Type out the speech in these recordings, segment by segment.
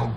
now.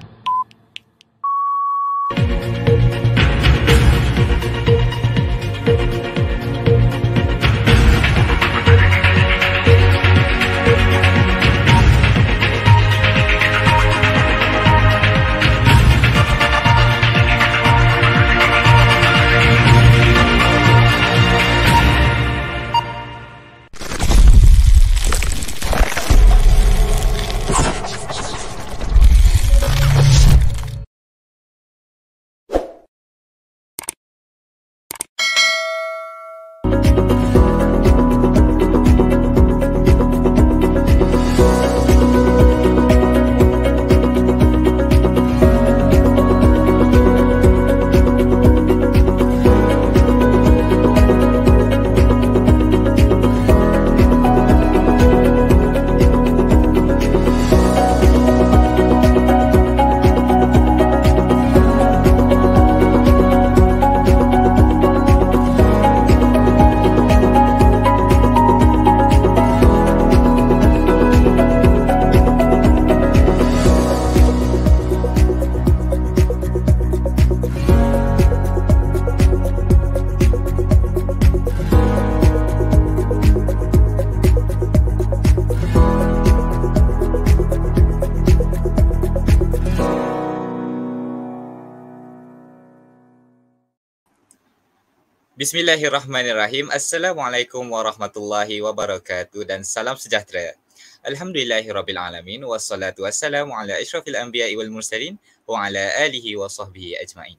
Bismillahirrahmanirrahim. Assalamualaikum warahmatullahi wabarakatuh dan salam sejahtera. Alhamdulillahirrabbilalamin wassalatu wassalamu ala ishrafil anbiya wal mursalin wa ala alihi wa sahbihi ajma'in.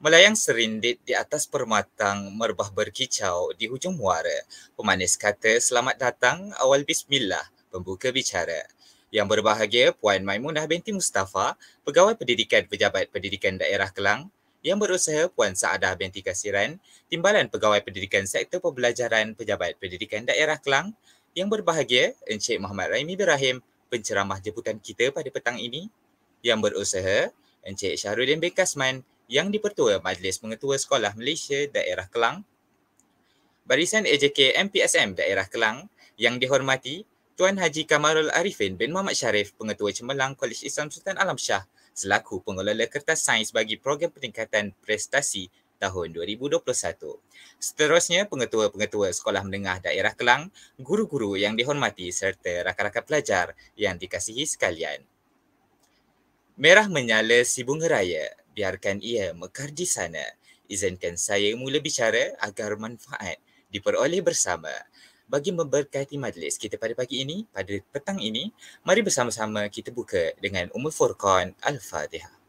Melayang serindit di atas permatang merbah berkicau di hujung muara. Pemanis kata selamat datang awal bismillah pembuka bicara. Yang berbahagia Puan Maimunah binti Mustafa, Pegawai Pendidikan Pejabat Pendidikan Daerah Kelang, yang berusaha Puan Saadah binti Kasiran, Timbalan Pegawai Pendidikan Sektor Pembelajaran Pejabat Pendidikan Daerah Kelang, yang berbahagia Encik Muhammad Raimi berahim penceramah jemputan kita pada petang ini, yang berusaha Encik Syahrudin B. Kasman, yang dipertua Majlis Pengetua Sekolah Malaysia Daerah Kelang, Barisan AJK MPSM Daerah Kelang, yang dihormati Tuan Haji Kamarul Arifin bin Muhammad Sharif, Pengetua Cemerlang Kolej Islam Sultan Alam Shah, selaku pengelola kertas sains bagi program peningkatan prestasi tahun 2021. Seterusnya, pengetua-pengetua sekolah menengah daerah Kelang, guru-guru yang dihormati serta rakan-rakan pelajar yang dikasihi sekalian. Merah menyala si bunga raya, biarkan ia mekar di sana. Izinkan saya mula bicara agar manfaat diperoleh bersama bagi memberkati majlis kita pada pagi ini, pada petang ini. Mari bersama-sama kita buka dengan Umul Furqan Al-Fatihah.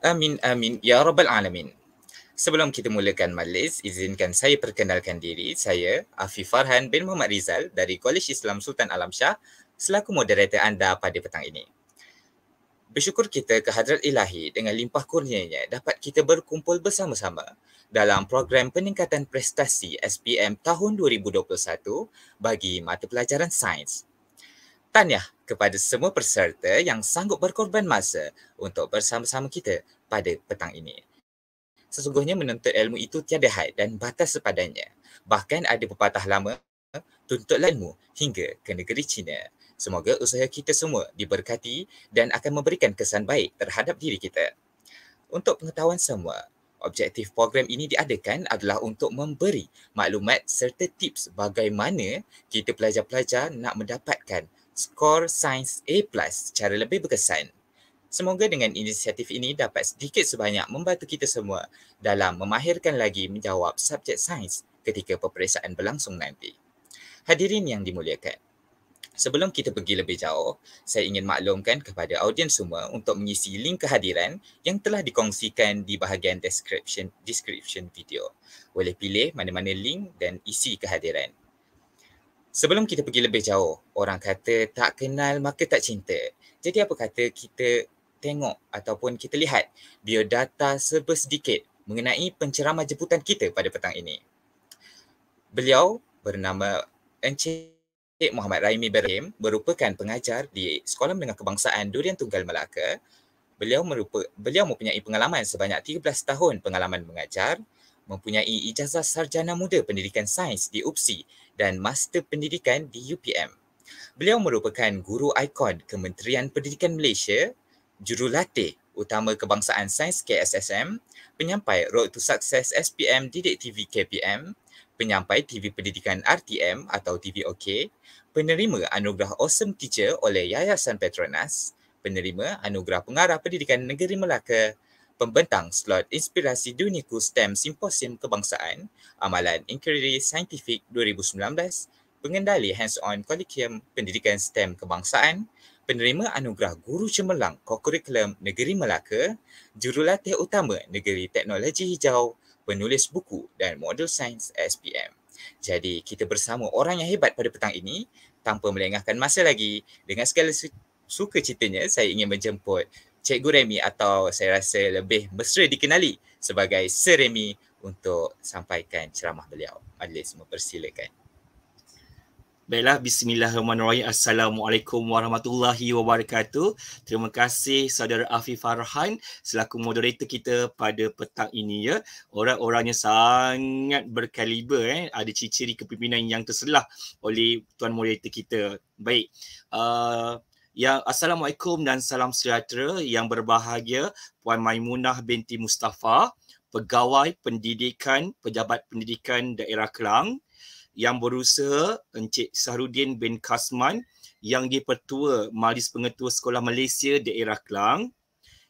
Amin amin ya rabbal alamin. Sebelum kita mulakan majlis, izinkan saya perkenalkan diri. Saya Afif Farhan bin Muhammad Rizal dari Kolej Islam Sultan Alam Shah selaku moderator anda pada petang ini. Bersyukur kita ke hadrat ilahi dengan limpah kurnianya dapat kita berkumpul bersama-sama dalam program peningkatan prestasi SPM tahun 2021 bagi mata pelajaran sains. Tahniah kepada semua peserta yang sanggup berkorban masa untuk bersama-sama kita pada petang ini. Sesungguhnya menuntut ilmu itu tiada had dan batas sepadannya. Bahkan ada pepatah lama, tuntutlah ilmu hingga ke negeri China. Semoga usaha kita semua diberkati dan akan memberikan kesan baik terhadap diri kita. Untuk pengetahuan semua, objektif program ini diadakan adalah untuk memberi maklumat serta tips bagaimana kita pelajar-pelajar nak mendapatkan skor sains A+ secara lebih berkesan. Semoga dengan inisiatif ini dapat sedikit sebanyak membantu kita semua dalam memahirkan lagi menjawab subjek sains ketika peperiksaan berlangsung nanti. Hadirin yang dimuliakan, Sebelum kita pergi lebih jauh, saya ingin maklumkan kepada audiens semua untuk mengisi link kehadiran yang telah dikongsikan di bahagian description description video. Boleh pilih mana-mana link dan isi kehadiran. Sebelum kita pergi lebih jauh, orang kata tak kenal maka tak cinta. Jadi apa kata kita tengok ataupun kita lihat biodata serba sedikit mengenai penceramah jemputan kita pada petang ini. Beliau bernama Encik Encik Muhammad Raimi Berhim merupakan pengajar di Sekolah Menengah Kebangsaan Durian Tunggal Melaka. Beliau merupakan beliau mempunyai pengalaman sebanyak 13 tahun pengalaman mengajar, mempunyai ijazah sarjana muda pendidikan sains di UPSI dan master pendidikan di UPM. Beliau merupakan guru ikon Kementerian Pendidikan Malaysia, jurulatih utama kebangsaan sains KSSM, penyampai Road to Success SPM Didik TV KPM, penyampai TV pendidikan RTM atau TV OK, penerima anugerah Awesome Teacher oleh Yayasan Petronas, penerima anugerah pengarah pendidikan Negeri Melaka, pembentang slot inspirasi Duniku STEM Simposium Kebangsaan Amalan Inquiry Scientific 2019, pengendali hands-on kolikium pendidikan STEM Kebangsaan, penerima anugerah Guru Cemerlang Kokurikulum Negeri Melaka, jurulatih utama Negeri Teknologi Hijau 2019 penulis buku dan model sains SPM. Jadi kita bersama orang yang hebat pada petang ini tanpa melengahkan masa lagi dengan segala su- suka citanya saya ingin menjemput Cikgu Remy atau saya rasa lebih mesra dikenali sebagai Sir Remy untuk sampaikan ceramah beliau. semua mempersilakan. Baiklah, bismillahirrahmanirrahim. Assalamualaikum warahmatullahi wabarakatuh. Terima kasih saudara Afif Farhan selaku moderator kita pada petang ini ya. Orang-orangnya sangat berkaliber eh. Ada ciri-ciri kepimpinan yang terselah oleh tuan moderator kita. Baik. Uh, Ya, Assalamualaikum dan salam sejahtera yang berbahagia Puan Maimunah binti Mustafa, Pegawai Pendidikan Pejabat Pendidikan Daerah Kelang yang berusaha Encik Sahrudin bin Kasman yang dipertua Majlis Pengetua Sekolah Malaysia Daerah Kelang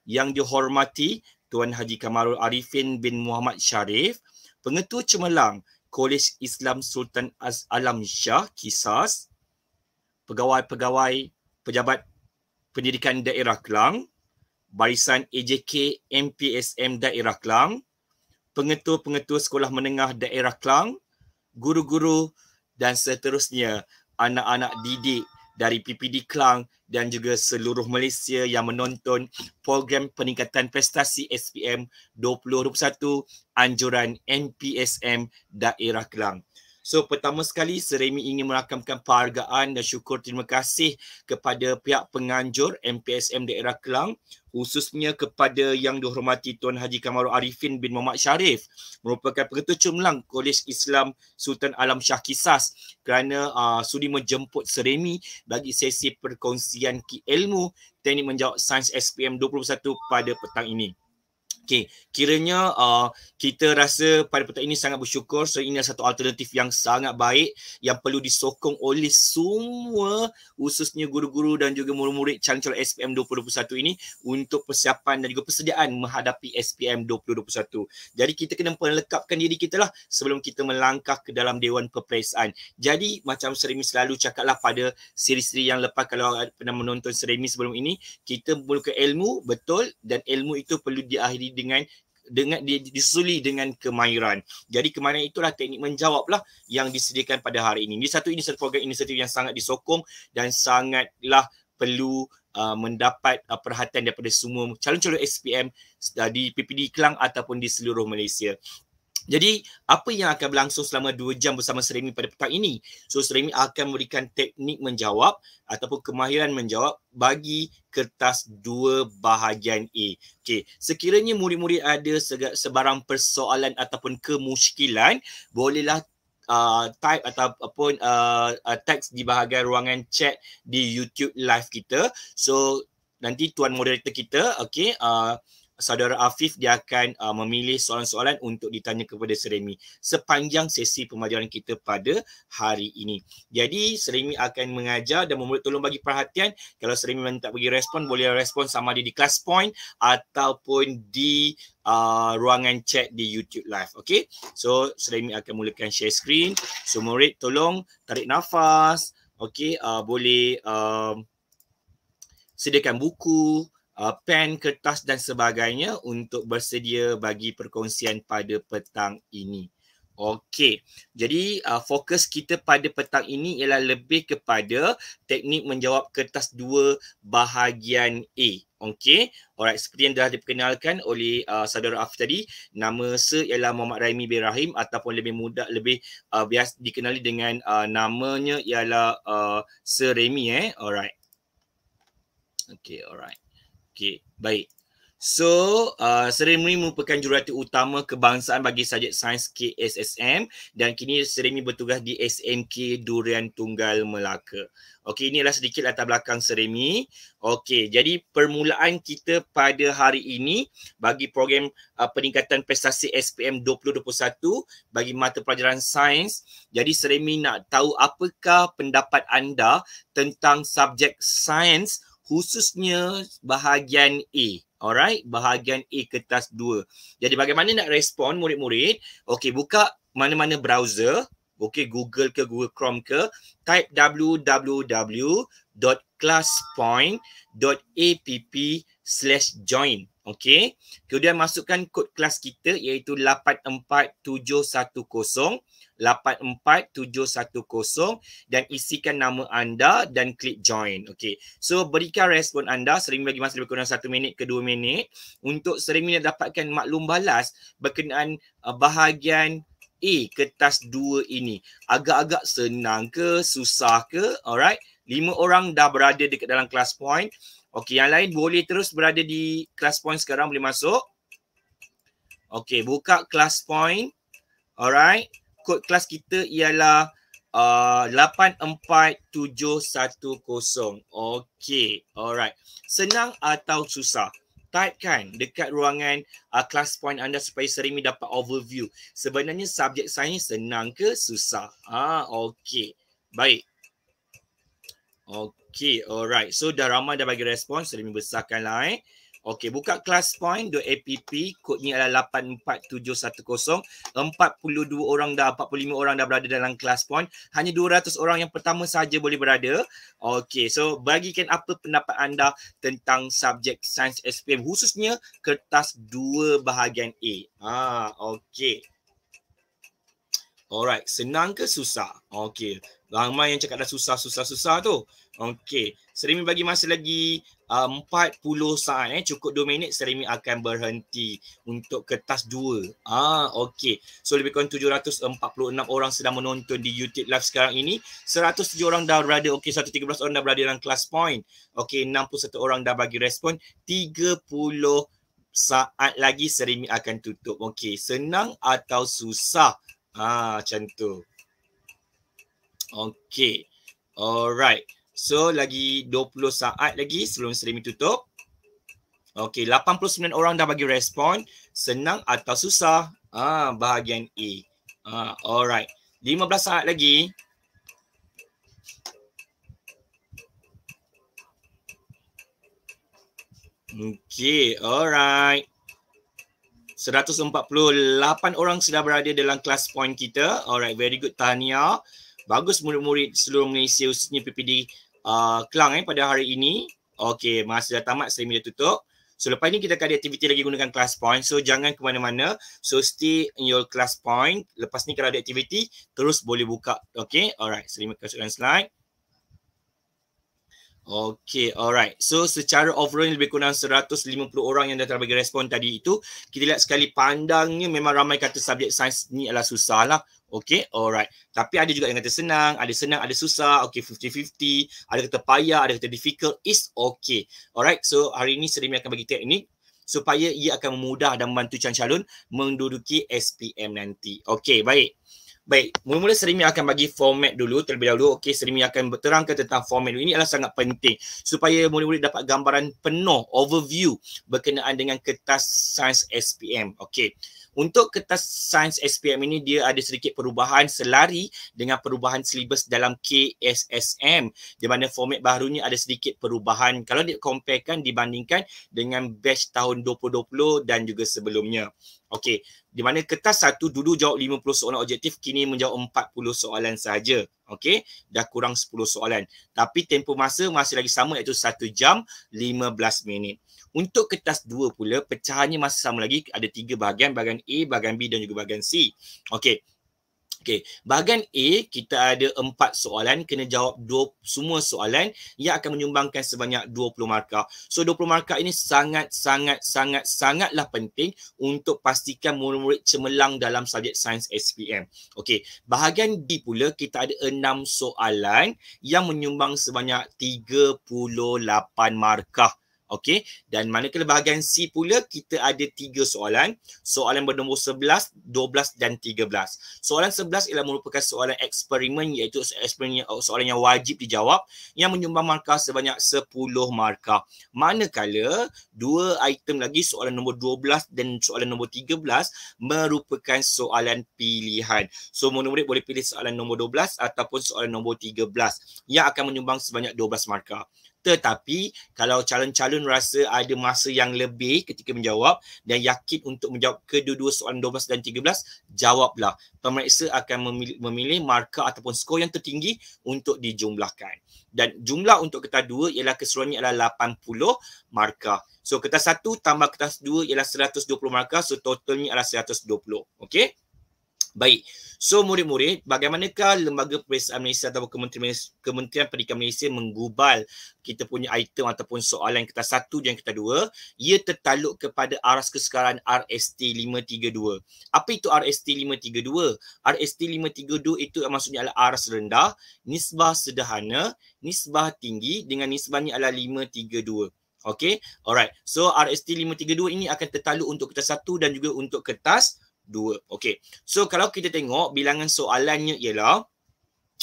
yang dihormati Tuan Haji Kamarul Arifin bin Muhammad Sharif Pengetua Cemerlang Kolej Islam Sultan Az Alam Shah Kisas pegawai-pegawai pejabat pendidikan daerah Kelang Barisan AJK MPSM Daerah Kelang Pengetua-pengetua Sekolah Menengah Daerah Kelang guru-guru dan seterusnya anak-anak didik dari PPD Kelang dan juga seluruh Malaysia yang menonton program peningkatan prestasi SPM 2021 anjuran NPSM Daerah Kelang. So pertama sekali Seremi ingin merakamkan penghargaan dan syukur terima kasih kepada pihak penganjur MPSM daerah Kelang khususnya kepada yang dihormati Tuan Haji Kamarul Arifin bin Muhammad Sharif merupakan pengetua cumlang Kolej Islam Sultan Alam Shah Kisas kerana uh, sudi menjemput Seremi bagi sesi perkongsian ilmu teknik menjawab sains SPM 21 pada petang ini. Okay, kiranya uh, kita rasa pada petang ini sangat bersyukur sebab so, ini adalah satu alternatif yang sangat baik yang perlu disokong oleh semua khususnya guru-guru dan juga murid-murid calon SPM 2021 ini untuk persiapan dan juga persediaan menghadapi SPM 2021. Jadi kita kena melengkapkan diri kita lah sebelum kita melangkah ke dalam Dewan Perperiksaan. Jadi macam Seremi selalu cakap lah pada siri-siri yang lepas kalau pernah menonton Seremi sebelum ini, kita memerlukan ilmu betul dan ilmu itu perlu diakhiri dengan dengan disusuli dengan kemahiran. Jadi kemahiran itulah teknik menjawablah yang disediakan pada hari ini. Ini satu ini program inisiatif yang sangat disokong dan sangatlah perlu uh, mendapat uh, perhatian daripada semua calon-calon SPM uh, di PPD Kelang ataupun di seluruh Malaysia. Jadi apa yang akan berlangsung selama 2 jam bersama Seremi pada petang ini? So Seremi akan memberikan teknik menjawab ataupun kemahiran menjawab bagi kertas dua bahagian A. Okey, sekiranya murid-murid ada sebarang persoalan ataupun kemusykilan, bolehlah Uh, type ataupun uh, uh, teks di bahagian ruangan chat di YouTube live kita. So nanti tuan moderator kita, okay, uh, saudara Afif dia akan uh, memilih soalan-soalan untuk ditanya kepada Seremi sepanjang sesi pembelajaran kita pada hari ini. Jadi Seremi akan mengajar dan memulut tolong bagi perhatian kalau Seremi memang tak bagi respon boleh respon sama ada di class point ataupun di uh, ruangan chat di YouTube live. Okay? So Seremi akan mulakan share screen. So murid tolong tarik nafas. Okay? Uh, boleh uh, sediakan buku uh, pen, kertas dan sebagainya untuk bersedia bagi perkongsian pada petang ini. Okey, jadi uh, fokus kita pada petang ini ialah lebih kepada teknik menjawab kertas dua bahagian A. Okey, alright seperti yang dah diperkenalkan oleh uh, saudara Afif tadi, nama se ialah Muhammad Raimi bin Rahim ataupun lebih mudah lebih uh, bias dikenali dengan uh, namanya ialah uh, Sir Remy eh. Alright. Okey, alright. Okay, baik. So, seremoni uh, merupakan jurulatih utama kebangsaan bagi subjek sains KSSM dan kini seremoni bertugas di SMK Durian Tunggal Melaka. Okey, inilah sedikit latar belakang seremoni. Okey, jadi permulaan kita pada hari ini bagi program uh, peningkatan prestasi SPM 2021 bagi mata pelajaran sains. Jadi seremoni nak tahu apakah pendapat anda tentang subjek sains khususnya bahagian A. Alright, bahagian A kertas 2. Jadi bagaimana nak respon murid-murid? Okey, buka mana-mana browser. Okey, Google ke Google Chrome ke. Type www.classpoint.app slash join. Okey, kemudian masukkan kod kelas kita iaitu 84710. 84710 dan isikan nama anda dan klik join. Okay. So berikan respon anda sering bagi masa lebih kurang 1 minit ke 2 minit untuk sering minit dapatkan maklum balas berkenaan uh, bahagian A kertas dua ini. Agak-agak senang ke, susah ke? Alright. Lima orang dah berada dekat dalam class point. Okey, yang lain boleh terus berada di class point sekarang boleh masuk. Okey, buka class point. Alright kod kelas kita ialah uh, 84710. Okey. Alright. Senang atau susah? Typekan dekat ruangan uh, class point anda supaya Serimi dapat overview. Sebenarnya subjek saya senang ke susah? Ah, okey. Baik. Okey, alright. So dah ramai dah bagi respon, Serimi besarkanlah eh. Okey, buka Class Point, classpoint.app, kodnya adalah 84710. 42 orang dah, 45 orang dah berada dalam Class Point. Hanya 200 orang yang pertama saja boleh berada. Okey, so bagikan apa pendapat anda tentang subjek sains SPM khususnya kertas 2 bahagian A. Ah, okey. Alright, senang ke susah? Okey. Ramai yang cakap dah susah-susah-susah tu. Okey, Serimi bagi masa lagi uh, puluh saat eh cukup 2 minit Serimi akan berhenti untuk kertas dua. Ah okey. So lebih kurang enam orang sedang menonton di YouTube live sekarang ini. seratus tujuh orang dah berada. Okey, satu tiga belas orang dah berada dalam class point. Okey, enam puluh satu orang dah bagi respon. tiga puluh saat lagi Serimi akan tutup. Okey, senang atau susah? Ah macam tu. Okey. Alright. So lagi 20 saat lagi sebelum streaming tutup. Okey, 89 orang dah bagi respon. Senang atau susah? Ah, bahagian A. Ah, alright. 15 saat lagi. Okey, alright. 148 orang sudah berada dalam kelas point kita. Alright, very good. Tahniah. Bagus murid-murid seluruh Malaysia khususnya PPD Ah, kelang eh pada hari ini. Okey, masa dah tamat streaming dah tutup. So lepas ni kita akan ada aktiviti lagi gunakan class point. So jangan ke mana-mana. So stay in your class point. Lepas ni kalau ada aktiviti, terus boleh buka. Okay, alright. Terima kasih dengan slide. Okay, alright. So secara overall ni lebih kurang 150 orang yang dah terbagi respon tadi itu. Kita lihat sekali pandangnya memang ramai kata subjek sains ni adalah susah lah. Okay, alright. Tapi ada juga yang kata senang, ada senang, ada susah. Okay, 50-50. Ada kata payah, ada kata difficult. It's okay. Alright, so hari ini Serimi akan bagi teknik supaya ia akan memudah dan membantu calon-calon menduduki SPM nanti. Okay, baik. Baik, mula-mula Serimi akan bagi format dulu terlebih dahulu. Okay, Serimi akan berterangkan tentang format dulu. Ini adalah sangat penting supaya mula-mula dapat gambaran penuh, overview berkenaan dengan kertas sains SPM. Okay, untuk kertas sains SPM ini dia ada sedikit perubahan selari dengan perubahan silibus dalam KSSM di mana format barunya ada sedikit perubahan kalau dia comparekan dibandingkan dengan batch tahun 2020 dan juga sebelumnya. Okey, di mana kertas satu dulu jawab 50 soalan objektif kini menjawab 40 soalan saja. Okey, dah kurang 10 soalan. Tapi tempoh masa masih lagi sama iaitu 1 jam 15 minit. Untuk kertas 2 pula, pecahannya masih sama lagi. Ada tiga bahagian, bahagian A, bahagian B dan juga bahagian C. Okey. Okey, bahagian A kita ada empat soalan kena jawab dua, semua soalan yang akan menyumbangkan sebanyak 20 markah. So 20 markah ini sangat sangat sangat sangatlah penting untuk pastikan murid-murid cemerlang dalam subjek sains SPM. Okey, bahagian B pula kita ada enam soalan yang menyumbang sebanyak 38 markah. Okey dan manakala bahagian C pula kita ada tiga soalan. Soalan bernombor 11, 12 dan 13. Soalan 11 ialah merupakan soalan eksperimen iaitu eksperimen soalan yang wajib dijawab yang menyumbang markah sebanyak 10 markah. Manakala dua item lagi soalan nombor 12 dan soalan nombor 13 merupakan soalan pilihan. So murid-murid boleh pilih soalan nombor 12 ataupun soalan nombor 13 yang akan menyumbang sebanyak 12 markah tetapi kalau calon-calon rasa ada masa yang lebih ketika menjawab dan yakin untuk menjawab kedua-dua soalan 12 dan 13 jawablah pemeriksa akan memilih, memilih markah ataupun skor yang tertinggi untuk dijumlahkan dan jumlah untuk kertas 2 ialah keseluruhannya adalah 80 markah so kertas 1 tambah kertas 2 ialah 120 markah so totalnya adalah 120 Okay. Baik. So murid-murid, bagaimanakah Lembaga Periksa Malaysia atau Kementerian, Kementerian Pendidikan Malaysia menggubal kita punya item ataupun soalan kita satu dan kita dua? Ia tertaluk kepada aras kesekaran RST 532. Apa itu RST 532? RST 532 itu maksudnya adalah aras rendah, nisbah sederhana, nisbah tinggi dengan nisbahnya adalah 532. Okay, alright. So RST 532 ini akan tertaluk untuk kertas satu dan juga untuk kertas dua, Okey. So kalau kita tengok bilangan soalannya ialah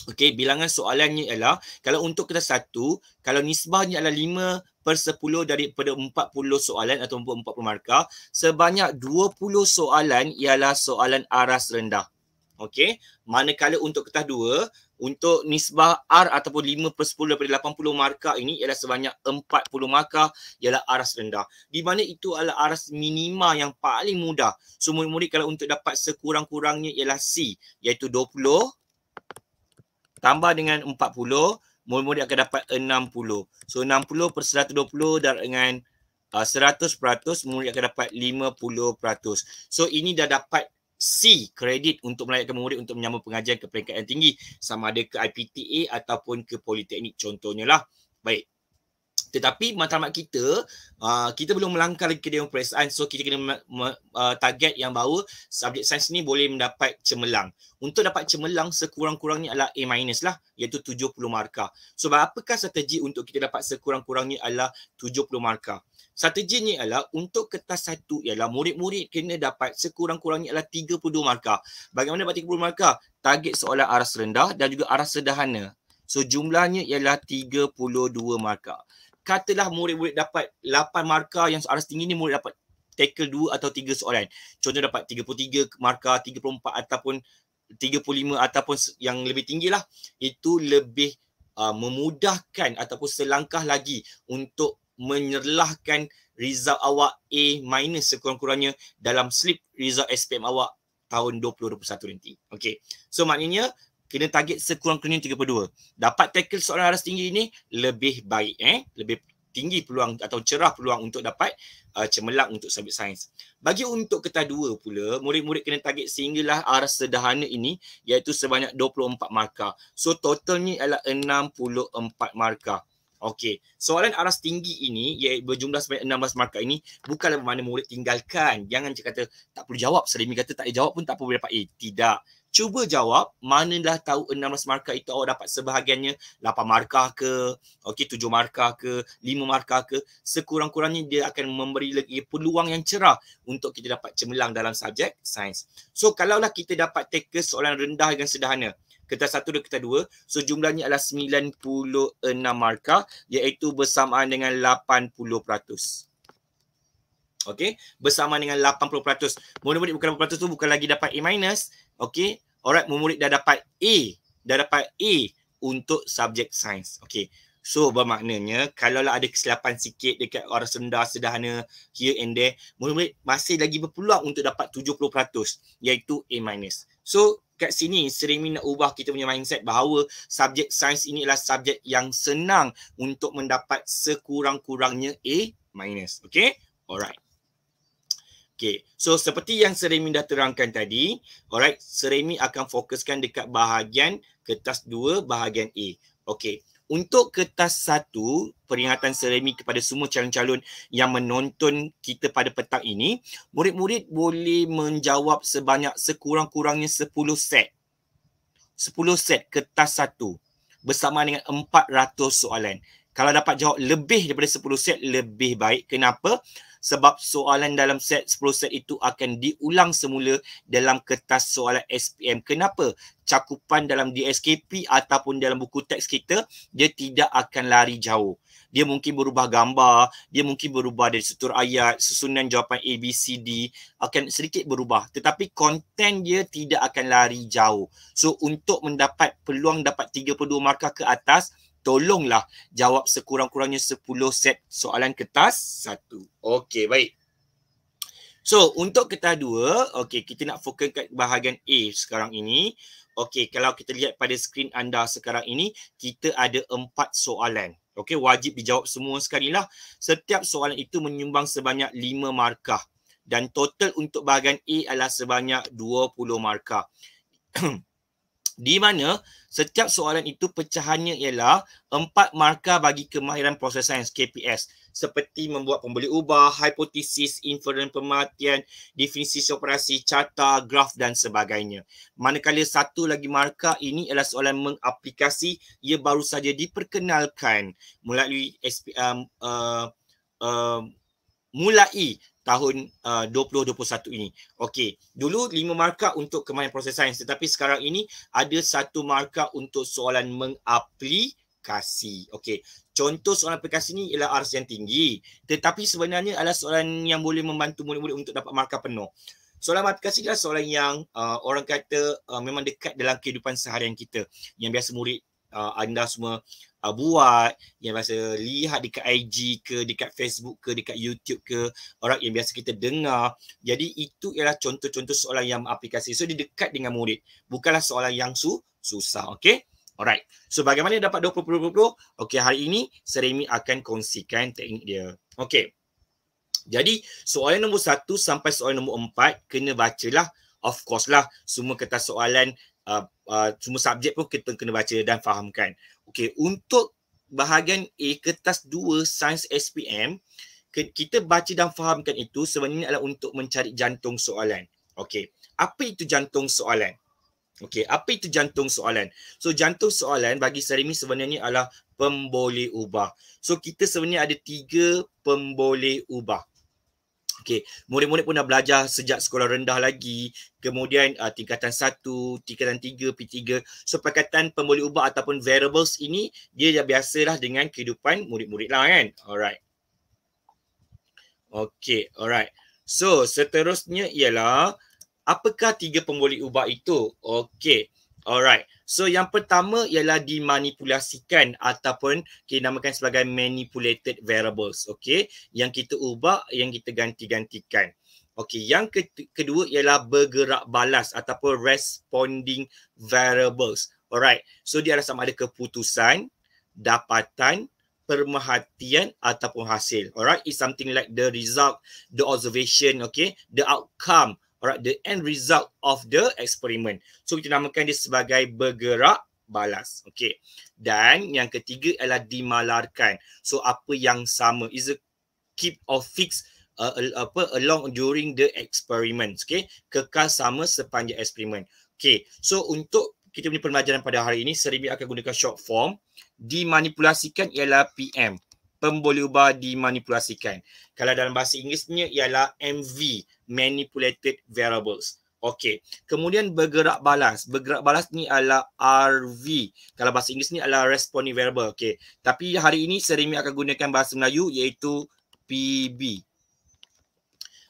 Okey, bilangan soalannya ialah kalau untuk kertas satu, kalau nisbahnya adalah lima per 10 daripada puluh soalan atau empat puluh markah, sebanyak dua puluh soalan ialah soalan aras rendah. Okey, manakala untuk kertas dua? untuk nisbah R ataupun 5 per 10 daripada 80 markah ini ialah sebanyak 40 markah ialah aras rendah. Di mana itu adalah aras minima yang paling mudah. Semua so, murid kalau untuk dapat sekurang-kurangnya ialah C iaitu 20 tambah dengan 40 murid-murid akan dapat 60. So 60 per 120 dan dengan 100% uh, murid akan dapat 50%. So ini dah dapat C kredit untuk melayakkan murid untuk menyambung pengajian ke peringkat yang tinggi sama ada ke IPTA ataupun ke politeknik contohnya lah. Baik. Tetapi matlamat kita, uh, kita belum melangkah lagi ke dalam perasaan so kita kena uh, target yang bahawa subjek sains ni boleh mendapat cemerlang. Untuk dapat cemerlang sekurang-kurangnya adalah A- lah iaitu 70 markah. So apakah strategi untuk kita dapat sekurang-kurangnya adalah 70 markah? Strategi ni ialah untuk kertas satu ialah murid-murid kena dapat sekurang-kurangnya adalah 32 markah. Bagaimana dapat 32 markah? Target seolah aras rendah dan juga aras sederhana. So jumlahnya ialah 32 markah. Katalah murid-murid dapat 8 markah yang aras tinggi ni murid dapat tackle 2 atau 3 soalan. Contoh dapat 33 markah, 34 ataupun 35 ataupun yang lebih tinggi lah. Itu lebih uh, memudahkan ataupun selangkah lagi untuk menyerlahkan result awak A minus sekurang-kurangnya dalam slip result SPM awak tahun 2021 nanti. Okay. So maknanya kena target sekurang-kurangnya 32. Dapat tackle soalan aras tinggi ini lebih baik. eh Lebih tinggi peluang atau cerah peluang untuk dapat uh, cemerlang untuk subjek sains. Bagi untuk ketah dua pula, murid-murid kena target sehinggalah aras sederhana ini iaitu sebanyak 24 markah. So totalnya ialah 64 markah. Okey, soalan aras tinggi ini ia berjumlah 16 markah ini bukanlah bermakna murid tinggalkan. Jangan cakap kata tak perlu jawab. Selimi kata tak ada jawab pun tak perlu dapat A. Tidak. Cuba jawab Mana manalah tahu 16 markah itu awak dapat sebahagiannya 8 markah ke, okey 7 markah ke, 5 markah ke. Sekurang-kurangnya dia akan memberi lagi peluang yang cerah untuk kita dapat cemerlang dalam subjek sains. So kalaulah kita dapat take soalan rendah dan sederhana kertas satu dan kertas dua. So jumlahnya adalah 96 markah iaitu bersamaan dengan 80%. Okey, bersamaan dengan 80%. Murid-murid bukan 80% tu bukan lagi dapat A minus. Okey, alright, murid dah dapat A. Dah dapat A untuk subjek sains. Okey, So bermaknanya kalaulah ada kesilapan sikit dekat orang sendar sederhana here and there, murid-murid masih lagi berpeluang untuk dapat 70% iaitu A minus. So kat sini Sremi nak ubah kita punya mindset bahawa subjek sains ini adalah subjek yang senang untuk mendapat sekurang-kurangnya A minus. Okay? Alright. Okay. So seperti yang seremi dah terangkan tadi, alright, seremi akan fokuskan dekat bahagian kertas 2 bahagian A. Okay untuk kertas satu peringatan seremi kepada semua calon-calon yang menonton kita pada petang ini murid-murid boleh menjawab sebanyak sekurang-kurangnya 10 set 10 set kertas satu bersama dengan 400 soalan kalau dapat jawab lebih daripada 10 set lebih baik kenapa sebab soalan dalam set 10 set itu akan diulang semula dalam kertas soalan SPM. Kenapa? Cakupan dalam DSKP ataupun dalam buku teks kita, dia tidak akan lari jauh. Dia mungkin berubah gambar, dia mungkin berubah dari setur ayat, susunan jawapan A, B, C, D akan sedikit berubah. Tetapi konten dia tidak akan lari jauh. So untuk mendapat peluang dapat 32 markah ke atas, tolonglah jawab sekurang-kurangnya 10 set soalan kertas satu. Okey, baik. So, untuk kertas dua, okey, kita nak fokus kat bahagian A sekarang ini. Okey, kalau kita lihat pada skrin anda sekarang ini, kita ada empat soalan. Okey, wajib dijawab semua sekali lah. Setiap soalan itu menyumbang sebanyak lima markah. Dan total untuk bahagian A adalah sebanyak dua puluh markah. di mana setiap soalan itu pecahannya ialah empat markah bagi kemahiran proses sains KPS seperti membuat pembeli ubah, hipotesis, inferen pematian, definisi operasi, carta, graf dan sebagainya. Manakala satu lagi markah ini ialah soalan mengaplikasi ia baru saja diperkenalkan melalui SP, um, uh, uh, mulai tahun uh, 2021 ini. Okey, dulu lima markah untuk kemahiran proses sains tetapi sekarang ini ada satu markah untuk soalan mengaplikasi. Okey, contoh soalan aplikasi ni ialah ars yang tinggi tetapi sebenarnya adalah soalan yang boleh membantu murid-murid untuk dapat markah penuh. Soalan aplikasi adalah soalan yang uh, orang kata uh, memang dekat dalam kehidupan seharian kita yang biasa murid uh, anda semua uh, buat yang biasa lihat dekat IG ke dekat Facebook ke dekat YouTube ke orang yang biasa kita dengar jadi itu ialah contoh-contoh soalan yang aplikasi so dia dekat dengan murid bukanlah soalan yang su susah okey alright so bagaimana dapat 20-20-20 okey hari ini Seremi akan kongsikan teknik dia Okay. jadi soalan nombor satu sampai soalan nombor empat kena bacalah of course lah semua kertas soalan uh, uh, semua subjek pun kita kena baca dan fahamkan. Okey, untuk bahagian A kertas 2 sains SPM, kita baca dan fahamkan itu sebenarnya adalah untuk mencari jantung soalan. Okey, apa itu jantung soalan? Okey, apa itu jantung soalan? So jantung soalan bagi Sarimi sebenarnya adalah pemboleh ubah. So kita sebenarnya ada tiga pemboleh ubah. Okey, murid-murid pun dah belajar sejak sekolah rendah lagi, kemudian uh, tingkatan 1, tingkatan 3, P3. So perkataan pemboleh ubah ataupun variables ini dia dah biasalah dengan kehidupan murid-murid lah kan. Alright. Okey, alright. So seterusnya ialah apakah tiga pemboleh ubah itu? Okey. Alright. So yang pertama ialah dimanipulasikan ataupun dinamakan sebagai manipulated variables. Okay. Yang kita ubah, yang kita ganti-gantikan. Okay. Yang ke- kedua ialah bergerak balas ataupun responding variables. Alright. So dia ada sama ada keputusan, dapatan, permahatian ataupun hasil. Alright. It's something like the result, the observation, okay. The outcome alright the end result of the experiment so kita namakan dia sebagai bergerak balas okay. dan yang ketiga ialah dimalarkan so apa yang sama is a keep or fix uh, apa along during the experiment okay? kekal sama sepanjang eksperimen okay. so untuk kita punya pembelajaran pada hari ini seribu akan gunakan short form dimanipulasikan ialah PM pemboleh ubah dimanipulasikan. Kalau dalam bahasa Inggerisnya ialah MV, Manipulated Variables. Okey. Kemudian bergerak balas. Bergerak balas ni adalah RV. Kalau bahasa Inggeris ni adalah responding variable. Okey. Tapi hari ini Serimi akan gunakan bahasa Melayu iaitu PB.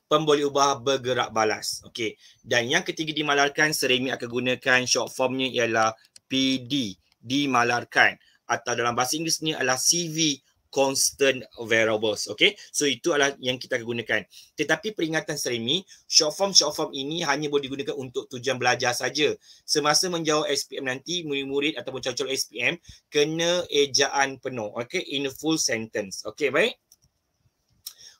Pemboleh ubah bergerak balas. Okey. Dan yang ketiga dimalarkan Serimi akan gunakan short formnya ialah PD. Dimalarkan. Atau dalam bahasa Inggeris ni adalah CV constant variables. Okay. So itu adalah yang kita akan gunakan. Tetapi peringatan seremi, short form short form ini hanya boleh digunakan untuk tujuan belajar saja. Semasa menjawab SPM nanti, murid-murid ataupun calon-calon SPM kena ejaan penuh. Okay. In a full sentence. Okay. Baik.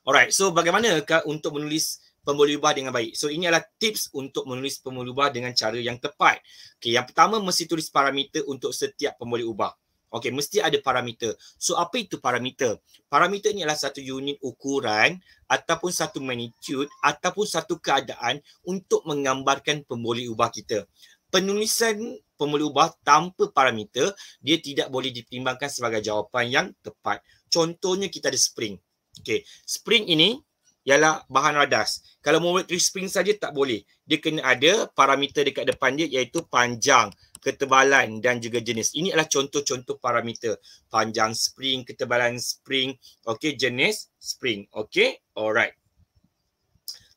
Alright. So bagaimana untuk menulis pembuluh dengan baik. So ini adalah tips untuk menulis pembuluh dengan cara yang tepat. Okay, yang pertama mesti tulis parameter untuk setiap pembuluh Okey, mesti ada parameter. So apa itu parameter? Parameter ni adalah satu unit ukuran ataupun satu magnitude ataupun satu keadaan untuk menggambarkan pemboleh ubah kita. Penulisan pemboleh ubah tanpa parameter, dia tidak boleh dipertimbangkan sebagai jawapan yang tepat. Contohnya kita ada spring. Okey, spring ini ialah bahan radas. Kalau momentary spring saja tak boleh. Dia kena ada parameter dekat depan dia iaitu panjang ketebalan dan juga jenis. Ini adalah contoh-contoh parameter panjang spring, ketebalan spring, okay, jenis spring. okay, Alright.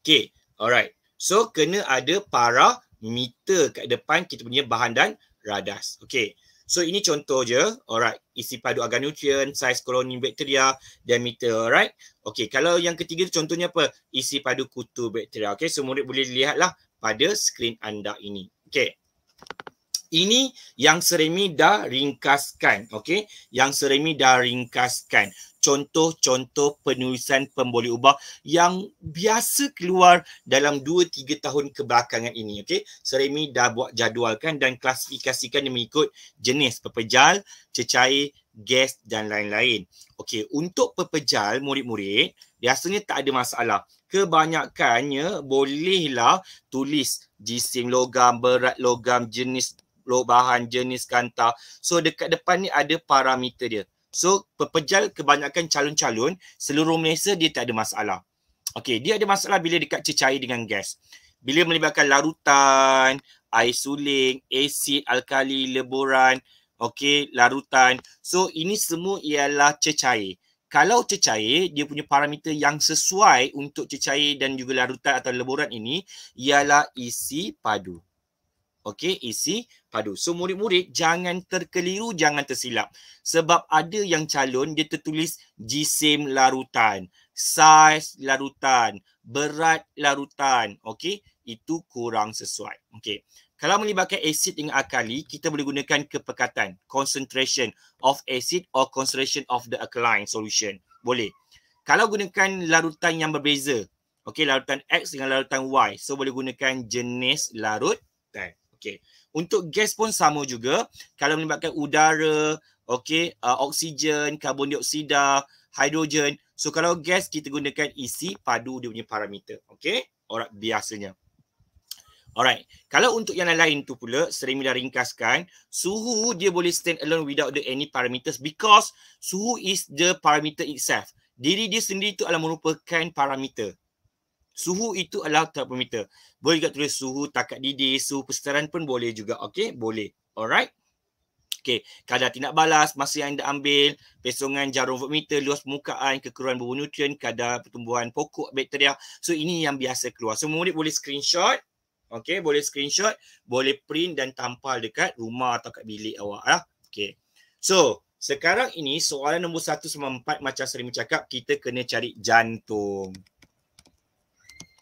okay, alright. So kena ada parameter kat depan kita punya bahan dan radas. okay. So ini contoh je. Alright. Isi padu agar nutrien, saiz koloni bakteria, diameter. Alright. okay. kalau yang ketiga contohnya apa? Isi padu kutu bakteria. okay. so murid boleh lihatlah pada skrin anda ini. okay. Ini yang Seremi dah ringkaskan. Okey. Yang Seremi dah ringkaskan. Contoh-contoh penulisan pemboleh ubah yang biasa keluar dalam 2-3 tahun kebelakangan ini. Okey. Seremi dah buat jadualkan dan klasifikasikan yang mengikut jenis pepejal, cecair, gas dan lain-lain. Okey. Untuk pepejal murid-murid, biasanya tak ada masalah. Kebanyakannya bolehlah tulis jisim logam, berat logam, jenis perubahan jenis kanta. So dekat depan ni ada parameter dia. So pepejal kebanyakan calon-calon seluruh Malaysia dia tak ada masalah. Okay, dia ada masalah bila dekat cecair dengan gas. Bila melibatkan larutan, air suling, asid, alkali, leburan, okay, larutan. So ini semua ialah cecair. Kalau cecair, dia punya parameter yang sesuai untuk cecair dan juga larutan atau leburan ini ialah isi padu. Okey, isi padu. So murid-murid jangan terkeliru, jangan tersilap. Sebab ada yang calon dia tertulis jisim larutan, saiz larutan, berat larutan. Okey, itu kurang sesuai. Okey. Kalau melibatkan asid dengan alkali, kita boleh gunakan kepekatan. Concentration of acid or concentration of the alkaline solution. Boleh. Kalau gunakan larutan yang berbeza. Okey, larutan X dengan larutan Y. So, boleh gunakan jenis larutan. Okey. Untuk gas pun sama juga. Kalau melibatkan udara, okey, uh, oksigen, karbon dioksida, hidrogen. So kalau gas kita gunakan isi e padu dia punya parameter. Okey. Orang biasanya. Alright. Kalau untuk yang lain-lain tu pula, sering dah ringkaskan, suhu dia boleh stand alone without the any parameters because suhu is the parameter itself. Diri dia sendiri tu adalah merupakan parameter. Suhu itu adalah thermometer. Boleh juga tulis suhu takat didi, suhu persetaraan pun boleh juga. Okey, boleh. Alright. Okey, kadar tindak balas, masa yang anda ambil, pesongan jarum voltmeter, luas permukaan, kekurangan bubur nutrien, kadar pertumbuhan pokok bakteria. So ini yang biasa keluar. So murid boleh screenshot. Okey, boleh screenshot, boleh print dan tampal dekat rumah atau kat bilik awak lah. Okey. So, sekarang ini soalan nombor 194 macam sering mencakap kita kena cari jantung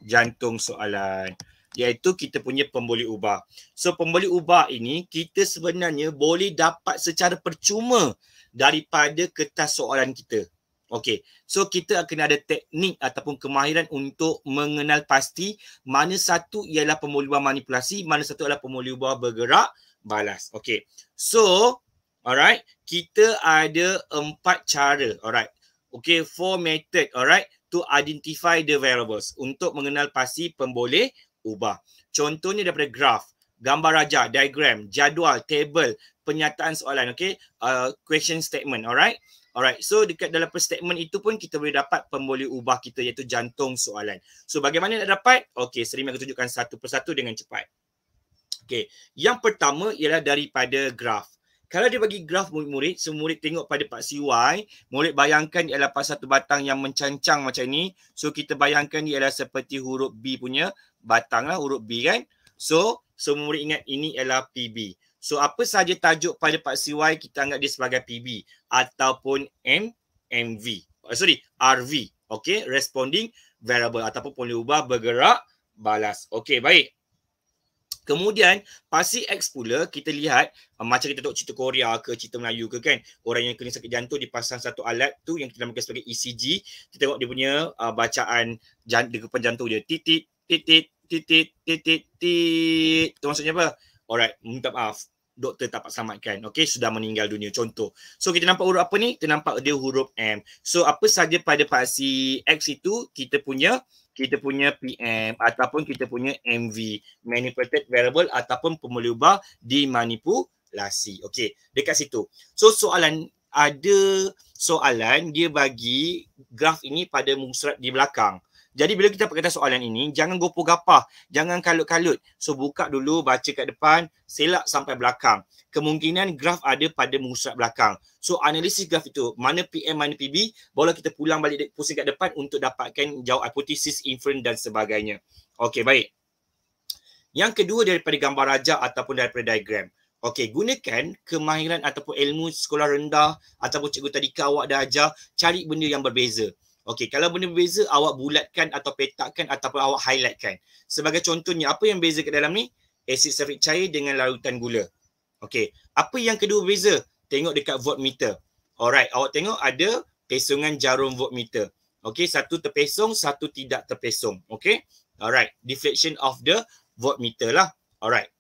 jantung soalan iaitu kita punya pembuli ubah. So pembuli ubah ini kita sebenarnya boleh dapat secara percuma daripada kertas soalan kita. Okey. So kita akan ada teknik ataupun kemahiran untuk mengenal pasti mana satu ialah pembuli ubah manipulasi, mana satu ialah pembuli ubah bergerak balas. Okey. So alright, kita ada empat cara. Alright. Okey, four method. Alright to identify the variables untuk mengenal pasti pemboleh ubah. Contohnya daripada graf, gambar rajah, diagram, jadual, table, penyataan soalan, okay? Uh, question statement, alright? Alright, so dekat dalam per statement itu pun kita boleh dapat pemboleh ubah kita iaitu jantung soalan. So bagaimana nak dapat? Okay, sering akan tunjukkan satu persatu dengan cepat. Okay, yang pertama ialah daripada graf kalau dia bagi graf murid-murid, semua murid tengok pada part CY, murid bayangkan dia adalah satu batang yang mencancang macam ni. So kita bayangkan dia adalah seperti huruf B punya batang lah, huruf B kan. So semua murid ingat ini adalah PB. So apa sahaja tajuk pada part CY, kita anggap dia sebagai PB ataupun M, MV. Eh, sorry, RV. Okay, responding variable ataupun boleh ubah bergerak balas. Okay, baik. Kemudian pasti X pula kita lihat uh, macam kita tengok cerita Korea ke cerita Melayu ke kan orang yang kena sakit jantung dipasang satu alat tu yang kita namakan sebagai ECG kita tengok dia punya uh, bacaan jan- degupan jantung dia titik titik titik titik titik tu maksudnya apa? Alright, minta maaf doktor tak dapat selamatkan. Okay, sudah meninggal dunia. Contoh. So, kita nampak huruf apa ni? Kita nampak dia huruf M. So, apa saja pada paksi X itu, kita punya kita punya PM eh, ataupun kita punya MV manipulated variable ataupun pemulubah dimanipulasi. Okey, dekat situ. So soalan ada soalan dia bagi graf ini pada muka di belakang. Jadi bila kita berkata soalan ini, jangan gopoh gapah, jangan kalut-kalut. So buka dulu, baca kat depan, selak sampai belakang. Kemungkinan graf ada pada muka belakang. So analisis graf itu, mana PM, mana PB, boleh kita pulang balik pusing kat depan untuk dapatkan jawab hipotesis, inference dan sebagainya. Okey, baik. Yang kedua daripada gambar rajah ataupun daripada diagram. Okey, gunakan kemahiran ataupun ilmu sekolah rendah ataupun cikgu tadi kau awak dah ajar, cari benda yang berbeza. Okey, kalau benda berbeza awak bulatkan atau petakkan ataupun awak highlightkan. Sebagai contohnya apa yang berbeza kat dalam ni? Asid sulfit cair dengan larutan gula. Okey, apa yang kedua berbeza? Tengok dekat voltmeter. Alright, awak tengok ada pesongan jarum voltmeter. Okey, satu terpesong, satu tidak terpesong. Okey, alright. Deflection of the voltmeter lah. Alright.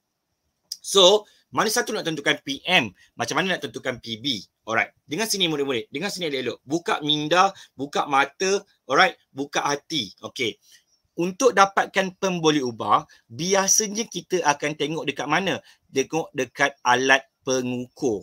So, mana satu nak tentukan PM, macam mana nak tentukan PB. Alright. Dengan sini murid-murid, dengan sini elok-elok. Buka minda, buka mata, alright, buka hati. Okay. Untuk dapatkan pemboleh ubah, biasanya kita akan tengok dekat mana? Tengok dekat alat pengukur.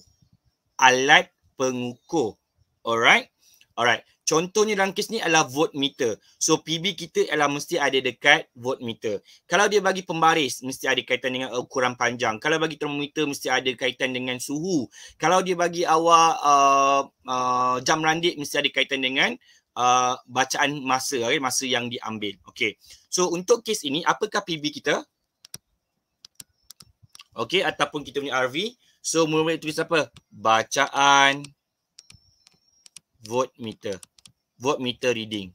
Alat pengukur. Alright. Alright. Contohnya dalam kes ni adalah vote meter. So PB kita adalah mesti ada dekat vote meter. Kalau dia bagi pembaris mesti ada kaitan dengan ukuran panjang. Kalau bagi termometer mesti ada kaitan dengan suhu. Kalau dia bagi awak uh, uh, jam randik mesti ada kaitan dengan uh, bacaan masa. Okay? Eh, masa yang diambil. Okay. So untuk kes ini apakah PB kita? Okay ataupun kita punya RV. So mula-mula tulis apa? Bacaan vote meter volt meter reading.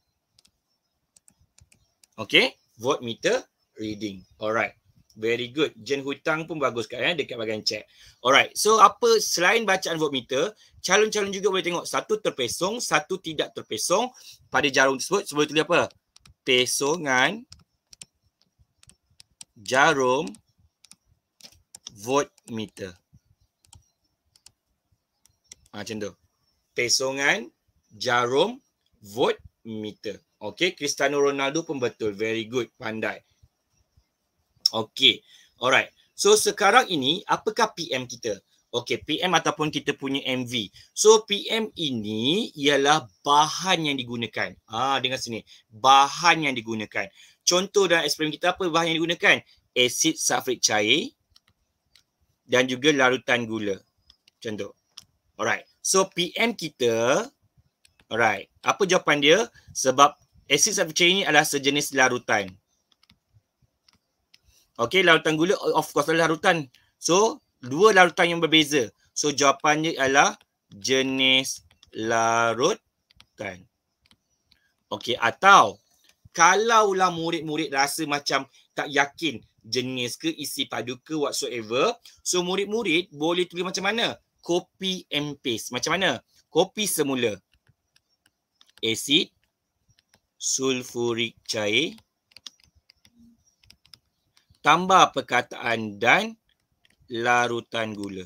Okay, volt meter reading. Alright, very good. Jen Hutang pun bagus kan eh? dekat bagian check. Alright, so apa selain bacaan volt meter, calon-calon juga boleh tengok satu terpesong, satu tidak terpesong pada jarum tersebut. Sebelum tulis apa? Pesongan jarum volt meter. Ha, macam tu. Pesongan jarum vote meter. Okay, Cristiano Ronaldo pun betul. Very good, pandai. Okay, alright. So sekarang ini, apakah PM kita? Okay, PM ataupun kita punya MV. So PM ini ialah bahan yang digunakan. Ah, dengar sini. Bahan yang digunakan. Contoh dalam eksperimen kita apa bahan yang digunakan? Asid sulfat cair dan juga larutan gula. Contoh. Alright. So PM kita, alright. Apa jawapan dia? Sebab asid sulfuric ini adalah sejenis larutan. Okey, larutan gula of course adalah larutan. So, dua larutan yang berbeza. So, jawapannya adalah jenis larutan. Okey, atau kalaulah murid-murid rasa macam tak yakin jenis ke isi padu ke whatsoever. So, murid-murid boleh tulis macam mana? Copy and paste. Macam mana? Copy semula asid sulfurik cair tambah perkataan dan larutan gula.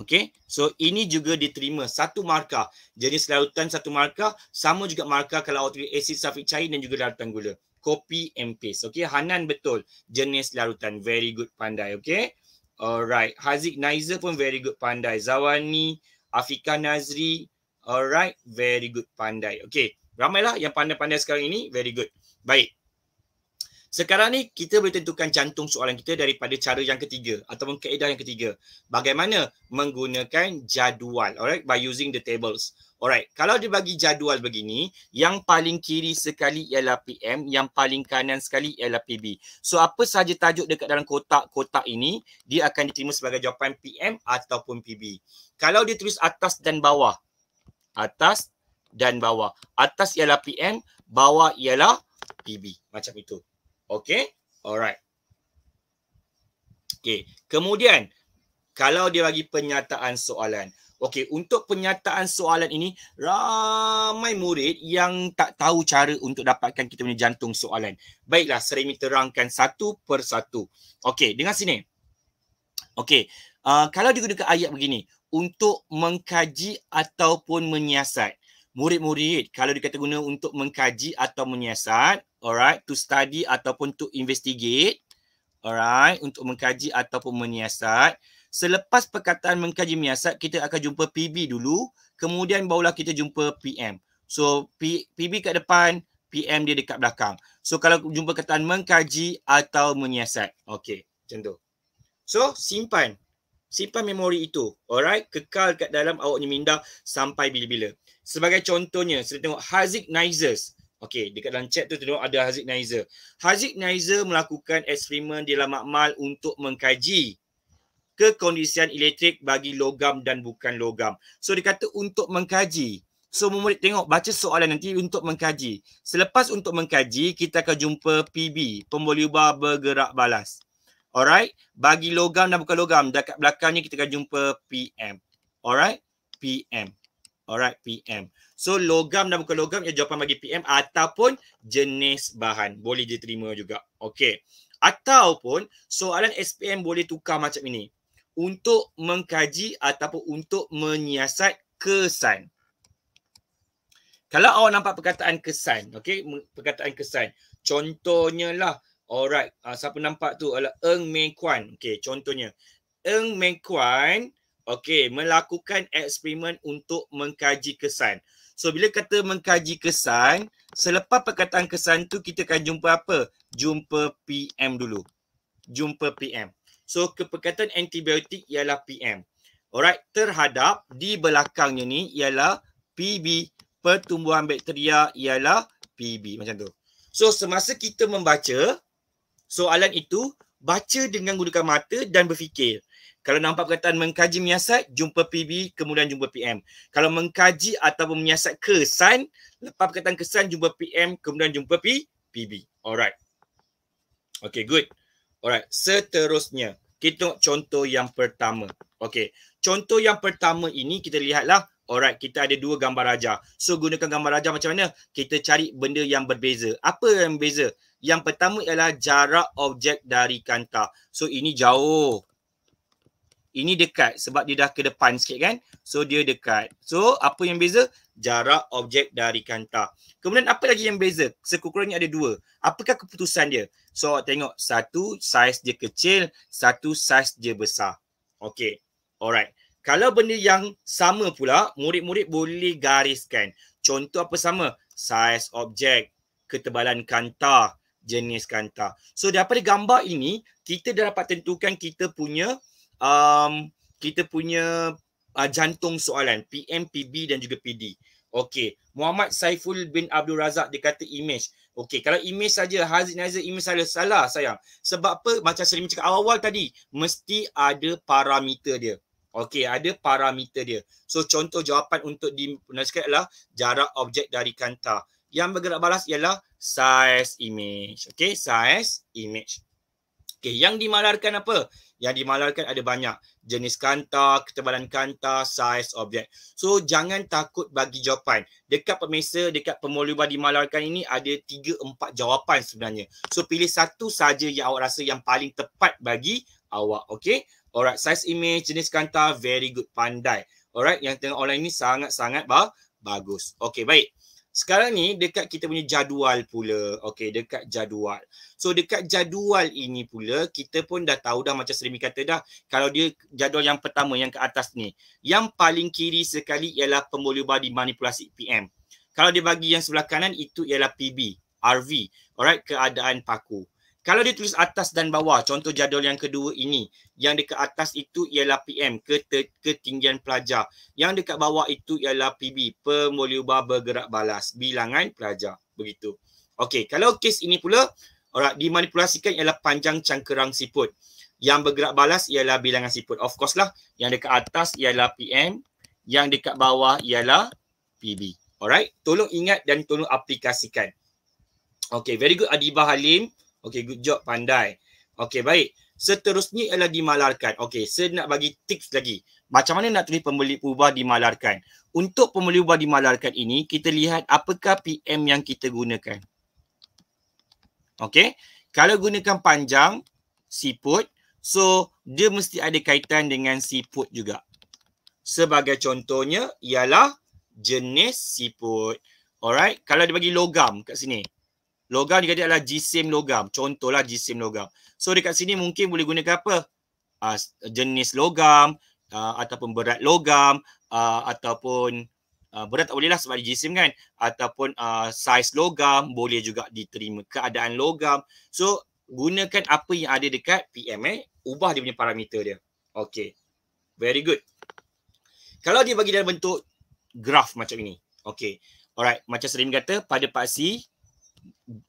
Okay, so ini juga diterima satu markah. Jadi larutan satu markah, sama juga markah kalau awak tulis asid sulfurik cair dan juga larutan gula. Copy and paste. Okey, Hanan betul. Jenis larutan very good pandai, Okay, Alright, Haziq Naizer pun very good pandai. Zawani Afika Nazri. Alright, very good pandai. Okay, ramailah yang pandai-pandai sekarang ini. Very good. Baik. Sekarang ni kita boleh tentukan jantung soalan kita daripada cara yang ketiga ataupun kaedah yang ketiga. Bagaimana menggunakan jadual. Alright, by using the tables. Alright, kalau dia bagi jadual begini, yang paling kiri sekali ialah PM, yang paling kanan sekali ialah PB. So apa sahaja tajuk dekat dalam kotak-kotak ini, dia akan diterima sebagai jawapan PM ataupun PB. Kalau dia tulis atas dan bawah. Atas dan bawah. Atas ialah PM, bawah ialah PB. Macam itu. Okay. Alright. Okay. Kemudian, kalau dia bagi penyataan soalan. Okay, untuk penyataan soalan ini, ramai murid yang tak tahu cara untuk dapatkan kita punya jantung soalan. Baiklah, saya Serimi terangkan satu per satu. Okay, dengar sini. Okay, uh, kalau digunakan ayat begini, untuk mengkaji ataupun menyiasat murid-murid kalau dikata guna untuk mengkaji atau menyiasat, alright, to study ataupun to investigate, alright, untuk mengkaji ataupun menyiasat. Selepas perkataan mengkaji menyiasat, kita akan jumpa PB dulu, kemudian barulah kita jumpa PM. So P, PB kat depan, PM dia dekat belakang. So kalau jumpa perkataan mengkaji atau menyiasat. Okay, macam tu. So simpan. Simpan memori itu. Alright, kekal kat dalam awak ni minda sampai bila-bila. Sebagai contohnya, saya tengok Hazik Nizers. Okey, dekat dalam chat tu tu ada Hazik Nizer. Hazik Nizer melakukan eksperimen di dalam makmal untuk mengkaji kekondisian elektrik bagi logam dan bukan logam. So dia kata untuk mengkaji. So murid tengok baca soalan nanti untuk mengkaji. Selepas untuk mengkaji, kita akan jumpa PB, pembolibar bergerak balas. Alright, bagi logam dan bukan logam. Dekat belakangnya kita akan jumpa PM. Alright, PM. Alright, PM. So logam dan bukan logam ya jawapan bagi PM ataupun jenis bahan boleh diterima juga. Okay. Ataupun soalan SPM boleh tukar macam ini. Untuk mengkaji ataupun untuk menyiasat kesan. Kalau awak nampak perkataan kesan, okay, perkataan kesan. Contohnya lah, alright, uh, siapa nampak tu? adalah Eng Meng Kuan. Okey, contohnya. Eng Meng Kuan, Okey, melakukan eksperimen untuk mengkaji kesan. So bila kata mengkaji kesan, selepas perkataan kesan tu kita akan jumpa apa? Jumpa PM dulu. Jumpa PM. So keperkataan antibiotik ialah PM. Alright, terhadap di belakangnya ni ialah PB. Pertumbuhan bakteria ialah PB macam tu. So semasa kita membaca soalan itu, baca dengan gunakan mata dan berfikir. Kalau nampak perkataan mengkaji menyiasat, jumpa PB, kemudian jumpa PM. Kalau mengkaji ataupun menyiasat kesan, lepas perkataan kesan, jumpa PM, kemudian jumpa P, PB. Alright. Okay, good. Alright, seterusnya. Kita tengok contoh yang pertama. Okay, contoh yang pertama ini kita lihatlah. Alright, kita ada dua gambar raja. So, gunakan gambar raja macam mana? Kita cari benda yang berbeza. Apa yang berbeza? Yang pertama ialah jarak objek dari kanta. So, ini jauh. Ini dekat sebab dia dah ke depan sikit kan. So dia dekat. So apa yang beza? Jarak objek dari kanta. Kemudian apa lagi yang beza? Sekurang-kurangnya ada dua. Apakah keputusan dia? So tengok satu saiz dia kecil, satu saiz dia besar. Okay. Alright. Kalau benda yang sama pula, murid-murid boleh gariskan. Contoh apa sama? Saiz objek, ketebalan kanta, jenis kanta. So daripada gambar ini, kita dah dapat tentukan kita punya um, kita punya uh, jantung soalan PM, PB dan juga PD. Okey, Muhammad Saiful bin Abdul Razak dia kata image. Okey, kalau image saja Haziq Nazir image salah salah sayang. Sebab apa? Macam Selim cakap awal-awal tadi, mesti ada parameter dia. Okey, ada parameter dia. So contoh jawapan untuk di ialah jarak objek dari kanta. Yang bergerak balas ialah size image. Okey, size image. Okey, yang dimalarkan apa? yang dimalarkan ada banyak jenis kanta, ketebalan kanta, size objek. So jangan takut bagi jawapan. Dekat pemirsa dekat pemoluba dimalarkan ini ada 3-4 jawapan sebenarnya. So pilih satu saja yang awak rasa yang paling tepat bagi awak. Okay? Alright, size image, jenis kanta, very good, pandai. Alright, yang tengah online ini sangat-sangat bah- bagus. Okay, baik. Sekarang ni dekat kita punya jadual pula. okay dekat jadual. So dekat jadual ini pula kita pun dah tahu dah macam Serimi kata dah kalau dia jadual yang pertama yang ke atas ni. Yang paling kiri sekali ialah pembuluh badi manipulasi PM. Kalau dia bagi yang sebelah kanan itu ialah PB, RV. Alright, keadaan paku. Kalau dia tulis atas dan bawah, contoh jadual yang kedua ini, yang dekat atas itu ialah PM, ketinggian pelajar. Yang dekat bawah itu ialah PB, pemboliubah bergerak balas, bilangan pelajar. Begitu. Okey, kalau kes ini pula, orang dimanipulasikan ialah panjang cangkerang siput. Yang bergerak balas ialah bilangan siput. Of course lah, yang dekat atas ialah PM, yang dekat bawah ialah PB. Alright, tolong ingat dan tolong aplikasikan. Okey, very good Adibah Halim. Okay, good job, pandai. Okay, baik. Seterusnya ialah dimalarkan. Okay, saya nak bagi tips lagi. Macam mana nak tulis pembeli ubah dimalarkan? Untuk pembeli ubah dimalarkan ini, kita lihat apakah PM yang kita gunakan. Okay, kalau gunakan panjang, siput. So, dia mesti ada kaitan dengan siput juga. Sebagai contohnya ialah jenis siput. Alright, kalau dia bagi logam kat sini. Logam juga dia adalah jisim logam. Contohlah jisim logam. So dekat sini mungkin boleh gunakan apa? Uh, jenis logam uh, ataupun berat logam uh, ataupun uh, berat tak bolehlah sebab dia jisim kan? Ataupun uh, saiz logam boleh juga diterima. Keadaan logam. So gunakan apa yang ada dekat PM eh. Ubah dia punya parameter dia. Okay. Very good. Kalau dia bagi dalam bentuk graf macam ini. Okay. Alright. Macam sering kata pada paksi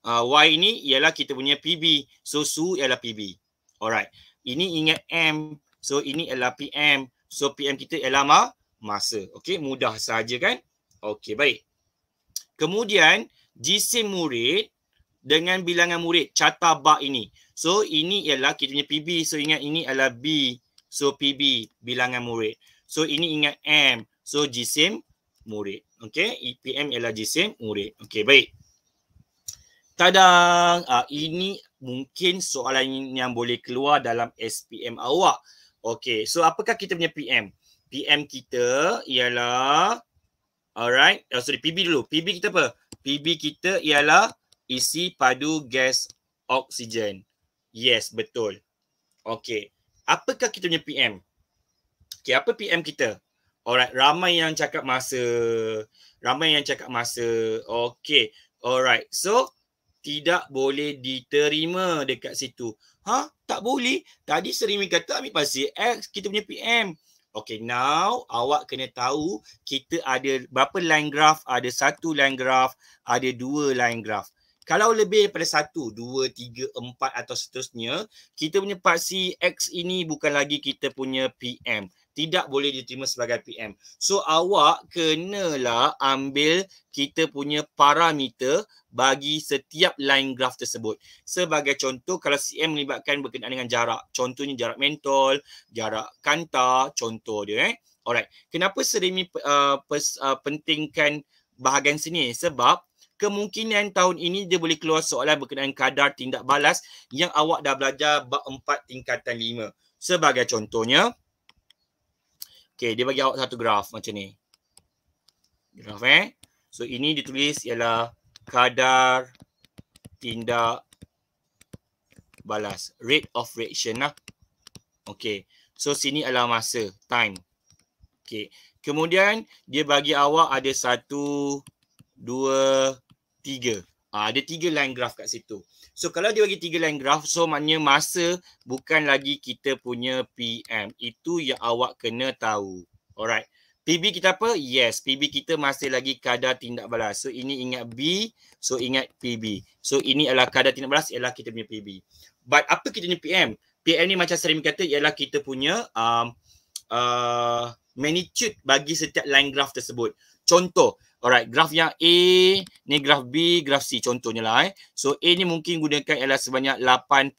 uh, Y ni ialah kita punya PB. So SU ialah PB. Alright. Ini ingat M. So ini ialah PM. So PM kita ialah ma masa. Okay. Mudah saja kan. Okay. Baik. Kemudian jisim murid dengan bilangan murid. Carta bak ini. So ini ialah kita punya PB. So ingat ini adalah B. So PB bilangan murid. So ini ingat M. So jisim murid. Okay. PM ialah jisim murid. Okay. Baik. Tadang, uh, ini mungkin soalan yang boleh keluar dalam SPM awak. Okay, so apakah kita punya PM? PM kita ialah, alright, oh, sorry, PB dulu. PB kita apa? PB kita ialah isi padu gas oksigen. Yes, betul. Okay, apakah kita punya PM? Okay, apa PM kita? Alright, ramai yang cakap masa. Ramai yang cakap masa. Okay, alright. So, tidak boleh diterima dekat situ. Ha? Tak boleh. Tadi Serimi kata ambil pasti X kita punya PM. Okay now awak kena tahu kita ada berapa line graph. Ada satu line graph. Ada dua line graph. Kalau lebih daripada satu, dua, tiga, empat atau seterusnya, kita punya paksi X ini bukan lagi kita punya PM tidak boleh diterima sebagai PM. So awak kenalah ambil kita punya parameter bagi setiap line graph tersebut. Sebagai contoh kalau CM melibatkan berkenaan dengan jarak. Contohnya jarak mentol, jarak kanta, contoh dia eh. Alright. Kenapa seremi uh, uh, pentingkan bahagian sini? Sebab kemungkinan tahun ini dia boleh keluar soalan berkenaan kadar tindak balas yang awak dah belajar bab 4 tingkatan 5. Sebagai contohnya, Okay, dia bagi awak satu graf macam ni. Graf eh. So, ini ditulis ialah kadar tindak balas. Rate of reaction lah. Okay. So, sini adalah masa. Time. Okay. Kemudian, dia bagi awak ada satu, dua, tiga. Ah, ada tiga line graph kat situ. So kalau dia bagi tiga line graph, so maknanya masa bukan lagi kita punya PM. Itu yang awak kena tahu. Alright. PB kita apa? Yes, PB kita masih lagi kadar tindak balas. So ini ingat B, so ingat PB. So ini adalah kadar tindak balas ialah kita punya PB. But apa kita punya PM? PM ni macam sering kata ialah kita punya um, uh, magnitude bagi setiap line graph tersebut. Contoh, Alright, graf yang A ni graf B, graf C contohnya lah eh. So A ni mungkin gunakan ialah sebanyak 80%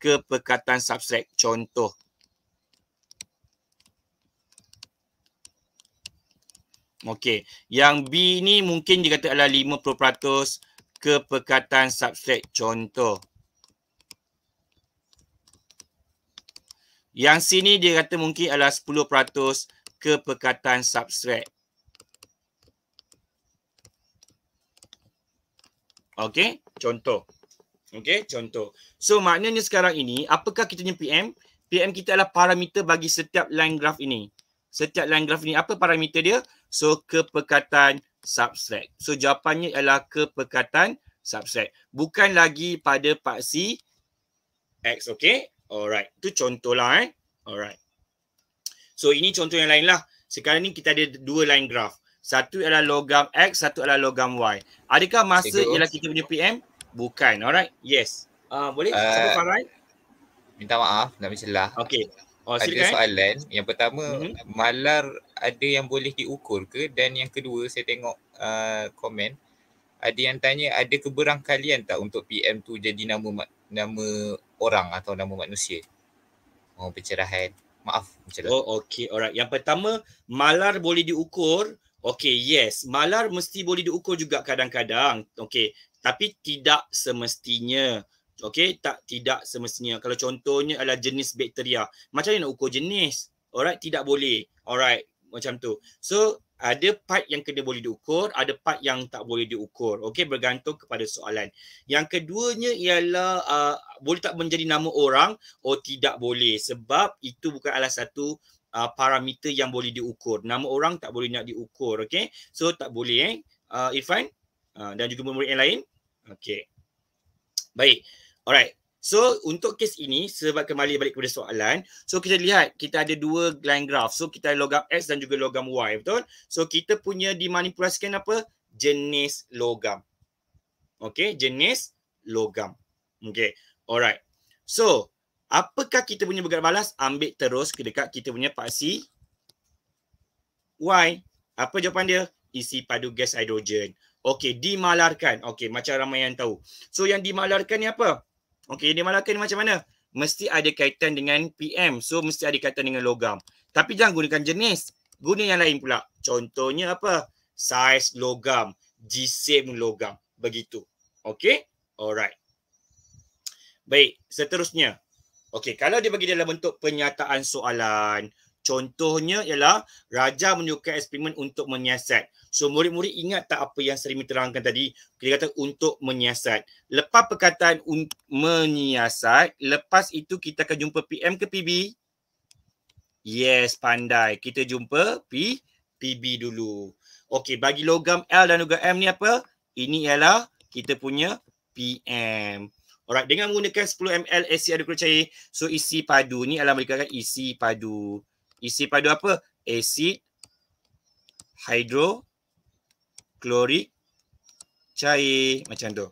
kepekatan subtract contoh. Okey, yang B ni mungkin dia kata adalah 50% kepekatan subtract contoh. Yang C ni dia kata mungkin adalah 10% kepekatan subtract. Okay contoh. okay contoh. So maknanya sekarang ini, apakah kita punya PM? PM kita adalah parameter bagi setiap line graph ini. Setiap line graph ini, apa parameter dia? So kepekatan subtract. So jawapannya ialah kepekatan subtract. Bukan lagi pada paksi X, Okay, Alright, Tu contohlah eh. Alright. So ini contoh yang lainlah. Sekarang ni kita ada dua line graph. Satu ialah logam X, satu ialah logam Y. Adakah masa Cikgu. ialah kita punya PM? Bukan. Alright. Yes. Uh, boleh? Uh, eh, Farai? Minta maaf nak mencelah. Okay. Oh, ada silakan. soalan. Yang pertama, mm-hmm. malar ada yang boleh diukur ke? Dan yang kedua, saya tengok uh, komen. Ada yang tanya, ada keberangkalian tak untuk PM tu jadi nama nama orang atau nama manusia? Oh, pencerahan. Maaf. Mencelah. Oh, okay. Alright. Yang pertama, malar boleh diukur Okay, yes. Malar mesti boleh diukur juga kadang-kadang. Okay, tapi tidak semestinya. Okay, tak tidak semestinya. Kalau contohnya adalah jenis bakteria. Macam mana nak ukur jenis? Alright, tidak boleh. Alright, macam tu. So, ada part yang kena boleh diukur, ada part yang tak boleh diukur. Okey, bergantung kepada soalan. Yang keduanya ialah uh, boleh tak menjadi nama orang? Oh, tidak boleh. Sebab itu bukan alas satu uh, parameter yang boleh diukur. Nama orang tak boleh nak diukur, okay? So tak boleh, eh? Uh, Irfan uh, dan juga murid-murid yang lain. Okay. Baik. Alright. So untuk kes ini sebab kembali balik kepada soalan So kita lihat kita ada dua line graph So kita logam X dan juga logam Y betul So kita punya dimanipulasikan apa? Jenis logam Okay jenis logam Okay alright So Apakah kita punya bergerak balas? Ambil terus ke dekat kita punya paksi Y. Apa jawapan dia? Isi padu gas hidrogen. Okey, dimalarkan. Okey, macam ramai yang tahu. So, yang dimalarkan ni apa? Okey, yang dimalarkan ni macam mana? Mesti ada kaitan dengan PM. So, mesti ada kaitan dengan logam. Tapi jangan gunakan jenis. Guna yang lain pula. Contohnya apa? Size logam. Jisim logam. Begitu. Okey? Alright. Baik, seterusnya. Okey, kalau dia bagi dalam bentuk penyataan soalan, contohnya ialah Raja menyukai eksperimen untuk menyiasat. So, murid-murid ingat tak apa yang Serimi terangkan tadi? Dia kata untuk menyiasat. Lepas perkataan un- menyiasat, lepas itu kita akan jumpa PM ke PB? Yes, pandai. Kita jumpa P, PB dulu. Okey, bagi logam L dan logam M ni apa? Ini ialah kita punya PM. Alright, dengan menggunakan 10 ml AC Adukur Cair, so isi padu ni adalah melibatkan isi padu. Isi padu apa? Acid hydro chloric cair macam tu.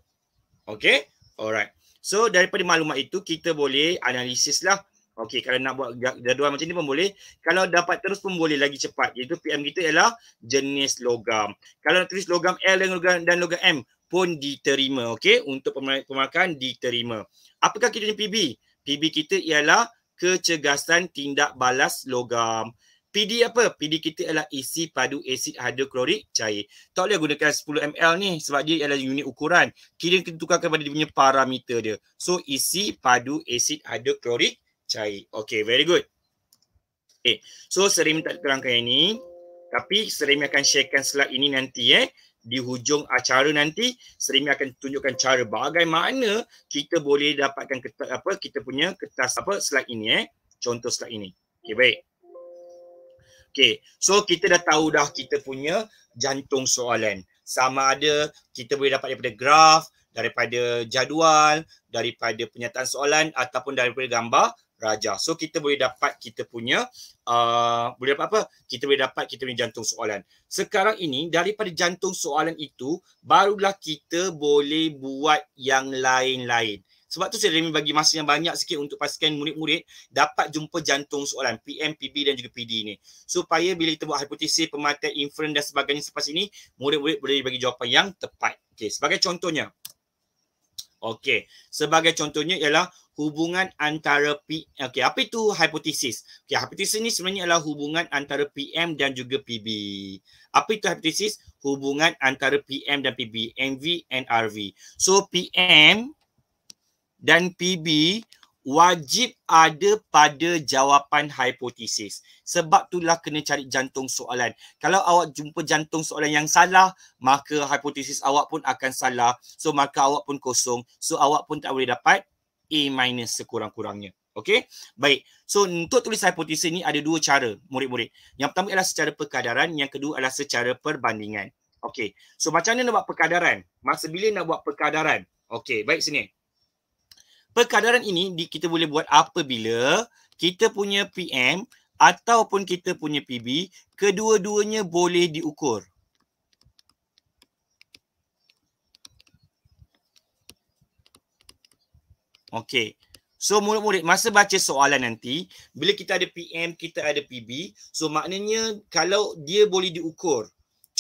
Okay, alright. So daripada maklumat itu kita boleh analisis lah. Okay, kalau nak buat jadual macam ni pun boleh. Kalau dapat terus pun boleh lagi cepat. Iaitu PM kita ialah jenis logam. Kalau nak tulis logam L dan logam M, pun diterima. Okey, untuk pemakan diterima. Apakah kita punya PB? PB kita ialah kecegasan tindak balas logam. PD apa? PD kita ialah isi padu asid hidroklorik cair. Tak boleh gunakan 10 ml ni sebab dia ialah unit ukuran. Kira kita tukarkan kepada dia punya parameter dia. So isi padu asid hidroklorik cair. Okay, very good. Okay, eh, so Serim tak terangkan yang ni. Tapi Serim akan sharekan slide ini nanti eh di hujung acara nanti Serimi akan tunjukkan cara bagaimana kita boleh dapatkan kertas, apa kita punya kertas apa slide ini eh contoh slide ini okey baik okey so kita dah tahu dah kita punya jantung soalan sama ada kita boleh dapat daripada graf daripada jadual daripada penyataan soalan ataupun daripada gambar raja. So kita boleh dapat kita punya uh, boleh dapat apa? Kita boleh dapat kita punya jantung soalan. Sekarang ini daripada jantung soalan itu barulah kita boleh buat yang lain-lain. Sebab tu saya Remy bagi masa yang banyak sikit untuk pastikan murid-murid dapat jumpa jantung soalan PM, PB dan juga PD ni. Supaya bila kita buat hipotesis, pematian, inference dan sebagainya selepas ini, murid-murid boleh bagi jawapan yang tepat. Okay, sebagai contohnya, Okey. Sebagai contohnya ialah hubungan antara P okey apa itu hipotesis okey hipotesis ni sebenarnya ialah hubungan antara PM dan juga PB apa itu hipotesis hubungan antara PM dan PB MV and RV so PM dan PB wajib ada pada jawapan hipotesis. Sebab itulah kena cari jantung soalan. Kalau awak jumpa jantung soalan yang salah, maka hipotesis awak pun akan salah. So maka awak pun kosong. So awak pun tak boleh dapat A minus sekurang-kurangnya. Okay? Baik. So untuk tulis hipotesis ni ada dua cara murid-murid. Yang pertama ialah secara perkadaran. Yang kedua adalah secara perbandingan. Okay. So macam mana nak buat perkadaran? Masa bila nak buat perkadaran? Okay. Baik sini. Perkadaran ini di, kita boleh buat apabila kita punya PM ataupun kita punya PB, kedua-duanya boleh diukur. Okey. So murid-murid, masa baca soalan nanti, bila kita ada PM, kita ada PB, so maknanya kalau dia boleh diukur,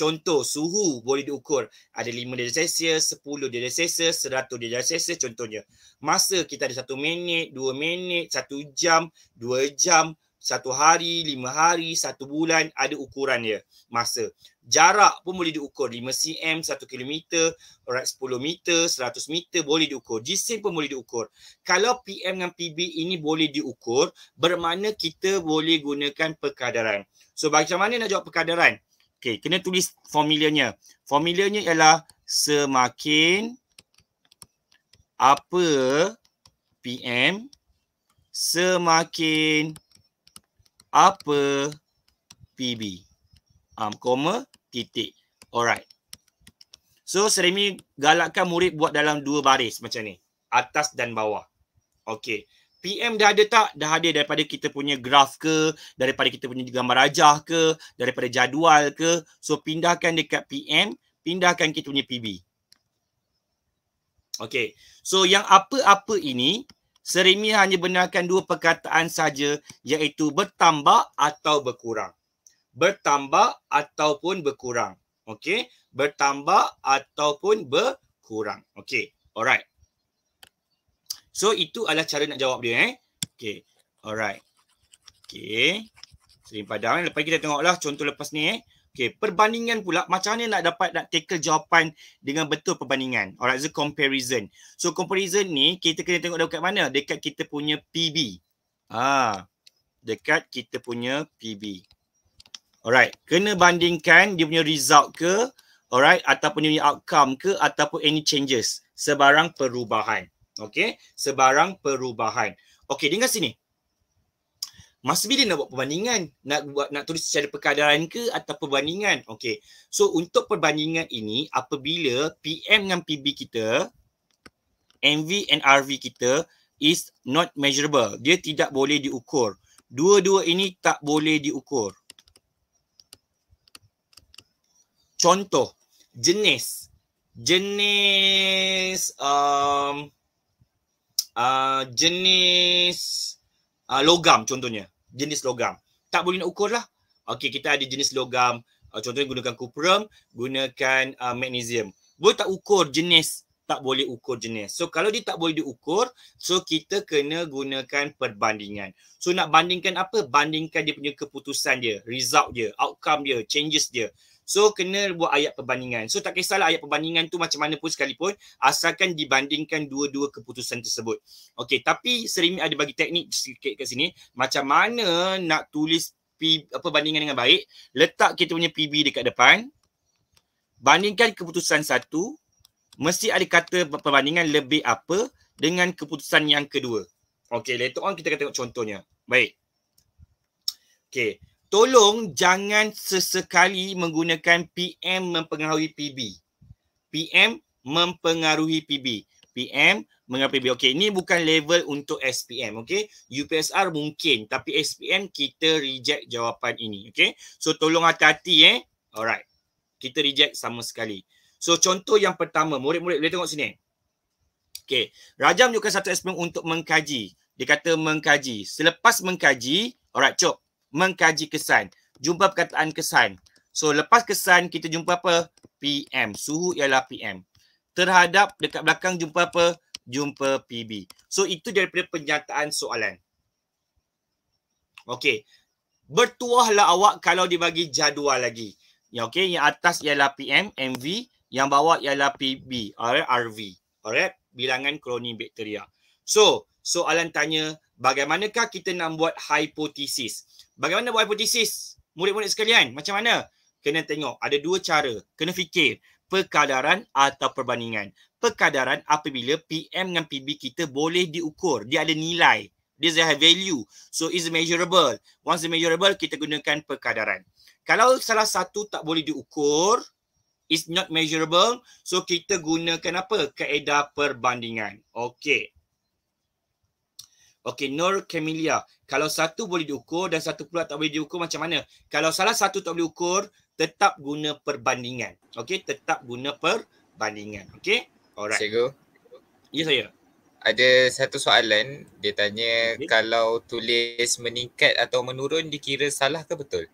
Contoh suhu boleh diukur ada 5 derajat Celsius, 10 derajat Celsius, 100 derajat Celsius contohnya. Masa kita ada 1 minit, 2 minit, 1 jam, 2 jam, 1 hari, 5 hari, 1 bulan ada ukuran dia masa. Jarak pun boleh diukur 5 cm, 1 km, 10 meter, 100 meter boleh diukur. Jisim pun boleh diukur. Kalau PM dengan PB ini boleh diukur, bermakna kita boleh gunakan perkadaran. So bagaimana nak jawab perkadaran? Okay, kena tulis formulanya. Formulanya ialah semakin apa PM semakin apa PB. Um, koma titik. Alright. So, Seremi galakkan murid buat dalam dua baris macam ni. Atas dan bawah. Okay. PM dah ada tak? Dah ada daripada kita punya graf ke, daripada kita punya gambar rajah ke, daripada jadual ke. So pindahkan dekat PM, pindahkan kita punya PB. Okay. So yang apa-apa ini, Serimi hanya benarkan dua perkataan saja iaitu bertambah atau berkurang. Bertambah ataupun berkurang. Okay. Bertambah ataupun berkurang. Okay. Alright. So itu adalah cara nak jawab dia eh. Okay. Alright. Okay. Sering padam eh. Lepas kita tengoklah contoh lepas ni eh. Okay. Perbandingan pula. Macam mana nak dapat nak tackle jawapan dengan betul perbandingan. Alright. So comparison. So comparison ni kita kena tengok dekat mana. Dekat kita punya PB. Ah, ha. Dekat kita punya PB. Alright. Kena bandingkan dia punya result ke. Alright. Ataupun dia punya outcome ke. Ataupun any changes. Sebarang perubahan. Okay, sebarang perubahan. Okay, dengar sini. Masa bila nak buat perbandingan, nak buat nak tulis secara perkadaran ke atau perbandingan? Okay, So untuk perbandingan ini apabila PM dengan PB kita MV and RV kita is not measurable. Dia tidak boleh diukur. Dua-dua ini tak boleh diukur. Contoh, jenis. Jenis um, Ah, jenis uh, logam contohnya. Jenis logam. Tak boleh nak ukur lah. Okey, kita ada jenis logam. Uh, contohnya gunakan kuprum gunakan uh, magnesium. Boleh tak ukur jenis tak boleh ukur jenis. So kalau dia tak boleh diukur, so kita kena gunakan perbandingan. So nak bandingkan apa? Bandingkan dia punya keputusan dia, result dia, outcome dia, changes dia. So kena buat ayat perbandingan. So tak kisahlah ayat perbandingan tu macam mana pun sekalipun asalkan dibandingkan dua-dua keputusan tersebut. Okay, tapi Serimi ada bagi teknik sikit kat sini macam mana nak tulis P, apa bandingan dengan baik, letak kita punya PB dekat depan. Bandingkan keputusan satu, mesti ada kata perbandingan lebih apa dengan keputusan yang kedua. Okay, later on kita akan tengok contohnya. Baik. Okay tolong jangan sesekali menggunakan PM mempengaruhi PB. PM mempengaruhi PB. PM mengapa PB. Okey, ini bukan level untuk SPM, okey. UPSR mungkin, tapi SPM kita reject jawapan ini, okey. So tolong hati-hati eh. Alright. Kita reject sama sekali. So contoh yang pertama, murid-murid boleh tengok sini. Eh? Okey, Rajam menunjukkan satu SPM untuk mengkaji. Dia kata mengkaji. Selepas mengkaji, alright, cok mengkaji kesan. Jumpa perkataan kesan. So lepas kesan kita jumpa apa? PM. Suhu ialah PM. Terhadap dekat belakang jumpa apa? Jumpa PB. So itu daripada penyataan soalan. Okay. Bertuahlah awak kalau dibagi jadual lagi. Ya okey, yang atas ialah PM, MV, yang bawah ialah PB, alright, RV. Alright, bilangan kroni bakteria. So, soalan tanya bagaimanakah kita nak buat hipotesis? bagaimana buat hipotesis murid-murid sekalian macam mana kena tengok ada dua cara kena fikir perkadaran atau perbandingan perkadaran apabila PM dengan PB kita boleh diukur dia ada nilai dia ada value so is measurable once measurable kita gunakan perkadaran kalau salah satu tak boleh diukur is not measurable so kita gunakan apa kaedah perbandingan Okay. Okey, Nur Camelia. Kalau satu boleh diukur dan satu pula tak boleh diukur macam mana? Kalau salah satu tak boleh ukur, tetap guna perbandingan. Okey, tetap guna perbandingan. Okey? Alright. Cikgu. Ya, yes, saya. Ada satu soalan. Dia tanya okay. kalau tulis meningkat atau menurun dikira salah ke betul?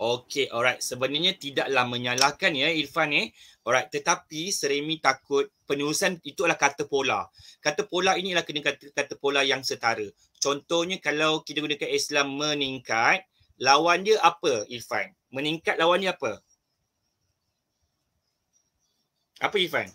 Okey, alright. Sebenarnya tidaklah menyalahkan ya Irfan eh. Alright, tetapi Seremi takut penerusan itu adalah kata pola. Kata pola ini adalah kena kata, kata pola yang setara. Contohnya kalau kita gunakan Islam meningkat, lawan dia apa Irfan? Meningkat lawan dia apa? Apa Irfan?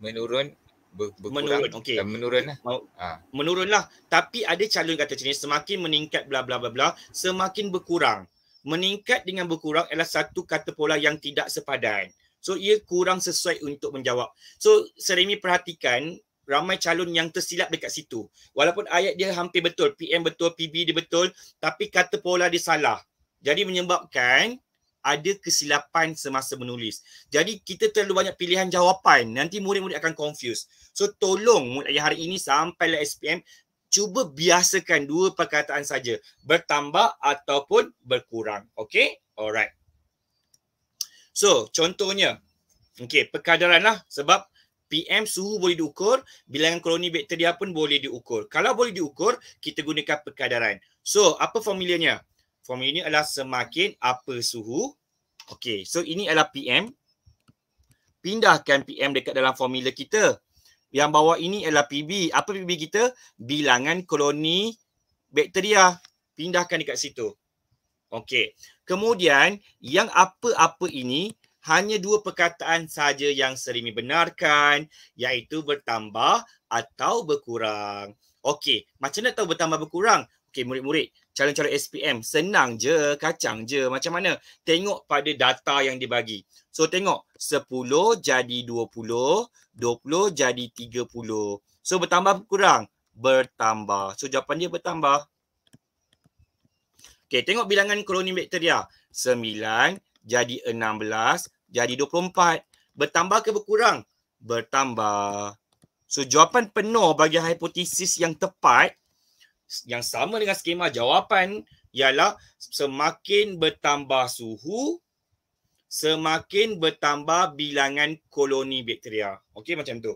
Menurun ber, berkurang. Menurun, okey. Menurun lah. ha. Menurun lah. Tapi ada calon kata jenis semakin meningkat bla bla bla bla, semakin berkurang. Meningkat dengan berkurang adalah satu kata pola yang tidak sepadan. So ia kurang sesuai untuk menjawab. So Seremi perhatikan ramai calon yang tersilap dekat situ. Walaupun ayat dia hampir betul, PM betul, PB dia betul, tapi kata pola dia salah. Jadi menyebabkan ada kesilapan semasa menulis. Jadi kita terlalu banyak pilihan jawapan, nanti murid-murid akan confuse. So tolong mulai hari ini sampai sampailah SPM cuba biasakan dua perkataan saja, bertambah ataupun berkurang. Okay? Alright. So contohnya, okay, perkadaran lah sebab PM suhu boleh diukur, bilangan koloni bakteria pun boleh diukur. Kalau boleh diukur, kita gunakan perkadaran. So apa formulanya? ini adalah semakin apa suhu. Okay, so ini adalah PM. Pindahkan PM dekat dalam formula kita. Yang bawah ini adalah PB. Apa PB kita? Bilangan koloni bakteria. Pindahkan dekat situ. Okey. Kemudian yang apa-apa ini hanya dua perkataan saja yang sering dibenarkan iaitu bertambah atau berkurang. Okey, macam mana tahu bertambah berkurang? Okey, murid-murid, calon-calon SPM senang je, kacang je. Macam mana? Tengok pada data yang dibagi. So tengok 10 jadi 20, 20 jadi 30. So bertambah berkurang? Bertambah. So jawapan dia bertambah. Okey, tengok bilangan koloni bakteria. 9 jadi 16 jadi 24. Bertambah ke berkurang? Bertambah. So, jawapan penuh bagi hipotesis yang tepat yang sama dengan skema jawapan ialah semakin bertambah suhu, semakin bertambah bilangan koloni bakteria. Okey, macam tu.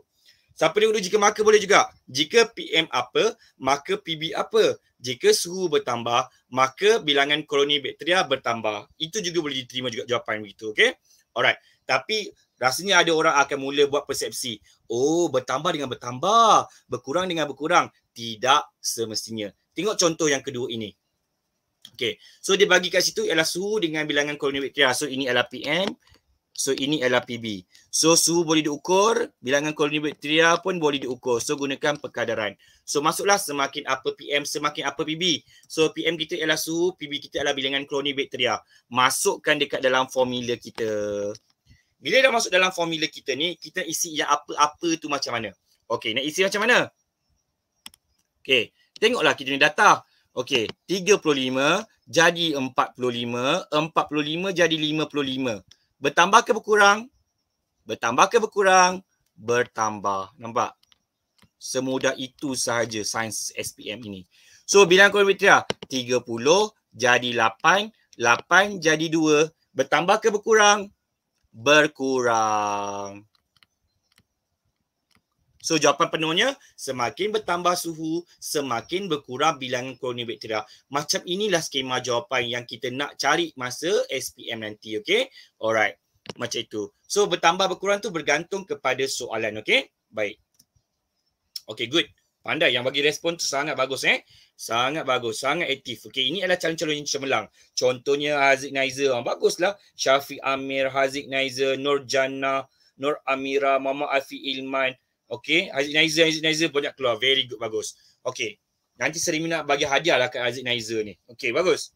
Siapa dia uji jika maka boleh juga. Jika PM apa, maka PB apa. Jika suhu bertambah, maka bilangan koloni bakteria bertambah. Itu juga boleh diterima juga jawapan begitu. Okay? Alright. Tapi rasanya ada orang akan mula buat persepsi. Oh, bertambah dengan bertambah. Berkurang dengan berkurang. Tidak semestinya. Tengok contoh yang kedua ini. Okay. So dia bagi kat situ ialah suhu dengan bilangan koloni bakteria. So ini adalah PM. So ini adalah PB. So suhu boleh diukur, bilangan kolonibakteria pun boleh diukur. So gunakan perkadaran. So masuklah semakin apa PM, semakin apa PB. So PM kita ialah suhu, PB kita adalah bilangan kolonibakteria. Masukkan dekat dalam formula kita. Bila dah masuk dalam formula kita ni, kita isi yang apa-apa tu macam mana. Okay, nak isi macam mana? Okay, tengoklah kita ni data. Okay, 35 jadi 45, 45 jadi 55 bertambah ke berkurang? Bertambah ke berkurang? Bertambah. Nampak? Semudah itu sahaja sains SPM ini. So bilangan kolomitria 30 jadi 8, 8 jadi 2. Bertambah ke berkurang? Berkurang. So jawapan penuhnya semakin bertambah suhu semakin berkurang bilangan koloni bakteria. Macam inilah skema jawapan yang kita nak cari masa SPM nanti Okay, Alright. Macam itu. So bertambah berkurang tu bergantung kepada soalan Okay, Baik. Okay, good. Pandai yang bagi respon tu sangat bagus eh. Sangat bagus, sangat aktif. Okay, ini adalah calon-calon yang cemerlang. Contohnya Haziq Naizer, oh, baguslah. Syafiq Amir, Haziq Naizer, Nur Jannah, Nur Amira, Mama Afi Ilman. Okay, Aziz Naizer, Aziz Naizer banyak keluar. Very good, bagus. Okay, nanti Serimi nak bagi hadiah lah kat Aziz Naizer ni. Okay, bagus.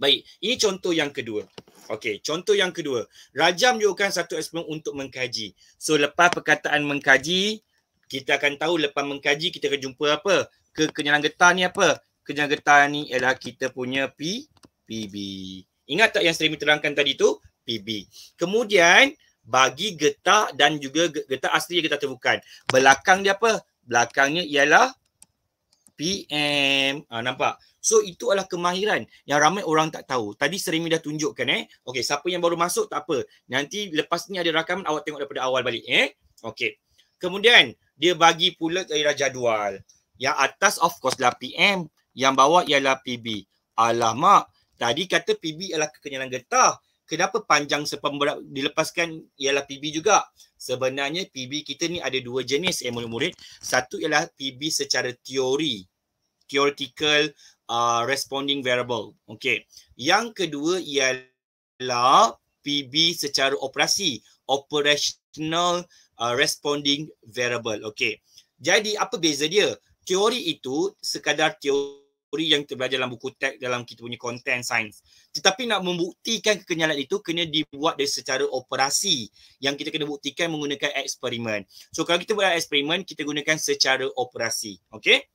Baik, ini contoh yang kedua. Okay, contoh yang kedua. Rajam diukan satu eksperimen untuk mengkaji. So, lepas perkataan mengkaji, kita akan tahu lepas mengkaji kita akan jumpa apa. Ke kenyalan getah ni apa? Kenyalan getah ni ialah kita punya P, PB. Ingat tak yang Serimi terangkan tadi tu? PB. Kemudian, bagi getah dan juga getah asli yang kita temukan. Belakang dia apa? Belakangnya ialah PM. Ha, ah, nampak? So itu adalah kemahiran yang ramai orang tak tahu. Tadi Serimi dah tunjukkan eh. Okay, siapa yang baru masuk tak apa. Nanti lepas ni ada rakaman awak tengok daripada awal balik eh. okay. Kemudian dia bagi pula ialah jadual. Yang atas of course lah PM. Yang bawah ialah PB. Alamak. Tadi kata PB ialah kekenyalan getah kenapa panjang sepemberat dilepaskan ialah PB juga. Sebenarnya PB kita ni ada dua jenis eh murid-murid. Satu ialah PB secara teori. Theoretical uh, responding variable. Okey. Yang kedua ialah PB secara operasi. Operational uh, responding variable. Okey. Jadi apa beza dia? Teori itu sekadar teori teori yang kita belajar dalam buku teks dalam kita punya content science. Tetapi nak membuktikan kekenyalan itu kena dibuat dari secara operasi yang kita kena buktikan menggunakan eksperimen. So kalau kita buat eksperimen, kita gunakan secara operasi. Okay?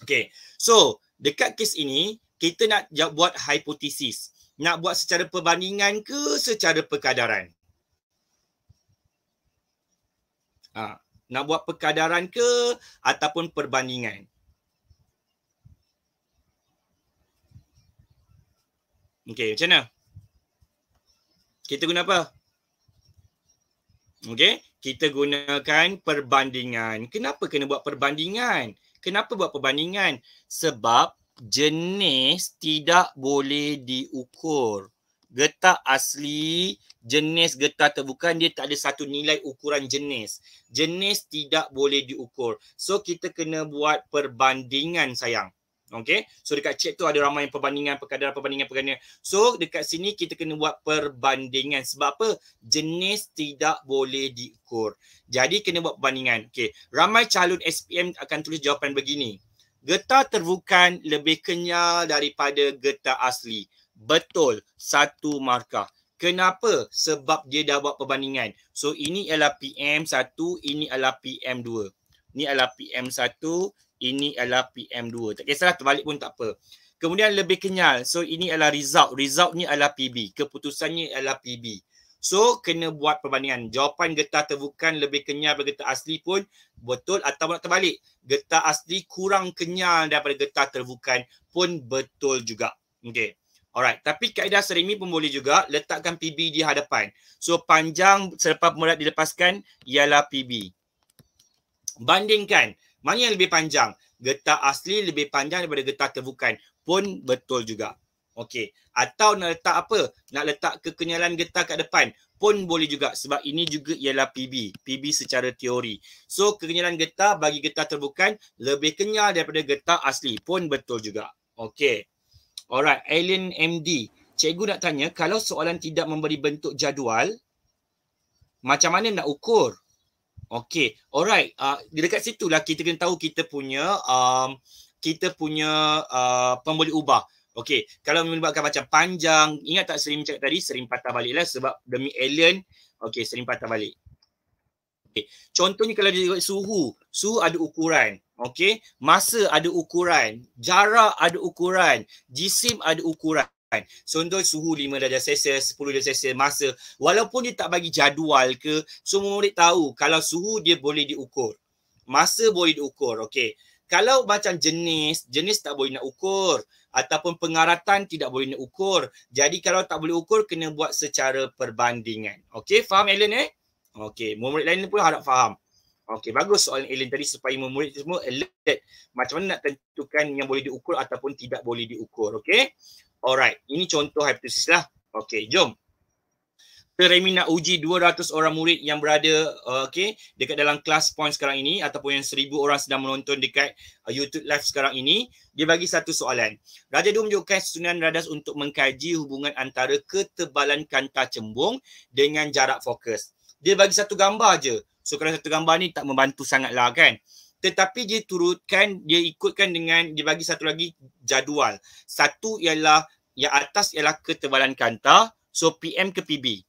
Okay. So dekat kes ini, kita nak buat hipotesis. Nak buat secara perbandingan ke secara perkadaran? Ha, nak buat perkadaran ke ataupun perbandingan? Okey, macam mana? Kita guna apa? Okey, kita gunakan perbandingan. Kenapa kena buat perbandingan? Kenapa buat perbandingan? Sebab jenis tidak boleh diukur. Getah asli, jenis getah terbukaan dia tak ada satu nilai ukuran jenis. Jenis tidak boleh diukur. So kita kena buat perbandingan sayang. Okay. So dekat chat tu ada ramai yang perbandingan, perkadaran perbandingan, perkadaran. So dekat sini kita kena buat perbandingan. Sebab apa? Jenis tidak boleh diukur. Jadi kena buat perbandingan. Okay. Ramai calon SPM akan tulis jawapan begini. Getah terbukan lebih kenyal daripada getah asli. Betul. Satu markah. Kenapa? Sebab dia dah buat perbandingan. So ini ialah PM1, ini adalah PM2. Ni adalah PM1, ini adalah PM2. Tak kisahlah terbalik pun tak apa. Kemudian lebih kenyal. So ini adalah result. Result ni adalah PB. Keputusannya adalah PB. So kena buat perbandingan. Jawapan getah terbukan lebih kenyal daripada getah asli pun betul atau nak terbalik. Getah asli kurang kenyal daripada getah terbukan pun betul juga. Okay. Alright. Tapi kaedah seremi pun boleh juga letakkan PB di hadapan. So panjang selepas murad dilepaskan ialah PB. Bandingkan. Mana yang lebih panjang? Getah asli lebih panjang daripada getah tebukan. Pun betul juga. Okey. Atau nak letak apa? Nak letak kekenyalan getah kat depan. Pun boleh juga sebab ini juga ialah PB. PB secara teori. So kekenyalan getah bagi getah terbukan lebih kenyal daripada getah asli. Pun betul juga. Okey. Alright. Alien MD. Cikgu nak tanya kalau soalan tidak memberi bentuk jadual macam mana nak ukur? Okay, alright. Di ah, dekat situ lah kita kena tahu kita punya um, kita punya uh, pemboleh ubah. Okay, kalau melibatkan macam panjang, ingat tak sering cakap tadi, sering patah balik lah sebab demi alien, okay, sering patah balik. Okay, contohnya kalau dia suhu, suhu ada ukuran. Okay, masa ada ukuran, jarak ada ukuran, jisim ada ukuran kan. Contoh suhu 5 darjah Celsius, 10 darjah Celsius masa. Walaupun dia tak bagi jadual ke, semua murid tahu kalau suhu dia boleh diukur. Masa boleh diukur, okey. Kalau macam jenis, jenis tak boleh nak ukur ataupun pengaratan tidak boleh nak ukur. Jadi kalau tak boleh ukur, kena buat secara perbandingan. Okey, faham Ellen eh? Okey, murid lain pun harap faham. Okey, bagus soalan Ellen tadi supaya murid semua alert. Macam mana nak tentukan yang boleh diukur ataupun tidak boleh diukur, okey? Alright, ini contoh hipotesis lah. Okay, jom. Teremi nak uji 200 orang murid yang berada uh, okay, dekat dalam kelas point sekarang ini ataupun yang 1000 orang sedang menonton dekat uh, YouTube live sekarang ini. Dia bagi satu soalan. Raja Du menunjukkan susunan radas untuk mengkaji hubungan antara ketebalan kanta cembung dengan jarak fokus. Dia bagi satu gambar je. So kalau satu gambar ni tak membantu sangatlah kan tetapi dia turutkan dia ikutkan dengan dia bagi satu lagi jadual satu ialah yang atas ialah ketebalan kanta so PM ke PB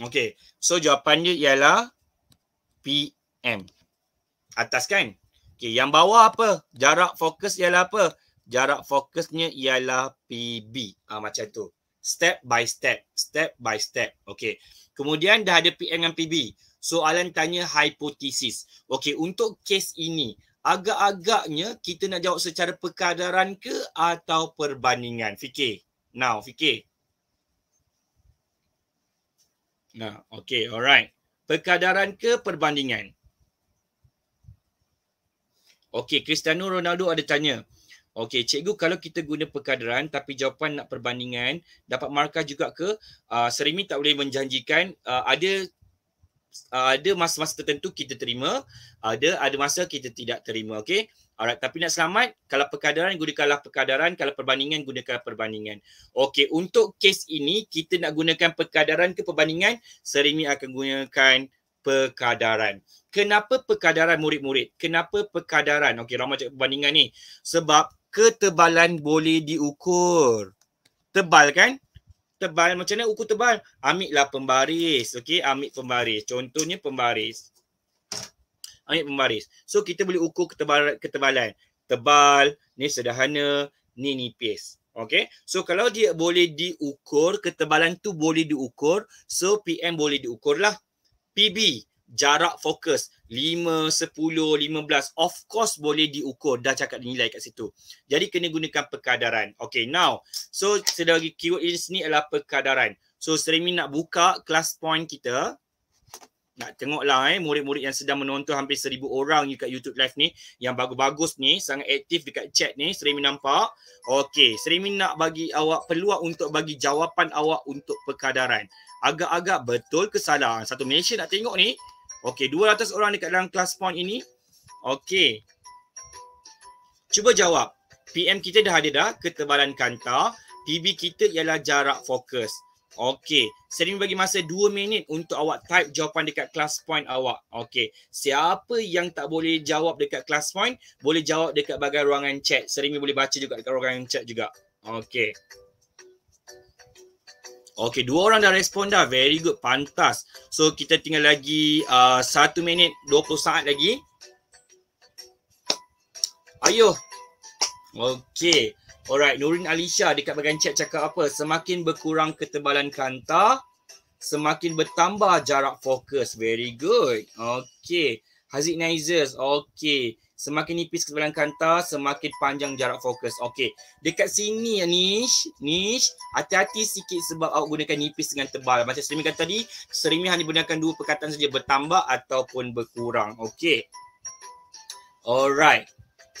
Okay. So jawapannya ialah PM. Atas kan? Okay. Yang bawah apa? Jarak fokus ialah apa? Jarak fokusnya ialah PB. Ha, ah, macam tu. Step by step. Step by step. Okay. Kemudian dah ada PM dengan PB soalan tanya hipotesis. Okey, untuk kes ini, agak-agaknya kita nak jawab secara perkadaran ke atau perbandingan? Fikir. Now, fikir. Nah, okey, alright. Perkadaran ke perbandingan? Okey, Cristiano Ronaldo ada tanya. Okey, cikgu kalau kita guna perkadaran tapi jawapan nak perbandingan, dapat markah juga ke? Uh, Serimi tak boleh menjanjikan uh, ada ada masa-masa tertentu kita terima, ada ada masa kita tidak terima, okey. Alright, tapi nak selamat, kalau perkadaran gunakanlah perkadaran, kalau perbandingan gunakanlah perbandingan. Okey, untuk kes ini kita nak gunakan perkadaran ke perbandingan, seringnya akan gunakan perkadaran. Kenapa perkadaran murid-murid? Kenapa perkadaran? Okey, ramai cakap perbandingan ni. Sebab ketebalan boleh diukur. Tebal kan? tebal macam mana uku tebal ambil lah pembaris okey ambil pembaris contohnya pembaris ambil pembaris so kita boleh ukur ketebalan ketebalan tebal ni sederhana ni nipis okey so kalau dia boleh diukur ketebalan tu boleh diukur so PM boleh diukur lah PB jarak fokus 5, 10, 15 of course boleh diukur dah cakap nilai kat situ. Jadi kena gunakan perkadaran. Okay now so sedari keyword ini sini adalah perkadaran. So Serimi nak buka class point kita. Nak tengoklah eh murid-murid yang sedang menonton hampir seribu orang ni kat YouTube live ni yang bagus-bagus ni sangat aktif dekat chat ni Serimi nampak. Okay Serimi nak bagi awak peluang untuk bagi jawapan awak untuk perkadaran. Agak-agak betul ke salah. Satu Malaysia nak tengok ni Okey, 200 orang dekat dalam kelas point ini. Okey. Cuba jawab. PM kita dah ada dah ketebalan kanta. PB kita ialah jarak fokus. Okey. Sering bagi masa 2 minit untuk awak type jawapan dekat kelas point awak. Okey. Siapa yang tak boleh jawab dekat kelas point, boleh jawab dekat bahagian ruangan chat. Sering boleh baca juga dekat ruangan chat juga. Okey. Okay, dua orang dah respon dah. Very good, pantas. So, kita tinggal lagi uh, 1 minit puluh saat lagi. Ayo. Okay. Alright, Nurin Alisha dekat bagian chat cakap apa? Semakin berkurang ketebalan kanta, semakin bertambah jarak fokus. Very good. Okay. Haziq Naizers. Okay. Semakin nipis kesebelan kanta, semakin panjang jarak fokus. Okey. Dekat sini ya niche, niche, hati-hati sikit sebab awak gunakan nipis dengan tebal. Macam streaming kata tadi, streaming hanya gunakan dua perkataan saja bertambah ataupun berkurang. Okey. Alright.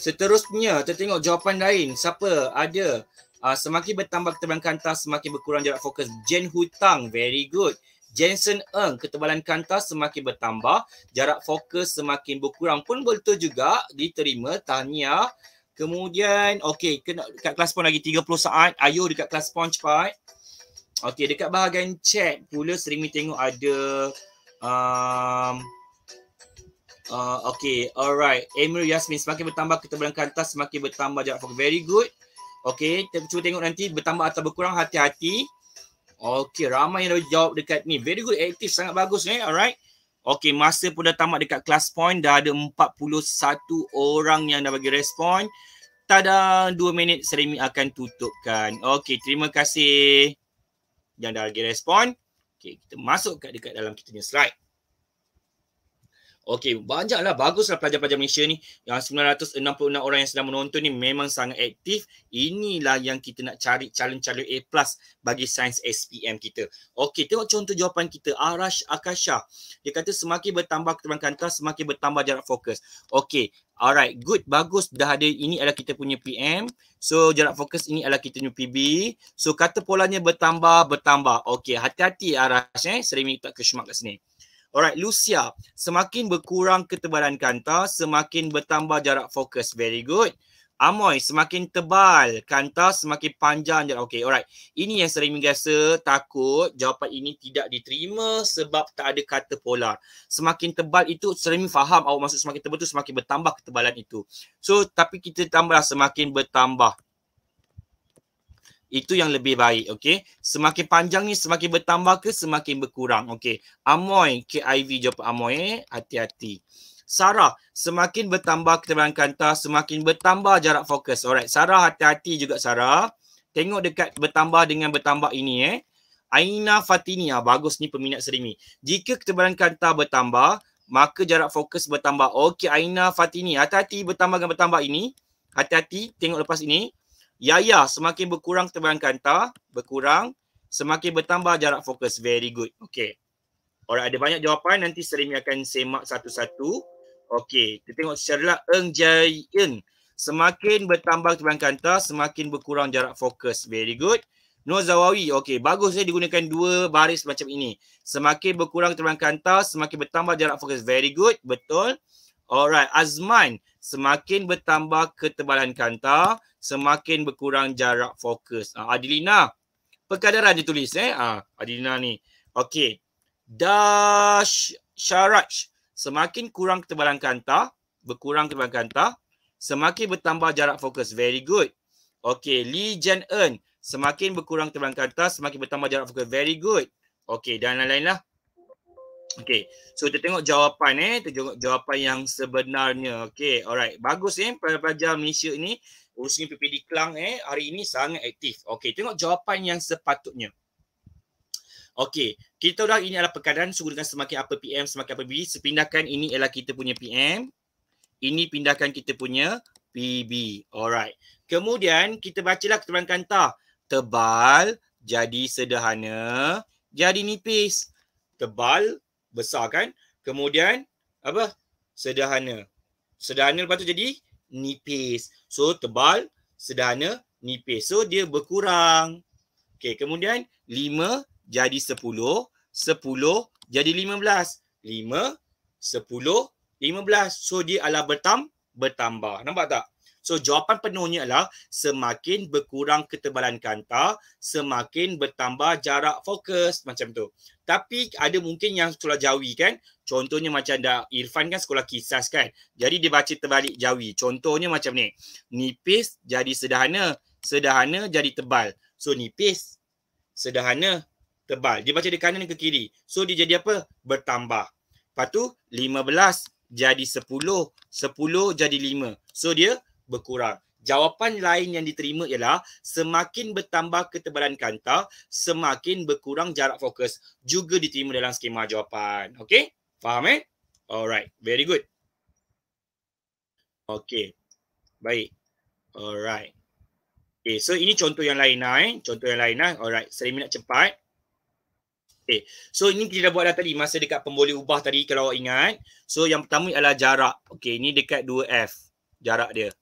Seterusnya, kita tengok jawapan lain. Siapa? Ada. Uh, semakin bertambah ketebalan kanta, semakin berkurang jarak fokus. Jen Hutang. Very good. Jensen Ng, ketebalan kanta semakin bertambah, jarak fokus semakin berkurang pun betul juga diterima, tanya. Kemudian, okay, kena dekat kelas pon lagi 30 saat. Ayuh dekat kelas pon cepat. Okay, dekat bahagian chat pula sering tengok ada um, uh, okay, alright. Emir Yasmin, semakin bertambah ketebalan kantar, semakin bertambah jarak fokus. Very good. Okay, kita cuba tengok nanti bertambah atau berkurang. Hati-hati. Okay ramai yang dah jawab dekat ni. Very good, aktif, sangat bagus ni. Eh? Alright. okay masa pun dah tamat dekat class point. Dah ada 41 orang yang dah bagi respon. Tada, 2 minit Serimi akan tutupkan. okay terima kasih yang dah bagi respon. okay kita masuk kat dekat dalam kita punya slide. Okey, banyaklah baguslah pelajar-pelajar Malaysia ni yang 966 orang yang sedang menonton ni memang sangat aktif. Inilah yang kita nak cari calon-calon A+ plus bagi sains SPM kita. Okey, tengok contoh jawapan kita Arash Akasha. Dia kata semakin bertambah keterangan kelas, semakin bertambah jarak fokus. Okey, alright, good, bagus dah ada ini adalah kita punya PM. So jarak fokus ini adalah kita punya PB. So kata polanya bertambah, bertambah. Okey, hati-hati Arash eh. Sering tak kesemak kat sini. Alright, Lucia, semakin berkurang ketebalan kanta, semakin bertambah jarak fokus. Very good. Amoy, semakin tebal kanta, semakin panjang jarak. Okay, alright. Ini yang sering menggasa takut jawapan ini tidak diterima sebab tak ada kata polar. Semakin tebal itu, sering faham awak maksud semakin tebal itu, semakin bertambah ketebalan itu. So, tapi kita tambah semakin bertambah. Itu yang lebih baik, okey. Semakin panjang ni semakin bertambah ke semakin berkurang, okey. Amoy, KIV jawapan Amoy, eh? hati-hati. Sarah, semakin bertambah ketebalan kanta, semakin bertambah jarak fokus. Alright, Sarah hati-hati juga Sarah. Tengok dekat bertambah dengan bertambah ini eh. Aina Fatini, ah, bagus ni peminat serimi. Jika ketebalan kanta bertambah, maka jarak fokus bertambah. Okey, Aina Fatini, hati-hati bertambah dengan bertambah ini. Hati-hati, tengok lepas ini. Ya, ya. semakin berkurang tebalan kanta, berkurang semakin bertambah jarak fokus. Very good. Okay. Orang ada banyak jawapan nanti Serimi akan semak satu-satu. Okay. Kita tengok secara lah. Eng Jayin. Semakin bertambah tebalan kanta, semakin berkurang jarak fokus. Very good. Nur Zawawi. Okay. Bagus dia eh digunakan dua baris macam ini. Semakin berkurang tebalan kanta, semakin bertambah jarak fokus. Very good. Betul. Alright. Azman. Semakin bertambah ketebalan kanta, semakin berkurang jarak fokus. Uh, Adilina, perkadaran dia tulis eh. Uh, Adilina ni. Okey. Dash syaraj. Semakin kurang ketebalan kanta, berkurang ketebalan kanta, semakin bertambah jarak fokus. Very good. Okey. Lee Jen Eun. Semakin berkurang ketebalan kanta, semakin bertambah jarak fokus. Very good. Okey. Dan lain-lain lah. Okey. So kita tengok jawapan eh. Kita tengok jawapan yang sebenarnya. Okey. Alright. Bagus eh. Pelajar-pelajar Malaysia ni Urusnya PPD Kelang eh hari ini sangat aktif. Okey, tengok jawapan yang sepatutnya. Okey, kita dah ini adalah perkadaan suku dengan semakin apa PM semakin apa BB. Sepindahkan ini ialah kita punya PM. Ini pindahkan kita punya PB. Alright. Kemudian kita bacalah keterangan kanta Tebal jadi sederhana jadi nipis. Tebal besar kan? Kemudian apa? Sederhana. Sederhana lepas tu jadi nipis. So tebal, sederhana, nipis. So dia berkurang. Okey, kemudian 5 jadi 10, 10 jadi 15. 5, 10, 15. So dia ala bertam bertambah. Nampak tak? So jawapan penuhnya adalah semakin berkurang ketebalan kanta, semakin bertambah jarak fokus macam tu. Tapi ada mungkin yang sekolah jawi kan. Contohnya macam dah Irfan kan sekolah kisah kan. Jadi dia baca terbalik jawi. Contohnya macam ni. Nipis jadi sederhana. Sederhana jadi tebal. So nipis, sederhana, tebal. Dia baca dari kanan ke kiri. So dia jadi apa? Bertambah. Lepas tu 15 jadi 10. 10 jadi 5. So dia berkurang. Jawapan lain yang diterima ialah semakin bertambah ketebalan kanta, semakin berkurang jarak fokus juga diterima dalam skema jawapan. Okey? Faham eh? Alright. Very good. Okey. Baik. Alright. Okay, so ini contoh yang lain lah eh. Contoh yang lain lah. Alright, saya minat cepat. Okay, so ini kita dah buat dah tadi. Masa dekat pemboleh ubah tadi kalau awak ingat. So yang pertama ialah jarak. Okay, ini dekat 2F. Jarak dia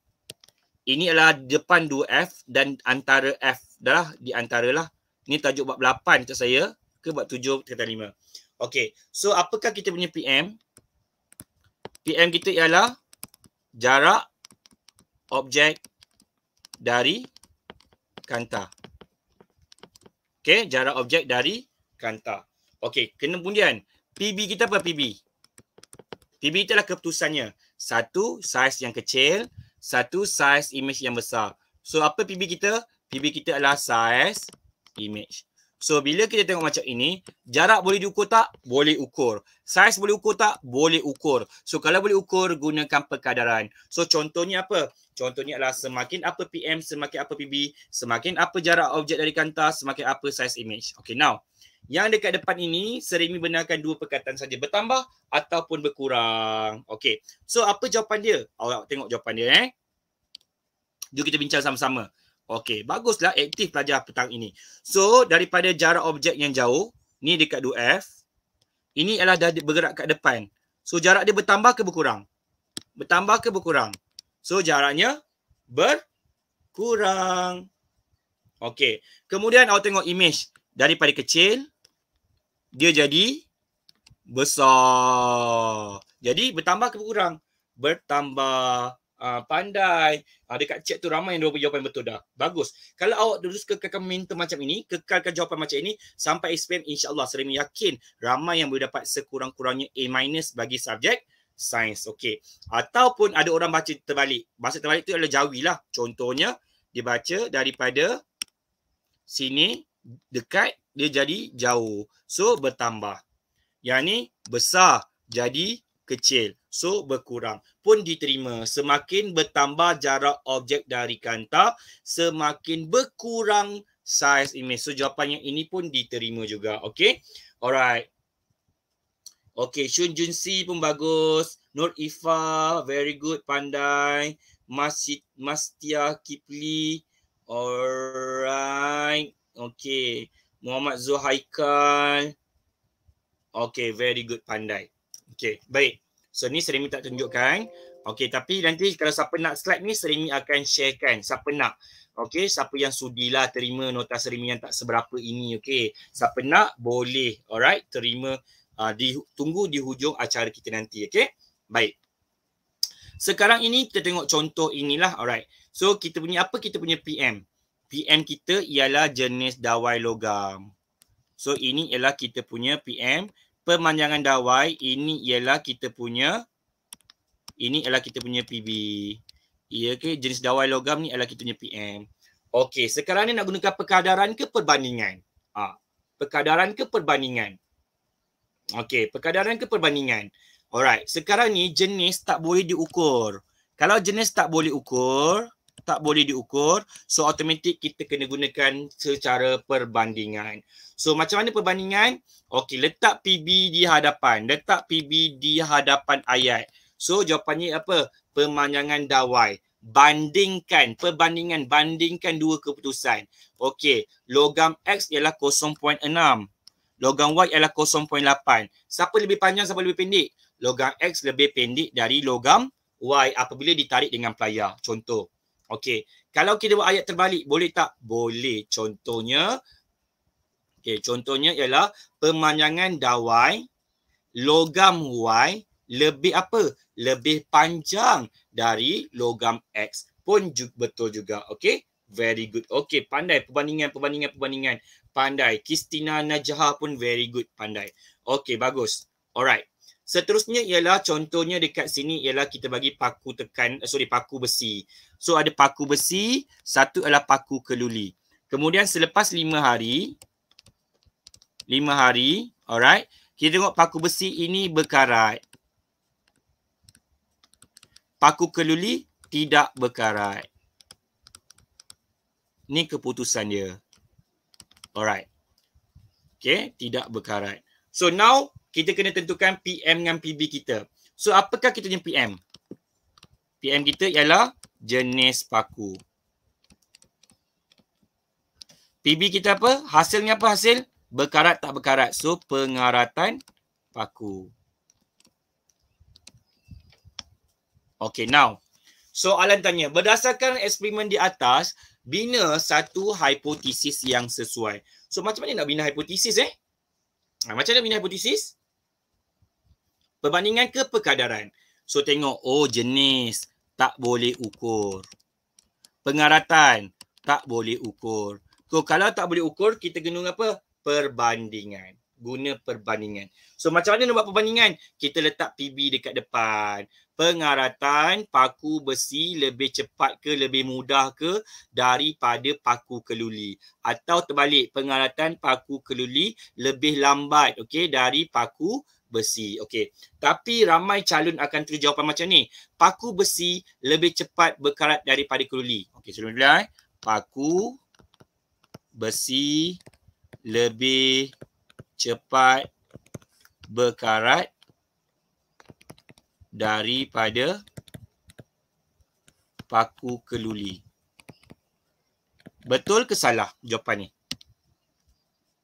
ini adalah depan 2F dan antara F dah lah, di antara lah. Ni tajuk bab 8 untuk saya ke bab 7 kata 5. Okay, so apakah kita punya PM? PM kita ialah jarak objek dari kanta. Okay, jarak objek dari kanta. Okay, kena kemudian PB kita apa PB? PB adalah keputusannya. Satu, saiz yang kecil satu size image yang besar. So apa PB kita? PB kita adalah size image. So bila kita tengok macam ini, jarak boleh diukur tak? Boleh ukur. Size boleh ukur tak? Boleh ukur. So kalau boleh ukur gunakan perkadaran. So contohnya apa? Contohnya adalah semakin apa PM, semakin apa PB, semakin apa jarak objek dari kantar, semakin apa size image. Okay now. Yang dekat depan ini, sering benarkan dua perkataan saja bertambah ataupun berkurang. Okey. So apa jawapan dia? Awak tengok jawapan dia eh. Jom kita bincang sama-sama. Okey, baguslah aktif pelajar petang ini. So daripada jarak objek yang jauh, ni dekat 2F. Ini adalah dah bergerak kat depan. So jarak dia bertambah ke berkurang? Bertambah ke berkurang? So jaraknya berkurang. Okey. Kemudian awak tengok image daripada kecil dia jadi besar. Jadi bertambah ke kurang? Bertambah. Uh, pandai. Uh, dekat chat tu ramai yang dah jawapan betul dah. Bagus. Kalau awak terus kekalkan mentor macam ini, kekalkan jawapan macam ini sampai SPM insyaAllah saya yakin ramai yang boleh dapat sekurang-kurangnya A- minus bagi subjek sains. Okey. Ataupun ada orang baca terbalik. Baca terbalik tu adalah jawi lah. Contohnya dibaca daripada sini dekat dia jadi jauh. So bertambah. Yang ni besar jadi kecil. So berkurang pun diterima. Semakin bertambah jarak objek dari kanta, semakin berkurang saiz image. So jawapan yang ini pun diterima juga. Okay. Alright. Okay. Shun Jun Si pun bagus. Nur Ifa, very good, pandai. Masjid, Mastia Kipli. Alright. Okay. Muhammad Zuhaikal. Okay, very good pandai. Okay, baik. So ni Serimi tak tunjukkan. Okay, tapi nanti kalau siapa nak slide ni, Serimi akan sharekan. Siapa nak. Okay, siapa yang sudilah terima nota Serimi yang tak seberapa ini. Okay, siapa nak boleh. Alright, terima. Uh, di, tunggu di hujung acara kita nanti. Okay, baik. Sekarang ini kita tengok contoh inilah. Alright. So kita punya apa kita punya PM? PM kita ialah jenis dawai logam. So ini ialah kita punya PM. Pemanjangan dawai ini ialah kita punya ini ialah kita punya PB. Ya ke? Jenis dawai logam ni ialah kita punya PM. Okey, sekarang ni nak gunakan perkadaran ke perbandingan? Ha. Perkadaran ke perbandingan? Okey, perkadaran ke perbandingan? Alright, sekarang ni jenis tak boleh diukur. Kalau jenis tak boleh ukur, tak boleh diukur so automatik kita kena gunakan secara perbandingan so macam mana perbandingan okey letak PB di hadapan letak PB di hadapan ayat so jawapannya apa pemanjangan dawai bandingkan perbandingan bandingkan dua keputusan okey logam x ialah 0.6 logam y ialah 0.8 siapa lebih panjang siapa lebih pendek logam x lebih pendek dari logam y apabila ditarik dengan pelayar. contoh Okey. Kalau kita buat ayat terbalik boleh tak? Boleh. Contohnya Okey, contohnya ialah pemanjangan dawai logam Y lebih apa? Lebih panjang dari logam X pun juga, betul juga. Okey. Very good. Okey, pandai perbandingan perbandingan perbandingan. Pandai. Kristina Najah pun very good, pandai. Okey, bagus. Alright. Seterusnya ialah contohnya dekat sini ialah kita bagi paku tekan eh, sorry paku besi. So ada paku besi, satu adalah paku keluli. Kemudian selepas lima hari, lima hari, alright, kita tengok paku besi ini berkarat. Paku keluli tidak berkarat. Ini keputusan dia. Alright. Okay, tidak berkarat. So now, kita kena tentukan PM dengan PB kita. So apakah kita punya PM? PM kita ialah jenis paku. PB kita apa? Hasilnya apa hasil? Berkarat tak berkarat. So, pengaratan paku. Okay, now. Soalan tanya. Berdasarkan eksperimen di atas, bina satu hipotesis yang sesuai. So, macam mana nak bina hipotesis eh? Ha, macam mana bina hipotesis? Perbandingan ke Perkadaran. So tengok oh jenis tak boleh ukur. Pengaratan tak boleh ukur. So kalau tak boleh ukur kita guna apa? Perbandingan. Guna perbandingan. So macam mana nak buat perbandingan? Kita letak PB dekat depan. Pengaratan paku besi lebih cepat ke lebih mudah ke daripada paku keluli. Atau terbalik pengaratan paku keluli lebih lambat okay, dari paku keluli besi. Okey. Tapi ramai calon akan terjawapan macam ni. Paku besi lebih cepat berkarat daripada keruli. Okey, sebelum dulu eh. Paku besi lebih cepat berkarat daripada paku keluli. Betul ke salah jawapan ni?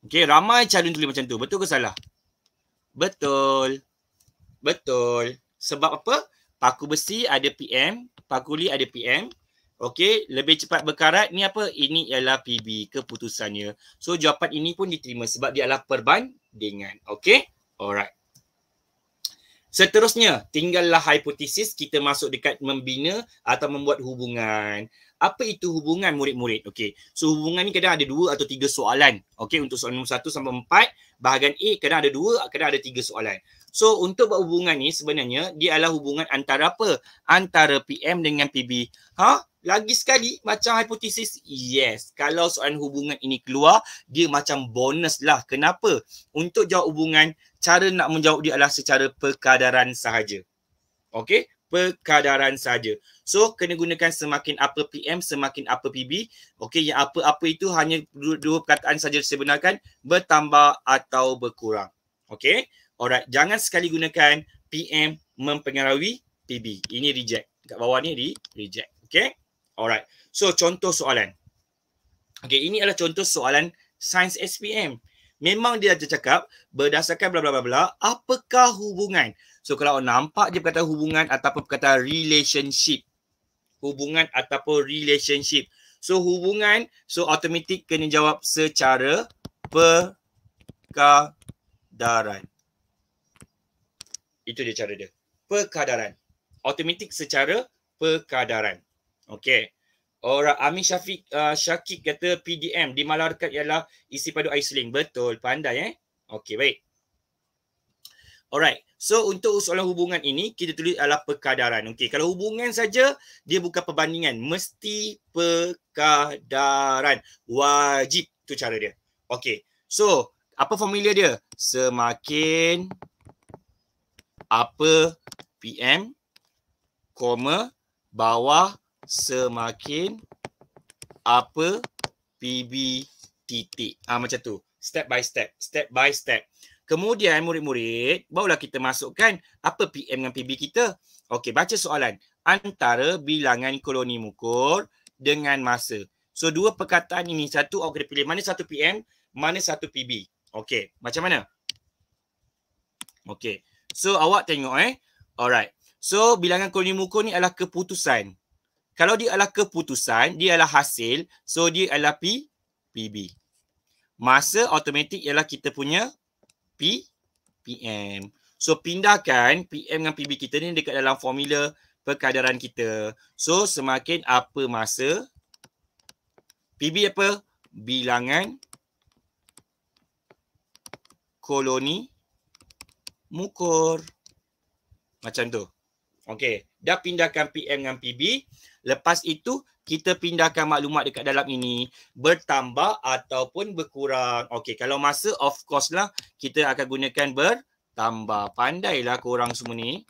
Okey, ramai calon tulis macam tu. Betul ke salah? Betul. Betul. Sebab apa? Paku besi ada PM, pakuli ada PM. Okey, lebih cepat berkarat ni apa? Ini ialah PB keputusannya. So jawapan ini pun diterima sebab dia adalah perbandingan. Okey? Alright. Seterusnya, tinggallah hipotesis kita masuk dekat membina atau membuat hubungan apa itu hubungan murid-murid? Okey. So hubungan ni kadang ada dua atau tiga soalan. Okey untuk soalan nombor satu sampai empat bahagian A kadang ada dua, kadang ada tiga soalan. So untuk buat hubungan ni sebenarnya dia adalah hubungan antara apa? Antara PM dengan PB. Ha? Lagi sekali macam hipotesis yes. Kalau soalan hubungan ini keluar dia macam bonus lah. Kenapa? Untuk jawab hubungan cara nak menjawab dia adalah secara perkadaran sahaja. Okey perkadaran saja. So kena gunakan semakin apa PM semakin apa PB. Okey yang apa-apa itu hanya dua, dua perkataan saja sebenarkan bertambah atau berkurang. Okey. Alright, jangan sekali gunakan PM mempengaruhi PB. Ini reject. Kat bawah ni di reject. Okey. Alright. So contoh soalan. Okey, ini adalah contoh soalan sains SPM. Memang dia ada cakap berdasarkan bla bla bla bla, apakah hubungan So kalau nampak je perkataan hubungan ataupun perkataan relationship. Hubungan ataupun relationship. So hubungan, so automatic kena jawab secara perkadaran. Itu dia cara dia. Perkadaran. Automatic secara perkadaran. Okay. Orang Amin Syafiq uh, Syakik kata PDM dimalarkat ialah isi padu air seling. Betul. Pandai eh. Okay baik. Alright. So untuk soalan hubungan ini kita tulis adalah perkadaran. Okey, kalau hubungan saja dia bukan perbandingan, mesti perkadaran. Wajib tu cara dia. Okey. So, apa formula dia? Semakin apa PM koma bawah semakin apa PB titik. Ah macam tu. Step by step, step by step. Kemudian murid-murid, barulah kita masukkan apa PM dengan PB kita. Okey, baca soalan. Antara bilangan koloni mukur dengan masa. So, dua perkataan ini. Satu, awak kena pilih mana satu PM, mana satu PB. Okey, macam mana? Okey, so awak tengok eh. Alright. So, bilangan koloni mukur ni adalah keputusan. Kalau dia adalah keputusan, dia adalah hasil. So, dia adalah P, PB. Masa automatik ialah kita punya P, PM. So pindahkan PM dengan PB kita ni dekat dalam formula perkadaran kita. So semakin apa masa PB apa? Bilangan koloni mukur. Macam tu. Okay, Dah pindahkan PM dengan PB. Lepas itu kita pindahkan maklumat dekat dalam ini bertambah ataupun berkurang. Okey, kalau masa of course lah kita akan gunakan bertambah. Pandailah korang semua ni.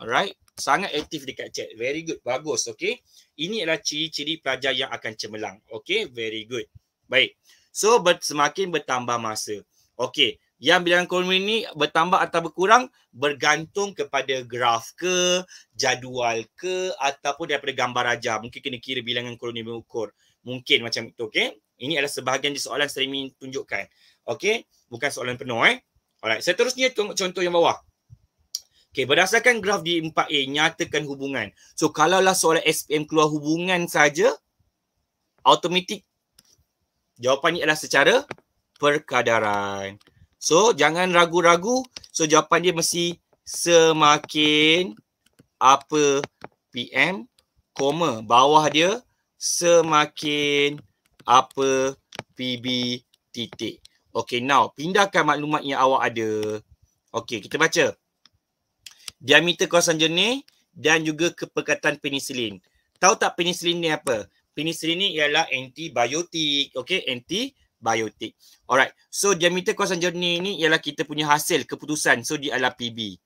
Alright. Sangat aktif dekat chat. Very good. Bagus. Okey. Ini adalah ciri-ciri pelajar yang akan cemerlang. Okey. Very good. Baik. So, ber- semakin bertambah masa. Okey yang bilangan kolumn ini bertambah atau berkurang bergantung kepada graf ke, jadual ke ataupun daripada gambar raja. Mungkin kena kira bilangan kolumn ni ukur. Mungkin macam itu okey? Ini adalah sebahagian di soalan streaming tunjukkan. Okey? Bukan soalan penuh, eh? Alright, seterusnya tengok contoh yang bawah. Okey, berdasarkan graf di 4A, nyatakan hubungan. So, kalaulah soalan SPM keluar hubungan saja, automatik jawapan ni adalah secara perkadaran. So jangan ragu-ragu. So jawapan dia mesti semakin apa PM koma bawah dia semakin apa PB titik. Okay now pindahkan maklumat yang awak ada. Okay kita baca. Diameter kawasan jernih dan juga kepekatan penisilin. Tahu tak penisilin ni apa? Penisilin ni ialah antibiotik. Okay anti biotik. Alright. So diameter kawasan jernih ni ialah kita punya hasil keputusan. So dia ialah PB.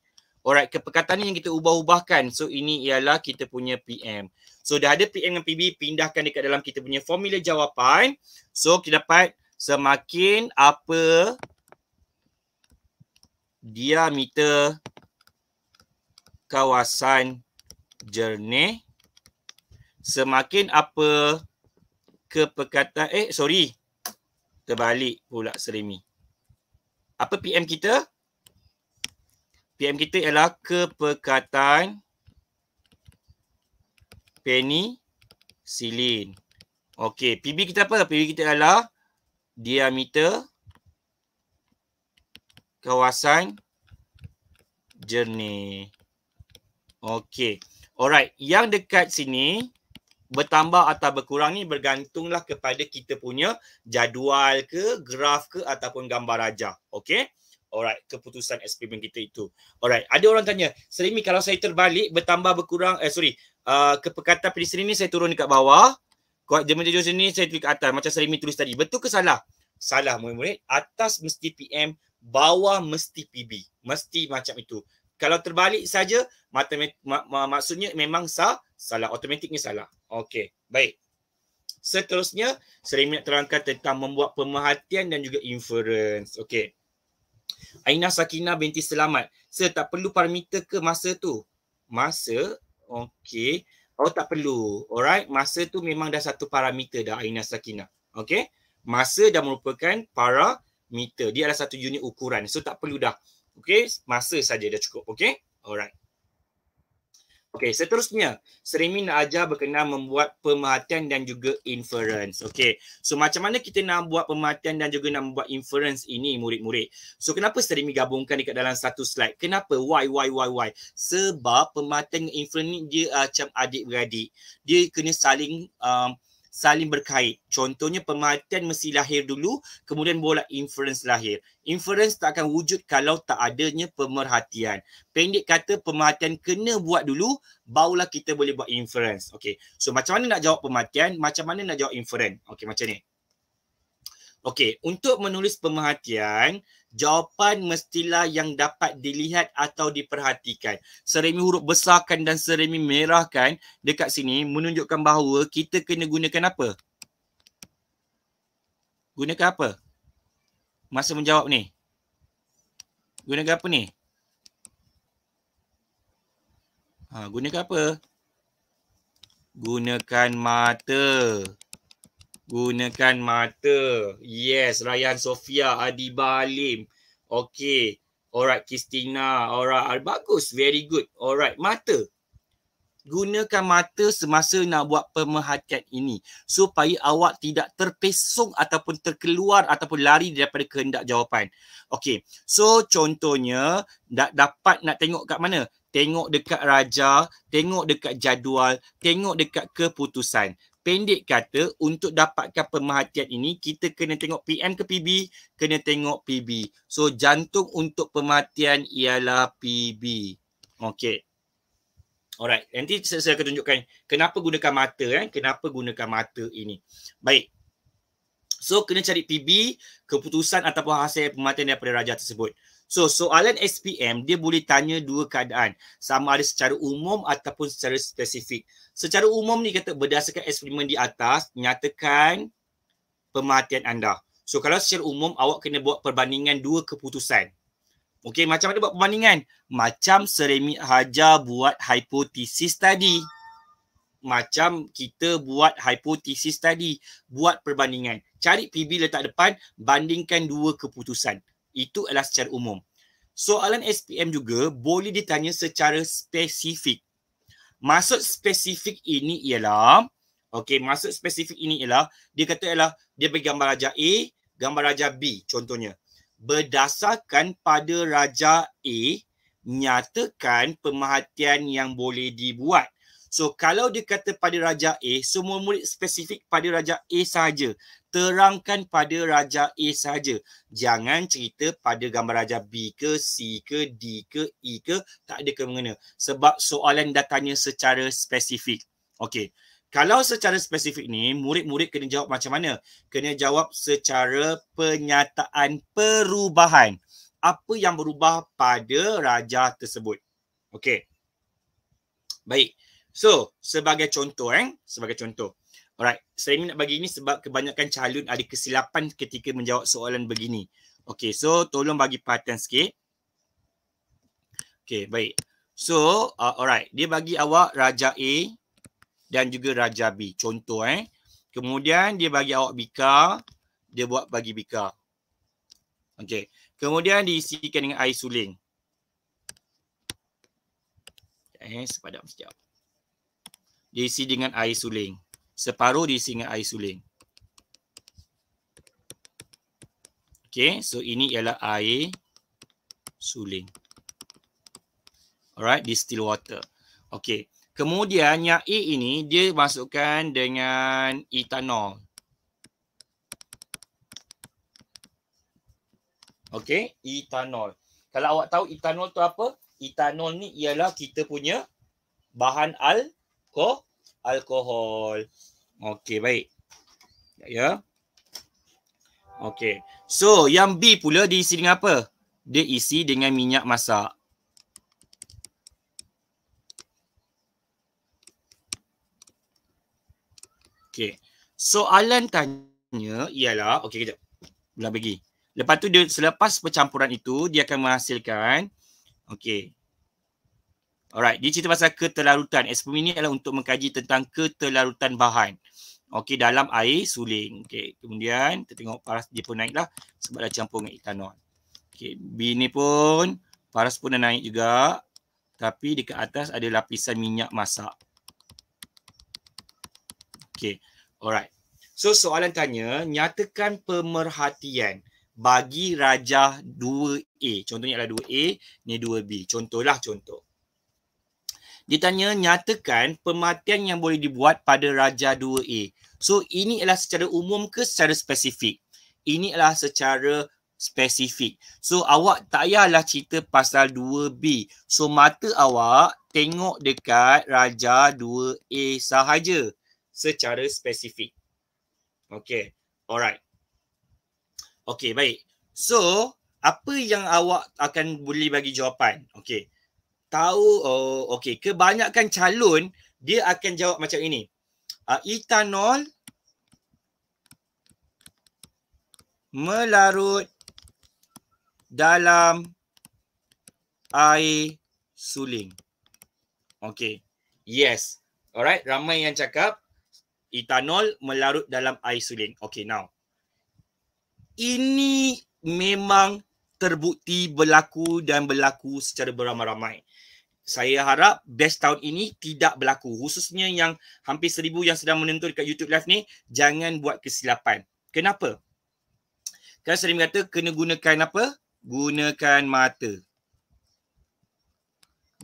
Alright. Kepekatan ni yang kita ubah-ubahkan. So ini ialah kita punya PM. So dah ada PM dan PB pindahkan dekat dalam kita punya formula jawapan. So kita dapat semakin apa diameter kawasan jernih semakin apa kepekatan eh sorry terbalik pula seremi. Apa PM kita? PM kita ialah kepekatan penicillin. Okey, PB kita apa? PB kita ialah diameter kawasan jernih. Okey. Alright, yang dekat sini bertambah atau berkurang ni bergantunglah kepada kita punya jadual ke, graf ke ataupun gambar raja. Okay? Alright, keputusan eksperimen kita itu. Alright, ada orang tanya, Serimi kalau saya terbalik bertambah berkurang, eh sorry, uh, kepekatan pada ni saya turun dekat bawah. Kuat dia menjadi sini saya tulis ke atas macam Serimi tulis tadi. Betul ke salah? Salah murid-murid. Atas mesti PM, bawah mesti PB. Mesti macam itu. Kalau terbalik saja, matemat, mak, mak, maksudnya memang sah, salah. Automatiknya salah. Okey, baik. Seterusnya, Serimi nak terangkan tentang membuat pemerhatian dan juga inference. Okey. Aina Sakina binti Selamat. Sir, tak perlu parameter ke masa tu? Masa? Okey. Oh, tak perlu. Alright. Masa tu memang dah satu parameter dah Aina Sakina. Okay. Masa dah merupakan parameter. Dia adalah satu unit ukuran. So, tak perlu dah. Okay. Masa saja dah cukup. Okay. Alright. Okey, seterusnya, Serimin ajar berkenaan membuat pemerhatian dan juga inference. Okey, so macam mana kita nak buat pemerhatian dan juga nak buat inference ini murid-murid? So kenapa Serimin gabungkan dekat dalam satu slide? Kenapa? Why, why, why, why? Sebab pemerhatian dan inference ni dia uh, macam adik-beradik. Dia kena saling... Uh, saling berkait. Contohnya pematian mesti lahir dulu, kemudian bola inference lahir. Inference tak akan wujud kalau tak adanya pemerhatian. Pendek kata pematian kena buat dulu, barulah kita boleh buat inference. Okay. So macam mana nak jawab pematian, macam mana nak jawab inference? Okay macam ni. Okay, untuk menulis pemerhatian, Jawapan mestilah yang dapat dilihat atau diperhatikan. Seremi huruf besarkan dan seremi merahkan dekat sini menunjukkan bahawa kita kena gunakan apa? Gunakan apa? Masa menjawab ni. Gunakan apa ni? Ha, gunakan apa? Gunakan mata gunakan mata. Yes, Rayan Sofia, Adi Balim. Okay. Alright, Kristina. Alright, bagus. Very good. Alright, mata. Gunakan mata semasa nak buat pemerhatian ini supaya awak tidak terpesong ataupun terkeluar ataupun lari daripada kehendak jawapan. Okay, so contohnya nak dapat nak tengok kat mana? Tengok dekat raja, tengok dekat jadual, tengok dekat keputusan pendek kata untuk dapatkan pemerhatian ini kita kena tengok PM ke PB kena tengok PB so jantung untuk pemerhatian ialah PB okey alright nanti saya akan tunjukkan kenapa gunakan mata eh kenapa gunakan mata ini baik so kena cari PB keputusan ataupun hasil pemerhatian daripada raja tersebut So soalan SPM dia boleh tanya dua keadaan sama ada secara umum ataupun secara spesifik. Secara umum ni kata berdasarkan eksperimen di atas nyatakan pematian anda. So kalau secara umum awak kena buat perbandingan dua keputusan. Okey macam mana buat perbandingan? Macam Seremi Haja buat hipotesis tadi. Macam kita buat hipotesis tadi, buat perbandingan. Cari PB letak depan, bandingkan dua keputusan. Itu adalah secara umum. Soalan SPM juga boleh ditanya secara spesifik. Maksud spesifik ini ialah, okay, maksud spesifik ini ialah, dia kata ialah, dia bagi gambar raja A, gambar raja B contohnya. Berdasarkan pada raja A, nyatakan pemerhatian yang boleh dibuat. So kalau dia kata pada raja A, semua murid spesifik pada raja A saja terangkan pada raja A saja. Jangan cerita pada gambar raja B ke C ke D ke E ke tak ada ke mengena. Sebab soalan dah tanya secara spesifik. Okey. Kalau secara spesifik ni, murid-murid kena jawab macam mana? Kena jawab secara penyataan perubahan. Apa yang berubah pada raja tersebut? Okey. Baik. So, sebagai contoh eh, sebagai contoh. Alright, saya ni nak bagi ini sebab kebanyakan calon ada kesilapan ketika menjawab soalan begini. Okay, so tolong bagi perhatian sikit. Okay, baik. So, uh, alright. Dia bagi awak Raja A dan juga Raja B. Contoh eh. Kemudian dia bagi awak Bika. Dia buat bagi Bika. Okay. Kemudian diisikan dengan air suling. Eh, sepadam sekejap. Diisi dengan air suling separuh di singa air suling. Okay, so ini ialah air suling. Alright, distilled water. Okay, kemudian yang A ini dia masukkan dengan etanol. Okay, etanol. Kalau awak tahu etanol tu apa? Etanol ni ialah kita punya bahan alkohol. Okey, baik. Ya. Yeah. Okey. So, yang B pula diisi dengan apa? Dia isi dengan minyak masak. Okey. Soalan tanya ialah, okey kejap. Belah bagi Lepas tu dia selepas pencampuran itu dia akan menghasilkan okey. Alright, dia cerita pasal keterlarutan. SPM ini adalah untuk mengkaji tentang keterlarutan bahan. Okey, dalam air suling. Okey, kemudian kita tengok paras dia pun naiklah sebab dah campur dengan etanol. Okey, B ni pun paras pun dah naik juga. Tapi dekat atas ada lapisan minyak masak. Okey, alright. So, soalan tanya, nyatakan pemerhatian bagi rajah 2A. Contohnya adalah 2A, ni 2B. Contohlah contoh ditanya nyatakan pematian yang boleh dibuat pada Raja 2A. So ini adalah secara umum ke secara spesifik? Ini adalah secara spesifik. So awak tak payahlah cerita pasal 2B. So mata awak tengok dekat Raja 2A sahaja secara spesifik. Okay. Alright. Okay baik. So apa yang awak akan boleh bagi jawapan? Okay tahu oh okey kebanyakan calon dia akan jawab macam ini uh, etanol melarut dalam air suling okey yes alright ramai yang cakap etanol melarut dalam air suling okey now ini memang terbukti berlaku dan berlaku secara beramai-ramai saya harap best tahun ini tidak berlaku. Khususnya yang hampir seribu yang sedang menonton dekat YouTube Live ni, jangan buat kesilapan. Kenapa? Kan sering kata kena gunakan apa? Gunakan mata.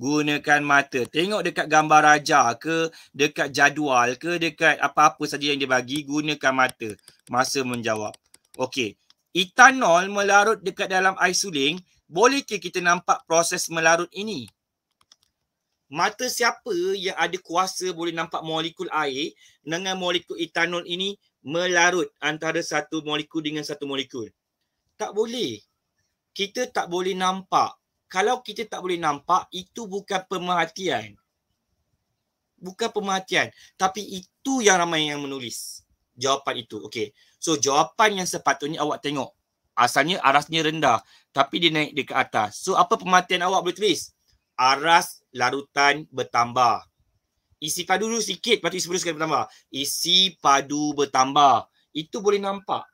Gunakan mata. Tengok dekat gambar raja ke, dekat jadual ke, dekat apa-apa saja yang dia bagi, gunakan mata. Masa menjawab. Okey. Etanol melarut dekat dalam air suling, bolehkah kita nampak proses melarut ini? mata siapa yang ada kuasa boleh nampak molekul air dengan molekul etanol ini melarut antara satu molekul dengan satu molekul? Tak boleh. Kita tak boleh nampak. Kalau kita tak boleh nampak, itu bukan pemerhatian. Bukan pemerhatian. Tapi itu yang ramai yang menulis jawapan itu. Okay. So jawapan yang sepatutnya awak tengok. Asalnya arasnya rendah. Tapi dia naik ke atas. So apa pemerhatian awak boleh tulis? Aras larutan bertambah. Isi padu dulu sikit, lepas tu isi padu sekali bertambah. Isi padu bertambah. Itu boleh nampak.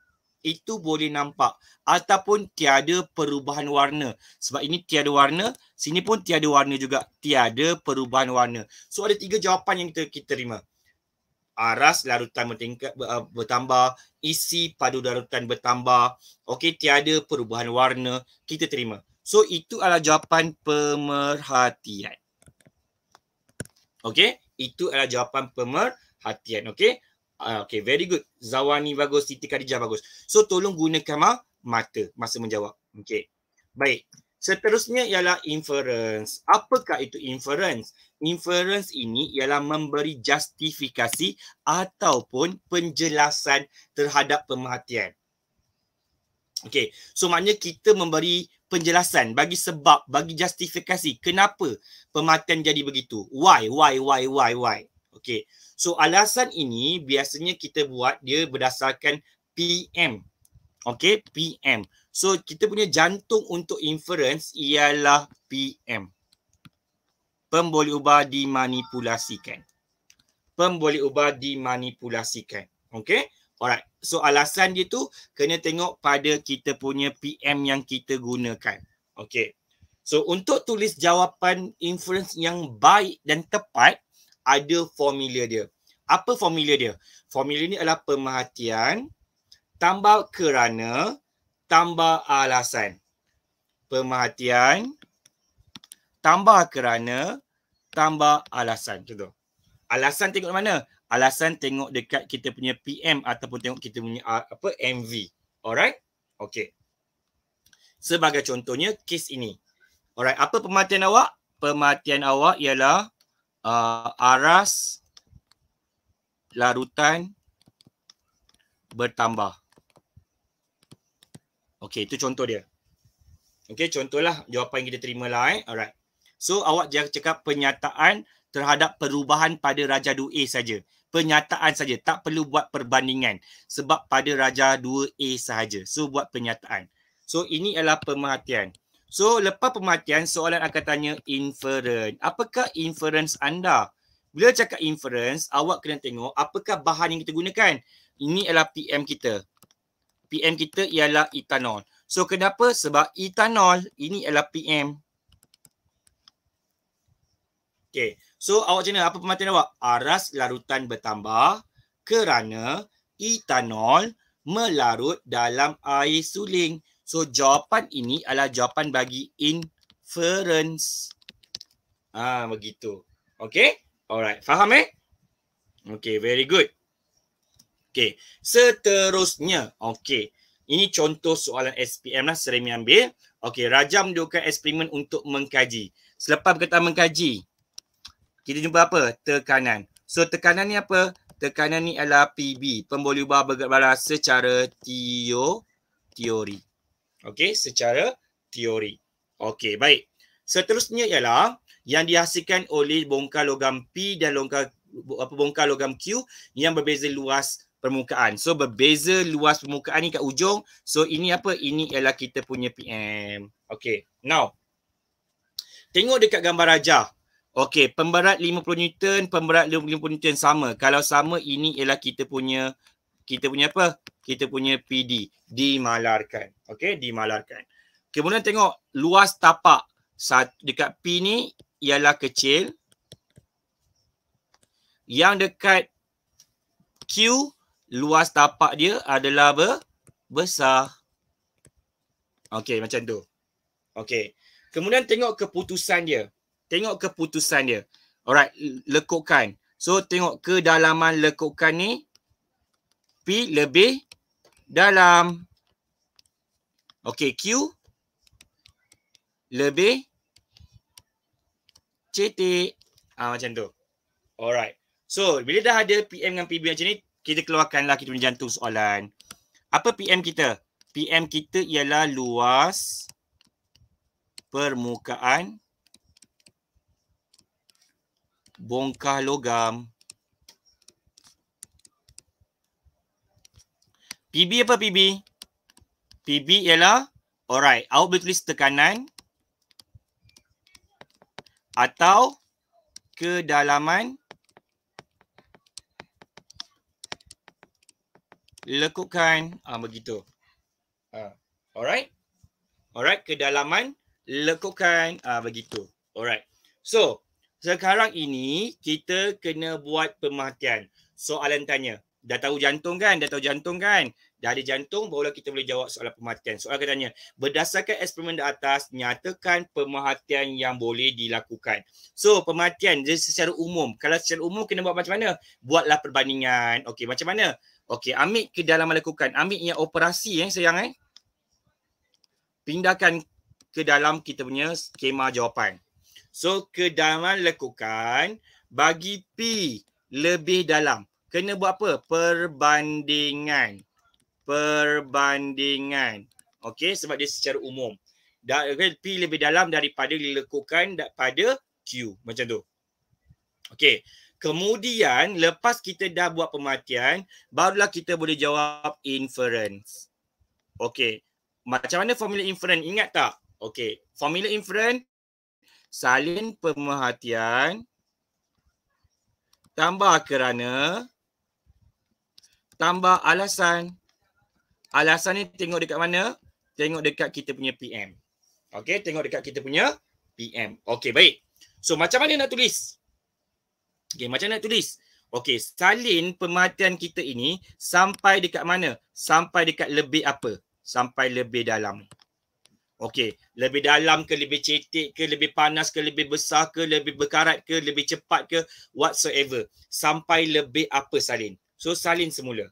Itu boleh nampak. Ataupun tiada perubahan warna. Sebab ini tiada warna, sini pun tiada warna juga. Tiada perubahan warna. So ada tiga jawapan yang kita, kita terima. Aras larutan bertingkat, uh, bertambah. Isi padu larutan bertambah. Okey, tiada perubahan warna. Kita terima. So itu adalah jawapan pemerhatian. Okay, itu adalah jawapan pemerhatian. Okay, uh, ah, okey, very good. Zawani bagus, Siti Khadijah bagus. So tolong gunakan ma mata masa menjawab. Okay, baik. Seterusnya ialah inference. Apakah itu inference? Inference ini ialah memberi justifikasi ataupun penjelasan terhadap pemerhatian. Okay, so maknanya kita memberi penjelasan bagi sebab, bagi justifikasi kenapa pematian jadi begitu. Why, why, why, why, why. Okay, so alasan ini biasanya kita buat dia berdasarkan PM. Okay, PM. So kita punya jantung untuk inference ialah PM. Pem ubah dimanipulasikan. Pem ubah dimanipulasikan. Okay. Alright. So alasan dia tu kena tengok pada kita punya PM yang kita gunakan. Okay. So untuk tulis jawapan inference yang baik dan tepat ada formula dia. Apa formula dia? Formula ni adalah pemerhatian tambah kerana tambah alasan. Pemerhatian tambah kerana tambah alasan. Contoh. Alasan tengok mana? alasan tengok dekat kita punya PM ataupun tengok kita punya uh, apa MV. Alright? Okay. Sebagai contohnya kes ini. Alright, apa pematian awak? Pematian awak ialah uh, aras larutan bertambah. Okay, itu contoh dia. Okay, contohlah jawapan yang kita terima lah eh. Alright. So, awak jangan cakap penyataan terhadap perubahan pada Raja dua a saja. Pernyataan saja tak perlu buat perbandingan sebab pada raja 2A sahaja so buat pernyataan. so ini adalah pemerhatian so lepas pemerhatian soalan akan tanya inference apakah inference anda bila cakap inference awak kena tengok apakah bahan yang kita gunakan ini adalah PM kita PM kita ialah etanol so kenapa sebab etanol ini adalah PM Okay, So awak macam mana? Apa pematian awak? Aras larutan bertambah kerana etanol melarut dalam air suling. So jawapan ini adalah jawapan bagi inference. Ah begitu. Okay? Alright. Faham eh? Okay. Very good. Okay. Seterusnya. Okay. Ini contoh soalan SPM lah. Sering ambil. Okay. Rajam mendudukan eksperimen untuk mengkaji. Selepas berkata Mengkaji kita jumpa apa? Tekanan. So tekanan ni apa? Tekanan ni adalah PB, pemboleh ubah bergerak secara teo, teori. Okay, secara teori. Okay, baik. Seterusnya ialah yang dihasilkan oleh bongkar logam P dan bongkar, apa, bongkar logam Q yang berbeza luas permukaan. So berbeza luas permukaan ni kat ujung. So ini apa? Ini ialah kita punya PM. Okay. now. Tengok dekat gambar rajah. Okey, pemberat 50 Newton, pemberat 50 Newton sama. Kalau sama ini ialah kita punya kita punya apa? Kita punya PD dimalarkan. Okey, dimalarkan. Kemudian tengok luas tapak dekat P ni ialah kecil. Yang dekat Q luas tapak dia adalah ber besar. Okey, macam tu. Okey. Kemudian tengok keputusan dia tengok keputusan dia. Alright, lekukan. So tengok kedalaman lekukan ni P lebih dalam Okay, Q lebih cetek. Ah, macam tu. Alright. So, bila dah ada PM dengan PB macam ni, kita keluarkanlah kita punya jantung soalan. Apa PM kita? PM kita ialah luas permukaan bongkah logam. PB apa PB? PB ialah, alright, awak boleh tulis tekanan atau kedalaman lekukan. Ah, begitu. Ah, alright. Alright, kedalaman lekukan. Ah, begitu. Alright. So, sekarang ini kita kena buat pematian. Soalan tanya. Dah tahu jantung kan? Dah tahu jantung kan? Dah ada jantung barulah kita boleh jawab soalan pematian. Soalan katanya, berdasarkan eksperimen di atas, nyatakan pematian yang boleh dilakukan. So, pematian jadi secara umum. Kalau secara umum kena buat macam mana? Buatlah perbandingan. Okey, macam mana? Okey, ambil ke dalam lakukan. Ambil yang operasi eh, sayang eh. Pindahkan ke dalam kita punya skema jawapan. So kedalaman lekukan bagi P lebih dalam. Kena buat apa? Perbandingan. Perbandingan. Okey sebab dia secara umum. P lebih dalam daripada lekukan daripada Q. Macam tu. Okey. Kemudian lepas kita dah buat pematian, barulah kita boleh jawab inference. Okey. Macam mana formula inference? Ingat tak? Okey. Formula inference salin pemerhatian tambah kerana tambah alasan alasan ni tengok dekat mana tengok dekat kita punya PM okey tengok dekat kita punya PM okey baik so macam mana nak tulis okey macam mana nak tulis okey salin pemerhatian kita ini sampai dekat mana sampai dekat lebih apa sampai lebih dalam Okey, lebih dalam ke, lebih cetek ke, lebih panas ke, lebih besar ke, lebih berkarat ke, lebih cepat ke, whatsoever. Sampai lebih apa salin. So salin semula.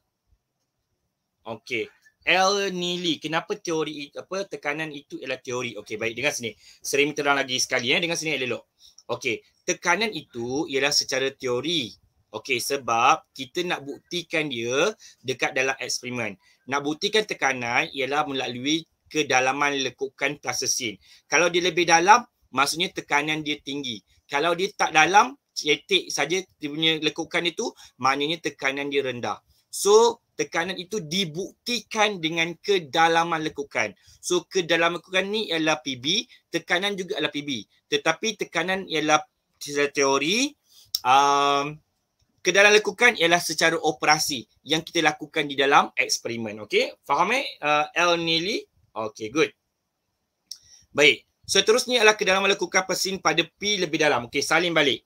Okey. L. Neely. Kenapa teori apa tekanan itu ialah teori? Okey, baik. Dengar sini. Sering terang lagi sekali. Eh. Dengar sini, elok. Okey. Tekanan itu ialah secara teori. Okey, sebab kita nak buktikan dia dekat dalam eksperimen. Nak buktikan tekanan ialah melalui kedalaman lekukan plastisin. Kalau dia lebih dalam, maksudnya tekanan dia tinggi. Kalau dia tak dalam, cetek saja dia punya lekukan itu, maknanya tekanan dia rendah. So, tekanan itu dibuktikan dengan kedalaman lekukan. So, kedalaman lekukan ni ialah PB, tekanan juga ialah PB. Tetapi tekanan ialah teori, um, kedalaman lekukan ialah secara operasi yang kita lakukan di dalam eksperimen. Okay, faham eh? Uh, L. Neely. Okay, good. Baik. Seterusnya ialah kedalaman lekukan pesin pada P lebih dalam. Okay, salin balik.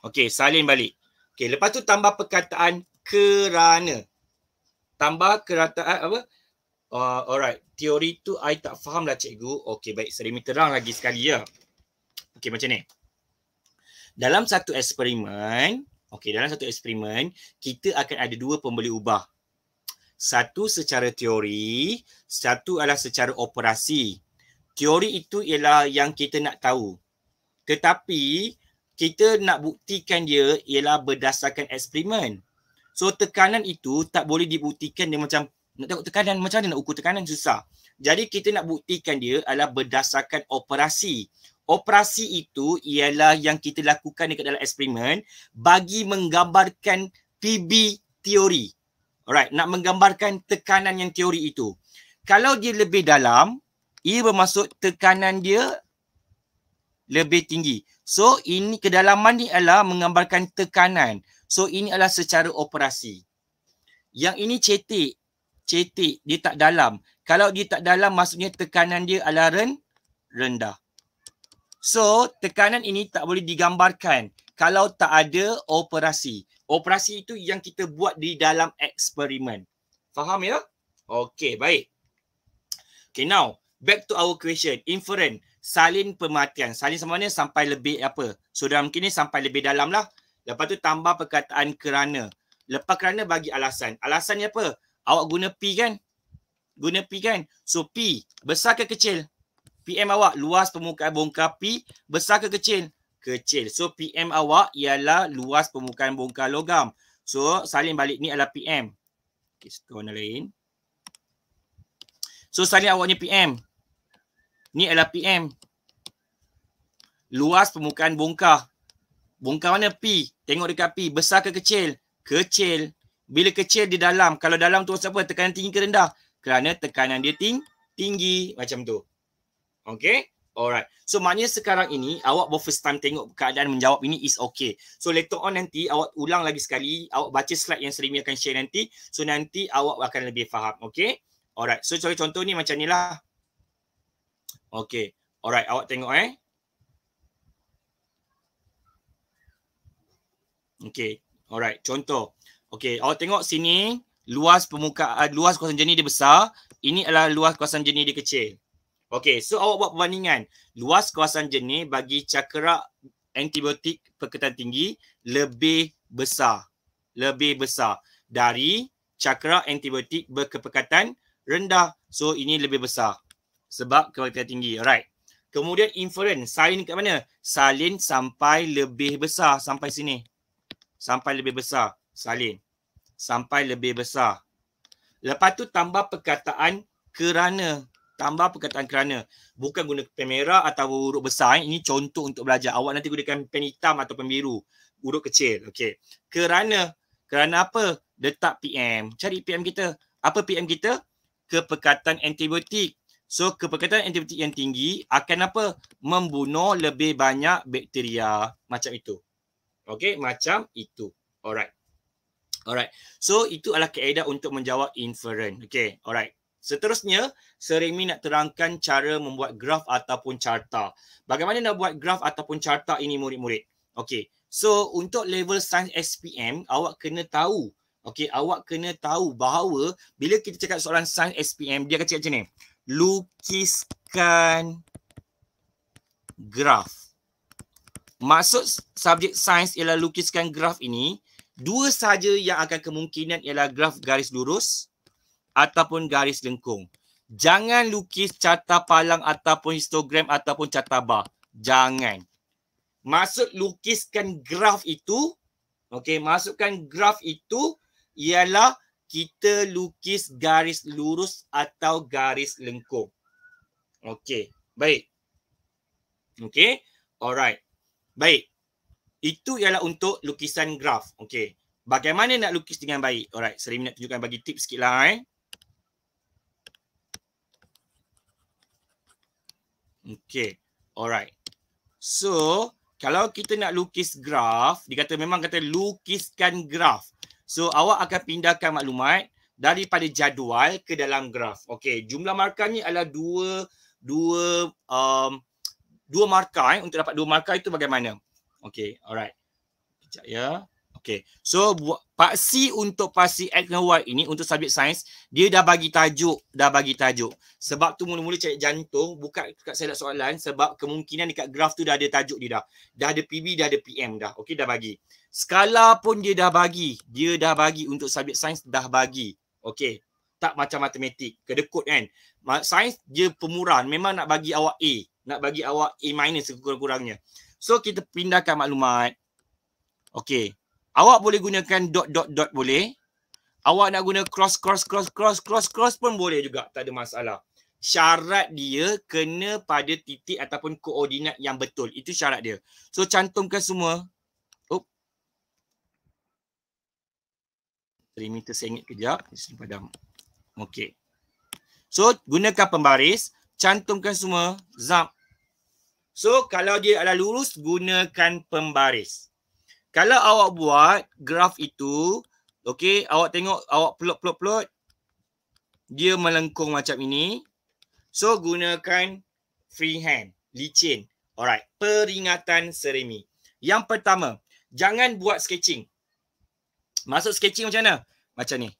Okay, salin balik. Okay, lepas tu tambah perkataan kerana. Tambah kerataan apa? Uh, alright. Teori tu I tak faham lah cikgu. Okay, baik. Serimi terang lagi sekali ya. Okay, macam ni. Dalam satu eksperimen, okay, dalam satu eksperimen, kita akan ada dua pembeli ubah. Satu secara teori, satu adalah secara operasi. Teori itu ialah yang kita nak tahu. Tetapi kita nak buktikan dia ialah berdasarkan eksperimen. So tekanan itu tak boleh dibuktikan dia macam nak tengok tekanan macam mana nak ukur tekanan susah. Jadi kita nak buktikan dia adalah berdasarkan operasi. Operasi itu ialah yang kita lakukan dekat dalam eksperimen bagi menggambarkan PB teori. Alright, nak menggambarkan tekanan yang teori itu. Kalau dia lebih dalam, ia bermaksud tekanan dia lebih tinggi. So, ini kedalaman ni adalah menggambarkan tekanan. So, ini adalah secara operasi. Yang ini cetek. Cetek, dia tak dalam. Kalau dia tak dalam, maksudnya tekanan dia adalah rendah. So, tekanan ini tak boleh digambarkan kalau tak ada operasi operasi itu yang kita buat di dalam eksperimen. Faham ya? Okey, baik. Okay, now back to our question. Inferent, salin pematian. Salin sama mana sampai lebih apa? So dalam kini sampai lebih dalam lah. Lepas tu tambah perkataan kerana. Lepas kerana bagi alasan. Alasannya apa? Awak guna P kan? Guna P kan? So P, besar ke kecil? PM awak, luas permukaan bongkar P, besar ke kecil? kecil. So PM awak ialah luas permukaan bongkar logam. So salin balik ni adalah PM. Okay, suka warna lain. So salin awaknya PM. Ni adalah PM. Luas permukaan bongkar. Bongkar mana P? Tengok dekat P. Besar ke kecil? Kecil. Bila kecil di dalam. Kalau dalam tu apa? Tekanan tinggi ke rendah? Kerana tekanan dia ting tinggi. Macam tu. Okay. Alright. So maknanya sekarang ini awak buat first time tengok keadaan menjawab ini is okay. So later on nanti awak ulang lagi sekali. Awak baca slide yang Serimi akan share nanti. So nanti awak akan lebih faham. Okay. Alright. So contoh, contoh ni macam ni lah. Okay. Alright. Awak tengok eh. Okay. Alright. Contoh. Okay. Awak tengok sini. Luas permukaan, luas kawasan jenis dia besar. Ini adalah luas kawasan jenis dia kecil. Okey, so awak buat perbandingan luas kawasan jenis bagi cakera antibiotik perketan tinggi lebih besar. Lebih besar dari cakera antibiotik berkepekatan rendah. So ini lebih besar sebab kepekatan tinggi. Alright. Kemudian inferen, salin kat mana? Salin sampai lebih besar sampai sini. Sampai lebih besar salin. Sampai lebih besar. Lepas tu tambah perkataan kerana tambah perkataan kerana bukan guna pen merah atau huruf besar eh. ini contoh untuk belajar awak nanti gunakan pen hitam atau pen biru huruf kecil okey kerana kerana apa letak PM cari PM kita apa PM kita kepekatan antibiotik so kepekatan antibiotik yang tinggi akan apa membunuh lebih banyak bakteria macam itu okey macam itu alright Alright. So itu adalah kaedah untuk menjawab inferen. Okay. Alright. Seterusnya, sering nak terangkan cara membuat graf ataupun carta. Bagaimana nak buat graf ataupun carta ini murid-murid? Okey. So, untuk level sains SPM, awak kena tahu. Okey, awak kena tahu bahawa bila kita cakap soalan sains SPM, dia akan cakap macam ni. Lukiskan graf. Maksud subjek sains ialah lukiskan graf ini. Dua saja yang akan kemungkinan ialah graf garis lurus ataupun garis lengkung. Jangan lukis carta palang ataupun histogram ataupun carta bar. Jangan. Maksud lukiskan graf itu, okey, masukkan graf itu ialah kita lukis garis lurus atau garis lengkung. Okey, baik. Okey, alright. Baik. Itu ialah untuk lukisan graf. Okey. Bagaimana nak lukis dengan baik? Alright, Serimi nak tunjukkan bagi tips sikit lah eh. Okay. Alright. So, kalau kita nak lukis graf, dia kata memang kata lukiskan graf. So, awak akan pindahkan maklumat daripada jadual ke dalam graf. Okay. Jumlah markah ni adalah dua, dua, um, dua markah. Eh. Untuk dapat dua markah itu bagaimana? Okay. Alright. Sekejap ya. Okay. So paksi untuk paksi X dan Y ini untuk subjek sains, dia dah bagi tajuk, dah bagi tajuk. Sebab tu mula-mula cari jantung, buka dekat saya soalan sebab kemungkinan dekat graf tu dah ada tajuk dia dah. Dah ada PB, dah ada PM dah. Okay, dah bagi. Skala pun dia dah bagi. Dia dah bagi untuk subjek sains, dah bagi. Okay. Tak macam matematik. Kedekut kan. Sains dia pemurahan. Memang nak bagi awak A. Nak bagi awak A minus sekurang-kurangnya. So kita pindahkan maklumat. Okay. Awak boleh gunakan dot dot dot boleh. Awak nak guna cross cross cross cross cross cross pun boleh juga. Tak ada masalah. Syarat dia kena pada titik ataupun koordinat yang betul. Itu syarat dia. So cantumkan semua. Oh. 3 meter sengit kejap. Sini padam. Okay. So gunakan pembaris. Cantumkan semua. Zap. So kalau dia adalah lurus gunakan pembaris. Kalau awak buat graf itu, okey, awak tengok awak plot-plot-plot dia melengkung macam ini. So gunakan freehand, licin. Alright, peringatan seremi. Yang pertama, jangan buat sketching. Masuk sketching macam mana? Macam ni.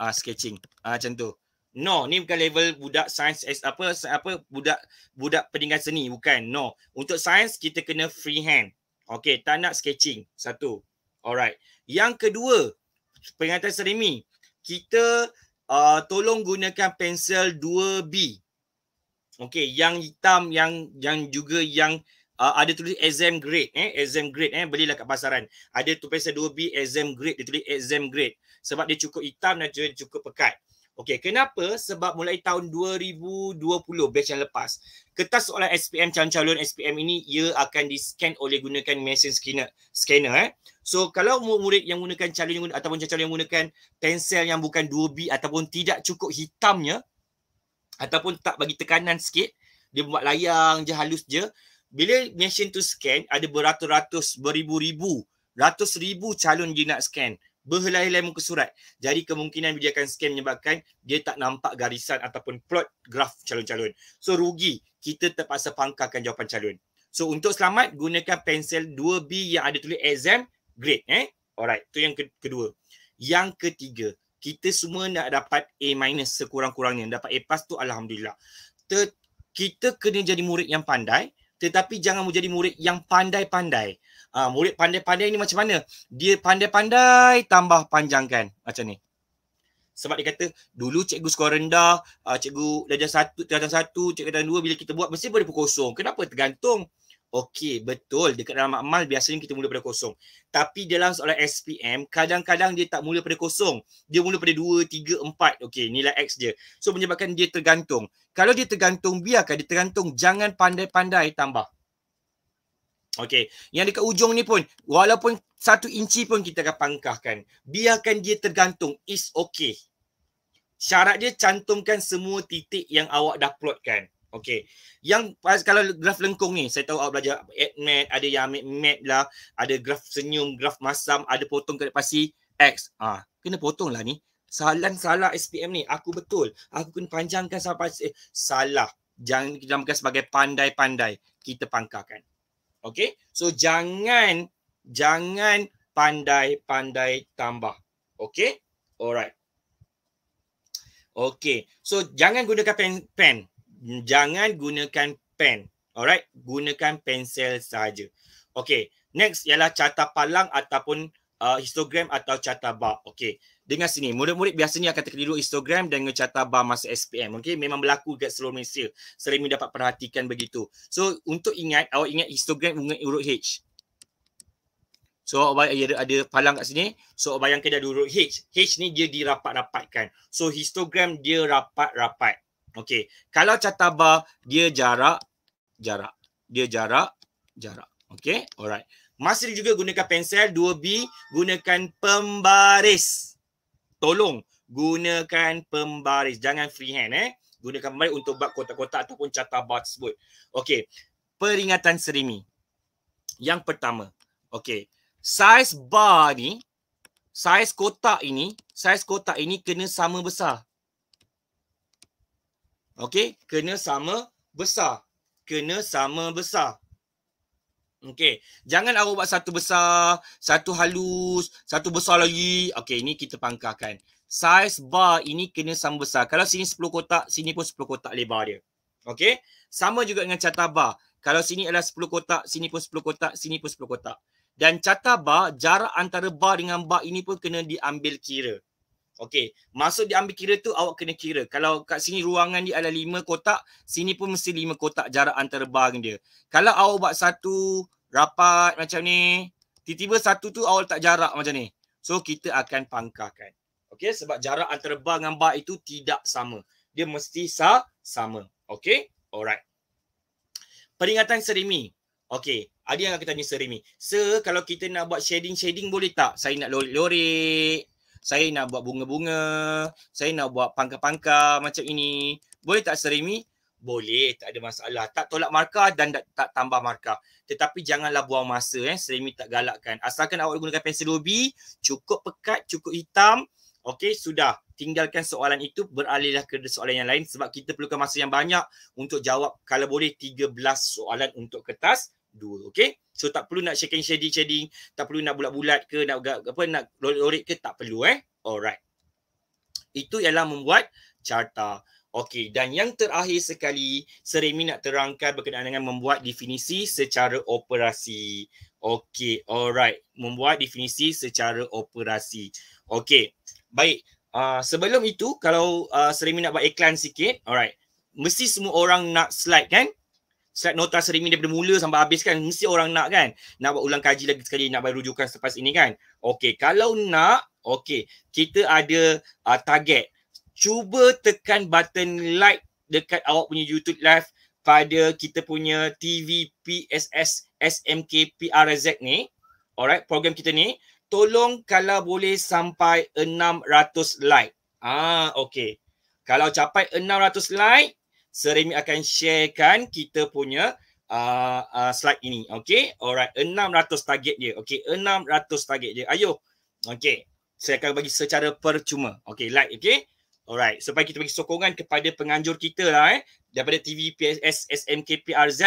Ah sketching. Ah macam tu. No, ni bukan level budak sains as apa apa budak budak peringkat seni bukan. No. Untuk sains kita kena freehand. Okay, tak nak sketching. Satu. Alright. Yang kedua, peringatan serimi. Kita uh, tolong gunakan pensel 2B. Okay, yang hitam yang yang juga yang uh, ada tulis exam grade eh, exam grade eh, belilah kat pasaran. Ada tu pensel 2B exam grade, dia tulis exam grade. Sebab dia cukup hitam dan cukup pekat. Okey, kenapa? Sebab mulai tahun 2020 batch yang lepas, kertas soalan SPM calon-calon SPM ini ia akan di-scan oleh gunakan mesin scanner, scanner eh. So kalau murid-murid yang gunakan calon yang ataupun calon yang gunakan pensel yang bukan 2B ataupun tidak cukup hitamnya ataupun tak bagi tekanan sikit, dia buat layang je halus je. Bila mesin tu scan ada beratus-ratus beribu-ribu, ratus ribu calon dia nak scan berhelai-helai muka surat. Jadi kemungkinan dia akan scam menyebabkan dia tak nampak garisan ataupun plot graf calon-calon. So rugi kita terpaksa pangkalkan jawapan calon. So untuk selamat gunakan pensel 2B yang ada tulis exam grade eh. Alright, tu yang kedua. Yang ketiga, kita semua nak dapat A minus sekurang-kurangnya. Dapat A plus tu Alhamdulillah. Ter- kita kena jadi murid yang pandai tetapi jangan menjadi murid yang pandai-pandai uh, murid pandai-pandai ni macam mana? Dia pandai-pandai tambah panjangkan macam ni. Sebab dia kata dulu cikgu skor rendah, uh, cikgu darjah satu, darjah satu, cikgu darjah dua bila kita buat mesti boleh kosong. Kenapa? Tergantung. Okey, betul. Dekat dalam makmal biasanya kita mula pada kosong. Tapi dalam soalan SPM, kadang-kadang dia tak mula pada kosong. Dia mula pada dua, tiga, empat. Okey, nilai X dia. So, menyebabkan dia tergantung. Kalau dia tergantung, biarkan dia tergantung. Jangan pandai-pandai tambah. Okey, yang dekat ujung ni pun walaupun satu inci pun kita akan pangkahkan. Biarkan dia tergantung. It's okay. Syarat dia cantumkan semua titik yang awak dah plotkan. Okay, Yang kalau graf lengkung ni, saya tahu awak belajar admat, ada yang ambil mat lah, ada graf senyum, graf masam, ada potong ke pasti X. Ah, ha, kena potong lah ni. Salah salah SPM ni. Aku betul. Aku kena panjangkan sampai eh, salah. Jangan kita sebagai pandai-pandai. Kita pangkahkan. Okay. So jangan, jangan pandai-pandai tambah. Okay. Alright. Okay. So jangan gunakan pen. pen. Jangan gunakan pen. Alright. Gunakan pensel saja. Okay. Next ialah carta palang ataupun uh, histogram atau carta bar. Okay dengan sini murid-murid biasanya akan terkeliru histogram dan ngecatat bar masa SPM Okay, memang berlaku dekat seluruh Malaysia sering dapat perhatikan begitu so untuk ingat awak ingat histogram dengan urut H so awak bayang, ada ada palang kat sini so awak bayangkan dia ada urut H H ni dia dirapat-rapatkan so histogram dia rapat-rapat Okay. kalau catat bar dia jarak jarak dia jarak jarak Okay. alright masih juga gunakan pensel 2B gunakan pembaris tolong gunakan pembaris. Jangan freehand eh. Gunakan pembaris untuk buat kotak-kotak ataupun carta bot tersebut. Okey. Peringatan serimi. Yang pertama. Okey. Saiz bar ni, saiz kotak ini, saiz kotak ini kena sama besar. Okey. Kena sama besar. Kena sama besar. Okay, jangan awak buat satu besar, satu halus, satu besar lagi. Okay, ini kita pangkahkan. Size bar ini kena sama besar. Kalau sini 10 kotak, sini pun 10 kotak lebar dia. Okay, sama juga dengan catah bar. Kalau sini adalah 10 kotak, sini pun 10 kotak, sini pun 10 kotak. Dan catah bar, jarak antara bar dengan bar ini pun kena diambil kira. Okey, masuk diambil kira tu awak kena kira. Kalau kat sini ruangan dia ada lima kotak, sini pun mesti lima kotak jarak antara bang dia. Kalau awak buat satu rapat macam ni, tiba-tiba satu tu awak tak jarak macam ni. So kita akan pangkahkan. Okey, sebab jarak antara bar dengan bar itu tidak sama. Dia mesti sa sama. Okey, alright. Peringatan serimi. Okey, ada yang kita ni serimi. Sir, kalau kita nak buat shading-shading boleh tak? Saya nak lorik-lorik saya nak buat bunga-bunga, saya nak buat pangka-pangka macam ini. Boleh tak serimi? Boleh, tak ada masalah. Tak tolak markah dan tak, tak tambah markah. Tetapi janganlah buang masa eh, serimi tak galakkan. Asalkan awak gunakan pensel 2B, cukup pekat, cukup hitam, okey sudah. Tinggalkan soalan itu, beralihlah ke soalan yang lain sebab kita perlukan masa yang banyak untuk jawab kalau boleh 13 soalan untuk kertas dulu okay, so tak perlu nak shaking shading shading tak perlu nak bulat-bulat ke nak apa nak lorik ke tak perlu eh alright itu ialah membuat carta okey dan yang terakhir sekali seremi nak terangkan berkenaan dengan membuat definisi secara operasi okey alright membuat definisi secara operasi okey baik uh, sebelum itu kalau uh, ah, seremi nak buat iklan sikit alright mesti semua orang nak slide kan Slide nota sering daripada mula sampai habis kan mesti orang nak kan nak buat ulang kaji lagi sekali nak bagi rujukan selepas ini kan. Okey, kalau nak, okey, kita ada uh, target. Cuba tekan button like dekat awak punya YouTube live pada kita punya TV PSS SMK PRZ ni. Alright, program kita ni. Tolong kalau boleh sampai 600 like. Ah, okey. Kalau capai 600 like, Seremi akan sharekan kita punya uh, uh, slide ini. Okay. Alright. enam ratus target dia. Okay. Enam ratus target dia. Ayuh. Okay. Saya akan bagi secara percuma. Okay. Like. Okay. Alright. Supaya kita bagi sokongan kepada penganjur kita lah eh. Daripada SMK PRZ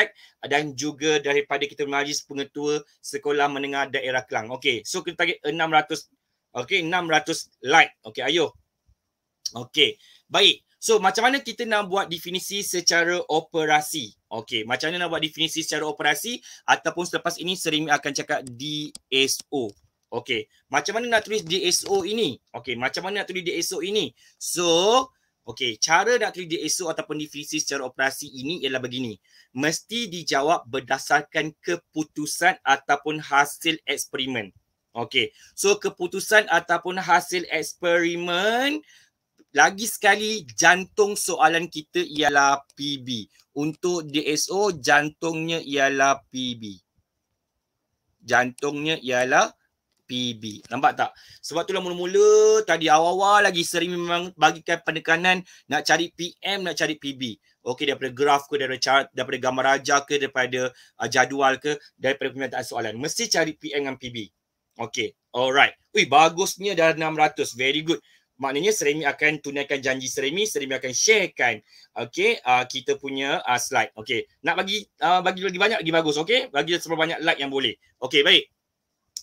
dan juga daripada kita majlis pengetua sekolah menengah daerah Kelang. Okay. So kita target ratus, Okay. Enam ratus like. Okay. Ayuh. Okay. Baik. So macam mana kita nak buat definisi secara operasi? Okey, macam mana nak buat definisi secara operasi ataupun selepas ini sering akan cakap DSO. Okey, macam mana nak tulis DSO ini? Okey, macam mana nak tulis DSO ini? So, okey, cara nak tulis DSO ataupun definisi secara operasi ini ialah begini. Mesti dijawab berdasarkan keputusan ataupun hasil eksperimen. Okey, so keputusan ataupun hasil eksperimen lagi sekali jantung soalan kita ialah PB. Untuk DSO jantungnya ialah PB. Jantungnya ialah PB. Nampak tak? Sebab itulah mula-mula tadi awal-awal lagi sering memang bagikan penekanan nak cari PM, nak cari PB. Okey daripada graf ke, daripada, chart, daripada gambar raja ke, daripada uh, jadual ke, daripada penyataan soalan. Mesti cari PM dengan PB. Okey. Alright. Ui bagusnya dah 600. Very good maknanya Seremi akan tunaikan janji Seremi, Seremi akan sharekan okey uh, kita punya uh, slide. Okey. Nak bagi uh, bagi lagi banyak lagi bagus okey. Bagi seberapa banyak like yang boleh. Okey, baik.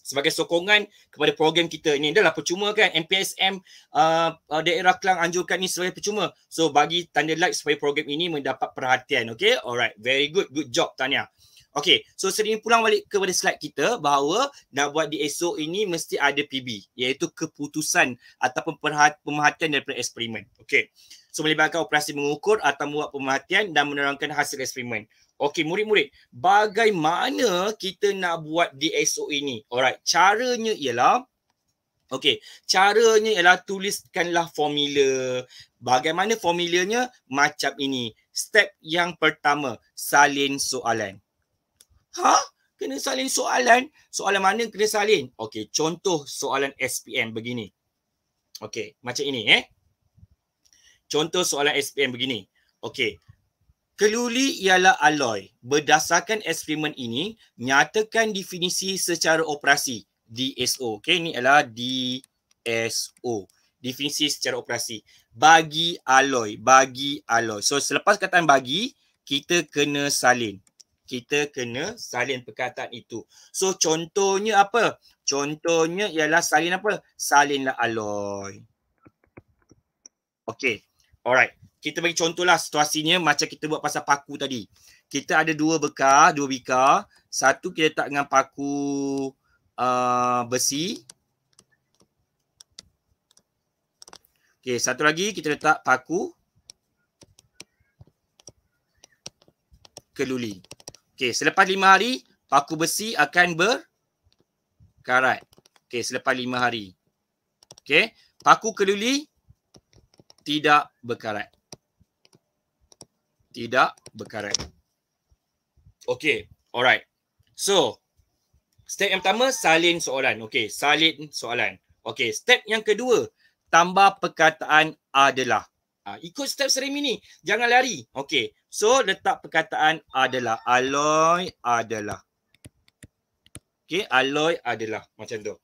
Sebagai sokongan kepada program kita ini adalah percuma kan MPSM uh, uh, daerah Kelang anjurkan ini sebagai percuma. So bagi tanda like supaya program ini mendapat perhatian. Okay. Alright. Very good. Good job tanya. Okay, so sering pulang balik kepada slide kita bahawa nak buat di SO ini mesti ada PB iaitu keputusan ataupun perhat- pemerhatian daripada eksperimen. Okay, so melibatkan operasi mengukur atau membuat pemerhatian dan menerangkan hasil eksperimen. Okey murid-murid, bagaimana kita nak buat di DSO ini? Alright, caranya ialah Okey, caranya ialah tuliskanlah formula. Bagaimana formulanya? Macam ini. Step yang pertama, salin soalan. Ha? Kena salin soalan. Soalan mana kena salin? Okey, contoh soalan SPM begini. Okey, macam ini eh. Contoh soalan SPM begini. Okey. Keluli ialah alloy. Berdasarkan eksperimen ini, nyatakan definisi secara operasi. DSO. Okey, ni adalah DSO. Definisi secara operasi. Bagi alloy. Bagi alloy. So, selepas kataan bagi, kita kena salin kita kena salin perkataan itu. So contohnya apa? Contohnya ialah salin apa? Salinlah alloy. Okay. Alright. Kita bagi contohlah situasinya macam kita buat pasal paku tadi. Kita ada dua bekar, dua bikar. Satu kita letak dengan paku uh, besi. Okay, satu lagi kita letak paku keluli. Okey, selepas lima hari, paku besi akan berkarat. Okey, selepas lima hari. Okey, paku keluli tidak berkarat. Tidak berkarat. Okey, alright. So, step yang pertama, salin soalan. Okey, salin soalan. Okey, step yang kedua, tambah perkataan adalah. Ha, ikut step serimi ini, Jangan lari. Okey. So letak perkataan adalah aloy adalah. okay aloy adalah macam tu.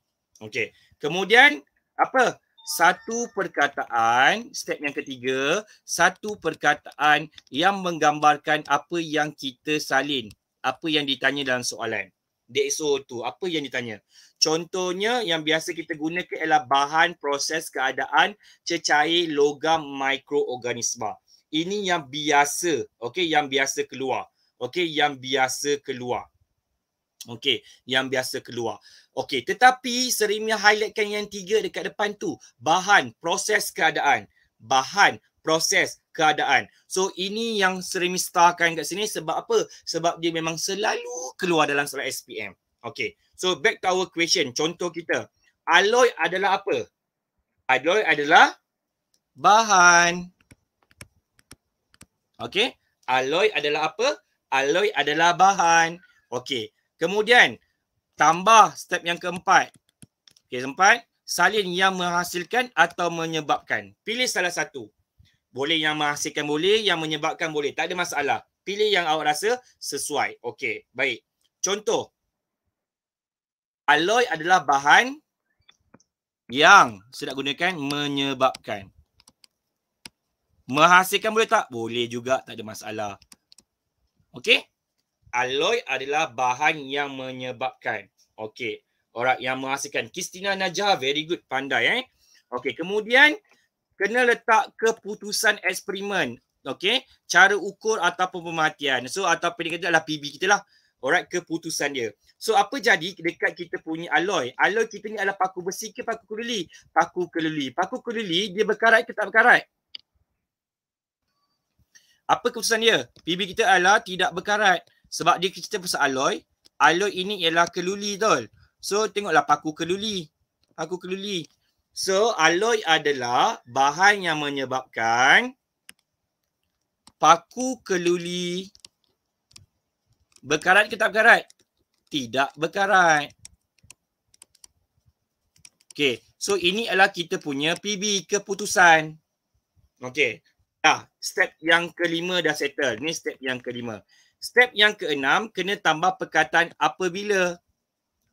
Okay, Kemudian apa? Satu perkataan, step yang ketiga, satu perkataan yang menggambarkan apa yang kita salin, apa yang ditanya dalam soalan. DSO tu, apa yang ditanya? Contohnya yang biasa kita gunakan ialah bahan proses keadaan cecair logam mikroorganisma ini yang biasa okey yang biasa keluar okey yang biasa keluar okey yang biasa keluar okey tetapi serimia highlightkan yang tiga dekat depan tu bahan proses keadaan bahan proses keadaan. So ini yang sering mistahkan kat sini sebab apa? Sebab dia memang selalu keluar dalam surat SPM. Okay. So back to our question. Contoh kita. Alloy adalah apa? Alloy adalah bahan. Okey. Alloy adalah apa? Alloy adalah bahan. Okey. Kemudian tambah step yang keempat. Okey, keempat. Salin yang menghasilkan atau menyebabkan. Pilih salah satu. Boleh yang menghasilkan boleh, yang menyebabkan boleh. Tak ada masalah. Pilih yang awak rasa sesuai. Okey, baik. Contoh. Alloy adalah bahan yang sedap gunakan menyebabkan. Menghasilkan boleh tak? Boleh juga. Tak ada masalah. Okey? Alloy adalah bahan yang menyebabkan. Okey. Orang yang menghasilkan. Kristina Najah, very good. Pandai eh. Okey. Kemudian, kena letak keputusan eksperimen. Okey. Cara ukur ataupun pematian. So, atau pendek kata adalah PB kita lah. Orang keputusan dia. So, apa jadi dekat kita punya alloy? Alloy kita ni adalah paku besi ke paku keluli? Paku keluli. Paku keluli, dia berkarat ke tak berkarat? Apa keputusan dia? PB kita adalah tidak berkarat. Sebab dia kita pasal alloy. Alloy ini ialah keluli tu. So tengoklah paku keluli. Paku keluli. So alloy adalah bahan yang menyebabkan paku keluli berkarat ke tak berkarat? Tidak berkarat. Okay. So ini adalah kita punya PB keputusan. Okay. Dah, step yang kelima dah settle. Ni step yang kelima. Step yang keenam, kena tambah perkataan apabila.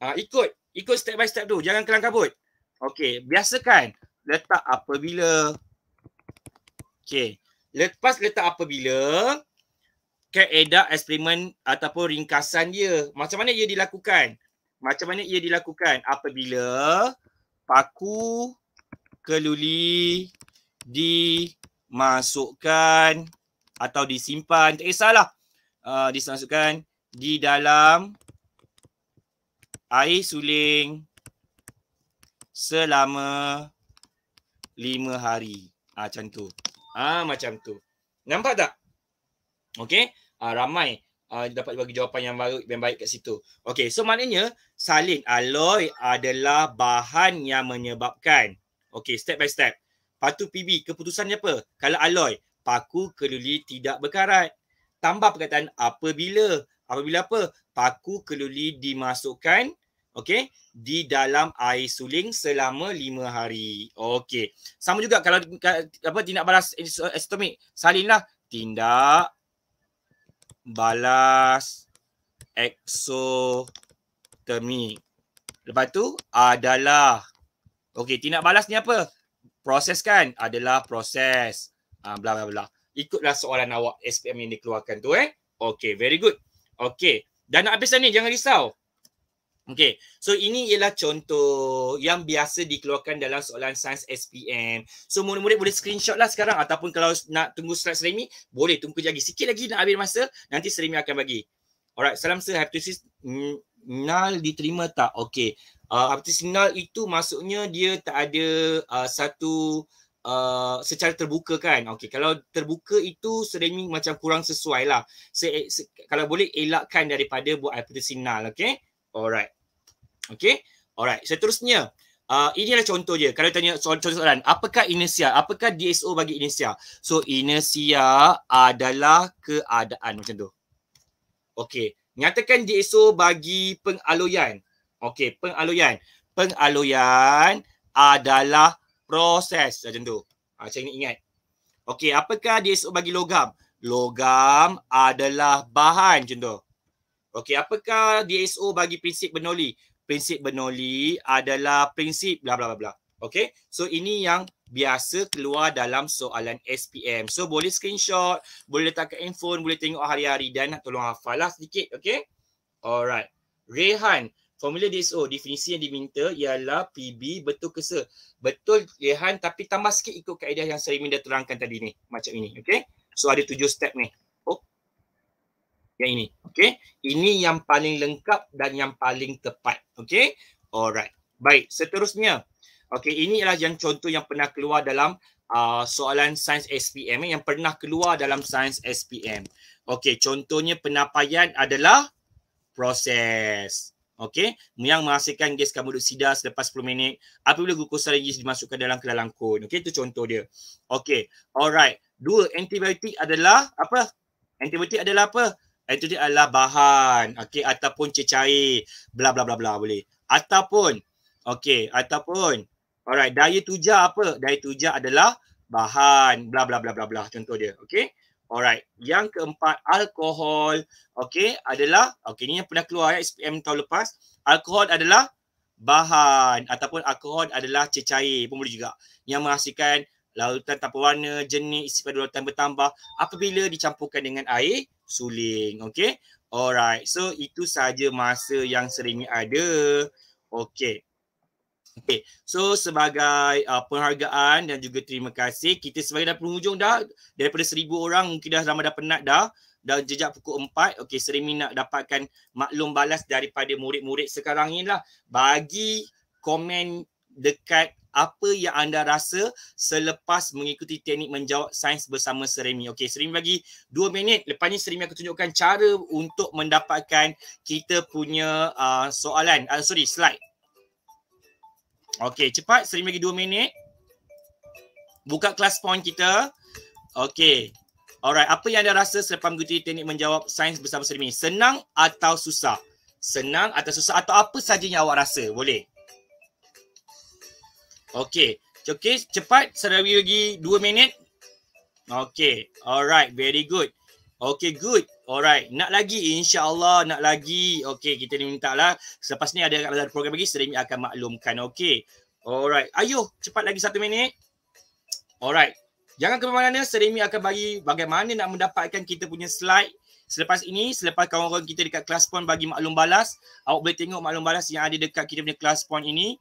Ha, ikut. Ikut step by step tu. Jangan kelang kabut. Okey, biasakan letak apabila. Okey. Lepas letak apabila, keedah eksperimen ataupun ringkasan dia. Macam mana ia dilakukan? Macam mana ia dilakukan? Apabila paku keluli di masukkan atau disimpan tak kisahlah uh, ah, disimpan di dalam air suling selama lima hari ah macam tu ah macam tu nampak tak Okay. ah ramai ah dapat bagi jawapan yang baru yang baik kat situ Okay. so maknanya salin aloi adalah bahan yang menyebabkan Okay. step by step Patu PB keputusannya apa? Kalau alloy, paku keluli tidak berkarat. Tambah perkataan apabila. Apabila apa? Paku keluli dimasukkan okay, di dalam air suling selama lima hari. Okey. Sama juga kalau apa tindak balas estomik. Salinlah. Tindak balas eksotermik. Lepas tu adalah. Okey, tindak balas ni apa? proses kan adalah proses uh, bla bla bla ikutlah soalan awak SPM yang dikeluarkan tu eh okay very good okay dan nak habis ni jangan risau Okay, so ini ialah contoh yang biasa dikeluarkan dalam soalan sains SPM. So murid-murid boleh screenshot lah sekarang ataupun kalau nak tunggu slide Serimi, boleh tunggu lagi. Sikit lagi nak habis masa, nanti Serimi akan bagi. Alright, salam sir. Have to see. Nal diterima tak? Okay uh, ah, aptisinal itu maksudnya dia tak ada uh, satu Uh, secara terbuka kan okey kalau terbuka itu streaming macam kurang sesuai lah se- se- kalau boleh elakkan daripada buat hypertensinal okey alright okey alright seterusnya uh, ini adalah contoh dia kalau tanya soal contoh soalan apakah inersia apakah DSO bagi inersia so inersia adalah keadaan macam tu okey nyatakan DSO bagi pengaloyan Okey, pengaluyan. Pengaluyan adalah proses macam tu. Ha, macam ni ingat. Okey, apakah dia suruh bagi logam? Logam adalah bahan macam tu. Okey, apakah DSO bagi prinsip benoli? Prinsip benoli adalah prinsip bla bla bla bla. Okey, so ini yang biasa keluar dalam soalan SPM. So boleh screenshot, boleh letak kat handphone, boleh tengok hari-hari dan nak tolong hafal lah sedikit. Okey, alright. Rehan, formula DSO definisi yang diminta ialah PB betul ke se betul pilihan tapi tambah sikit ikut kaedah yang saya minda terangkan tadi ni macam ini okay? so ada tujuh step ni oh yang ini okay? ini yang paling lengkap dan yang paling tepat okay? alright baik seterusnya okay? ini adalah yang contoh yang pernah keluar dalam uh, soalan sains SPM eh, yang pernah keluar dalam sains SPM okey contohnya penapaian adalah proses okey yang menghasilkan gas karbonoksida selepas 10 minit apabila glukosa dan yeast dimasukkan dalam ke dalam kon okey itu contoh dia okey alright dua antibiotik adalah apa antibiotik adalah apa antibiotik adalah bahan okey ataupun cecair bla bla bla bla boleh ataupun okey ataupun alright daya tujah apa daya tujah adalah bahan bla bla bla bla bla contoh dia okey Alright. Yang keempat, alkohol. Okay, adalah. Okay, ni yang pernah keluar ya SPM tahun lepas. Alkohol adalah bahan ataupun alkohol adalah cecair pun boleh juga. Yang menghasilkan lautan tanpa warna, jenis isi pada lautan bertambah apabila dicampurkan dengan air suling. Okay. Alright. So, itu saja masa yang sering ada. Okay. Okay. So sebagai uh, penghargaan dan juga terima kasih kita sebagai dah penghujung dah daripada seribu orang mungkin dah lama dah penat dah dah jejak pukul empat, okey Serimi nak dapatkan maklum balas daripada murid-murid sekarang ni lah bagi komen dekat apa yang anda rasa selepas mengikuti teknik menjawab sains bersama seremi. Okey, Serimi bagi dua minit. Lepas ni Serimi akan tunjukkan cara untuk mendapatkan kita punya uh, soalan. Uh, sorry, slide. Okey, cepat. Stream lagi 2 minit. Buka kelas point kita. Okey. Alright, apa yang anda rasa selepas mengikuti teknik menjawab sains bersama Serimi? Senang atau susah? Senang atau susah atau apa sahaja yang awak rasa? Boleh? Okey. Okey, cepat. Serimi lagi 2 minit. Okey. Alright, very good. Okey, good. Alright, nak lagi insyaAllah nak lagi. Okay, kita ni minta lah. Selepas ni ada, ada program lagi, Serimi akan maklumkan. Okay. Alright, ayuh cepat lagi satu minit. Alright. Jangan ke mana-mana, Serimi akan bagi bagaimana nak mendapatkan kita punya slide Selepas ini, selepas kawan-kawan kita dekat kelas point bagi maklum balas, awak boleh tengok maklum balas yang ada dekat kita punya kelas point ini.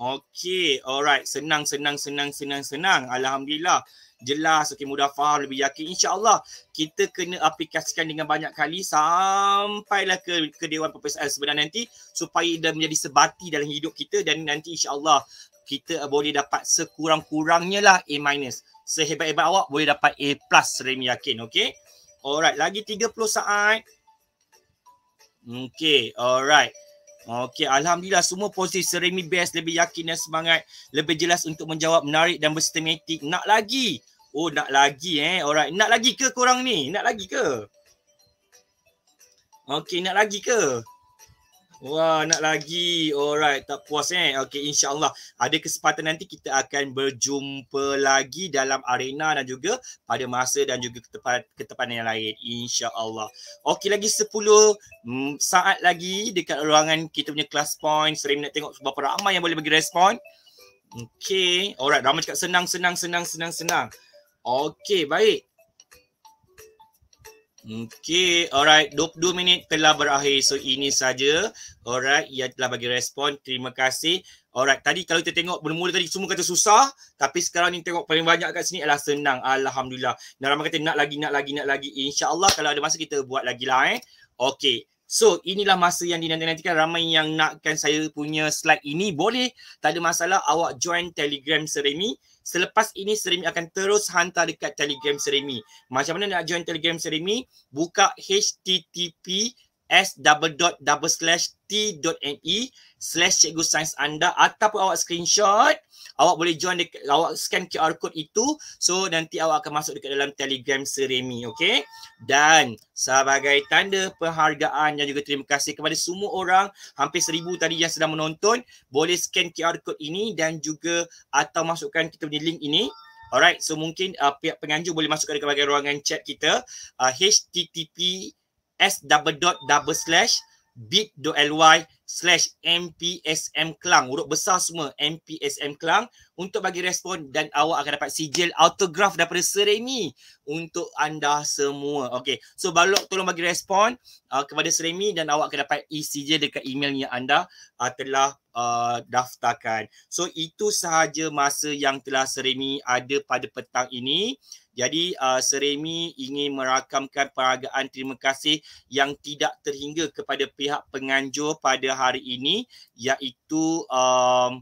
Okay, alright. Senang, senang, senang, senang, senang. Alhamdulillah jelas, okay, mudah faham, lebih yakin. InsyaAllah kita kena aplikasikan dengan banyak kali sampailah ke, ke Dewan Perpisahan sebenarnya nanti supaya dia menjadi sebati dalam hidup kita dan nanti insyaAllah kita boleh dapat sekurang-kurangnya lah A minus. Sehebat-hebat awak boleh dapat A plus, Remy yakin. Okay. Alright, lagi 30 saat. Okay, alright. okay. Alhamdulillah semua positif. Seremi best, lebih yakin dan semangat. Lebih jelas untuk menjawab menarik dan bersistematik. Nak lagi? Oh nak lagi eh. Alright. Nak lagi ke korang ni? Nak lagi ke? Okay nak lagi ke? Wah nak lagi. Alright. Tak puas eh. Okay insyaAllah. Ada kesempatan nanti kita akan berjumpa lagi dalam arena dan juga pada masa dan juga ketepan yang lain. InsyaAllah. Okay lagi 10 mm, saat lagi dekat ruangan kita punya class point. Sering nak tengok berapa ramai yang boleh bagi respon. Okay. Alright. Ramai cakap senang, senang, senang, senang, senang. Okey, baik. Okey, alright. 22 minit telah berakhir. So, ini saja. Alright, yang telah bagi respon. Terima kasih. Alright, tadi kalau kita tengok bermula tadi semua kata susah. Tapi sekarang ni tengok paling banyak kat sini adalah senang. Alhamdulillah. Dan ramai kata nak lagi, nak lagi, nak lagi. InsyaAllah kalau ada masa kita buat lagi lah eh. Okey. So inilah masa yang dinanti-nantikan ramai yang nakkan saya punya slide ini boleh tak ada masalah awak join Telegram Seremi Selepas ini serimi akan terus hantar dekat Telegram serimi. Macam mana nak join Telegram serimi? Buka http s double dot double slash t dot me slash cikgu sains anda ataupun awak screenshot awak boleh join dek, awak scan QR code itu so nanti awak akan masuk dekat dalam telegram seremi okey dan sebagai tanda perhargaan dan juga terima kasih kepada semua orang hampir seribu tadi yang sedang menonton boleh scan QR code ini dan juga atau masukkan kita punya link ini alright so mungkin uh, pihak penganjur boleh masukkan dekat bahagian ruangan chat kita uh, http s double dot double slash bit.ly slash MPSM Kelang. uruk besar semua MPSM Kelang untuk bagi respon dan awak akan dapat sijil autograf daripada Seremi untuk anda semua. Okay. So balok tolong bagi respon uh, kepada Seremi dan awak akan dapat e-sijil dekat email yang anda uh, telah uh, daftarkan. So itu sahaja masa yang telah Seremi ada pada petang ini. Jadi uh, Seremi ingin merakamkan peragaan terima kasih yang tidak terhingga kepada pihak penganjur pada hari ini iaitu um,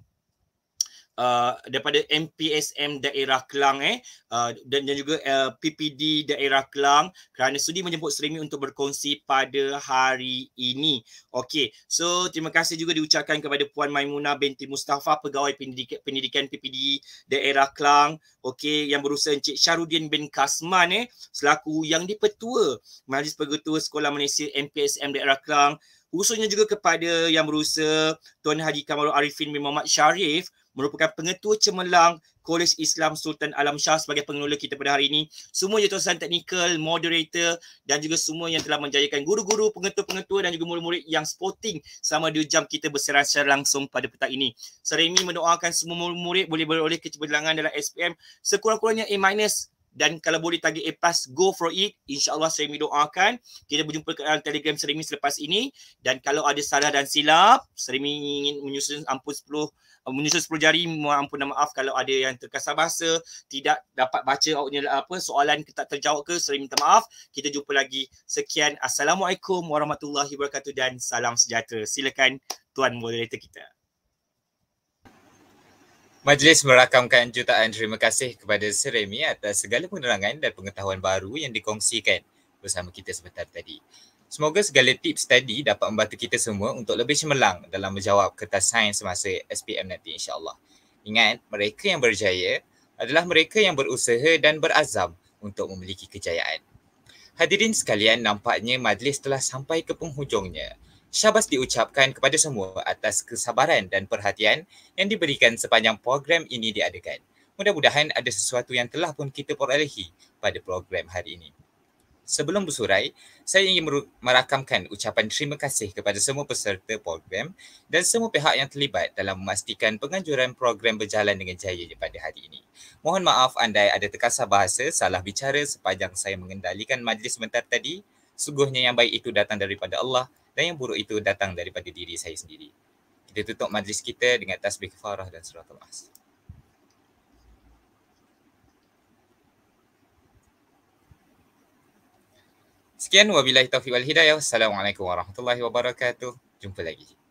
uh, daripada MPSM daerah Kelang eh uh, dan, dan juga uh, PPD daerah Kelang kerana sudi menjemput Serimi untuk berkongsi pada hari ini. Okey. So terima kasih juga diucapkan kepada Puan Maimunah binti Mustafa pegawai pendidikan, pendidikan PPD daerah Kelang. Okey, yang berusaha Encik Syarudin bin Kasman eh selaku yang dipertua Majlis Pergetua Sekolah Malaysia MPSM daerah Kelang khususnya juga kepada yang berusaha Tuan Haji Kamarul Arifin bin Muhammad Sharif merupakan pengetua cemerlang Kolej Islam Sultan Alam Shah sebagai pengelola kita pada hari ini. Semua jutaan tuan teknikal, moderator dan juga semua yang telah menjayakan guru-guru, pengetua-pengetua dan juga murid-murid yang sporting sama di jam kita berserah secara langsung pada petang ini. Seremi mendoakan semua murid murid boleh beroleh kecemerlangan dalam SPM sekurang-kurangnya A- dan kalau boleh target APAS go for it insyaallah Serimi doakan kita berjumpa ke dalam telegram Serimi selepas ini dan kalau ada salah dan silap Serimi ingin menyusun ampun 10 uh, menyusun 10 jari mohon ampun maaf kalau ada yang terkasar bahasa tidak dapat baca lah apa soalan tak terjawab ke Serimi minta maaf kita jumpa lagi sekian assalamualaikum warahmatullahi wabarakatuh dan salam sejahtera silakan tuan moderator kita Majlis merakamkan jutaan terima kasih kepada Seremi atas segala penerangan dan pengetahuan baru yang dikongsikan bersama kita sebentar tadi. Semoga segala tips tadi dapat membantu kita semua untuk lebih cemerlang dalam menjawab kertas sains semasa SPM nanti insyaAllah. Ingat, mereka yang berjaya adalah mereka yang berusaha dan berazam untuk memiliki kejayaan. Hadirin sekalian nampaknya majlis telah sampai ke penghujungnya syabas diucapkan kepada semua atas kesabaran dan perhatian yang diberikan sepanjang program ini diadakan. Mudah-mudahan ada sesuatu yang telah pun kita perolehi pada program hari ini. Sebelum bersurai, saya ingin merakamkan ucapan terima kasih kepada semua peserta program dan semua pihak yang terlibat dalam memastikan penganjuran program berjalan dengan jaya pada hari ini. Mohon maaf andai ada terkasar bahasa, salah bicara sepanjang saya mengendalikan majlis sebentar tadi. Sungguhnya yang baik itu datang daripada Allah dan yang buruk itu datang daripada diri saya sendiri. Kita tutup majlis kita dengan tasbih kefarah dan surah al-as. Sekian wabillahi taufiq wal hidayah. Assalamualaikum warahmatullahi wabarakatuh. Jumpa lagi.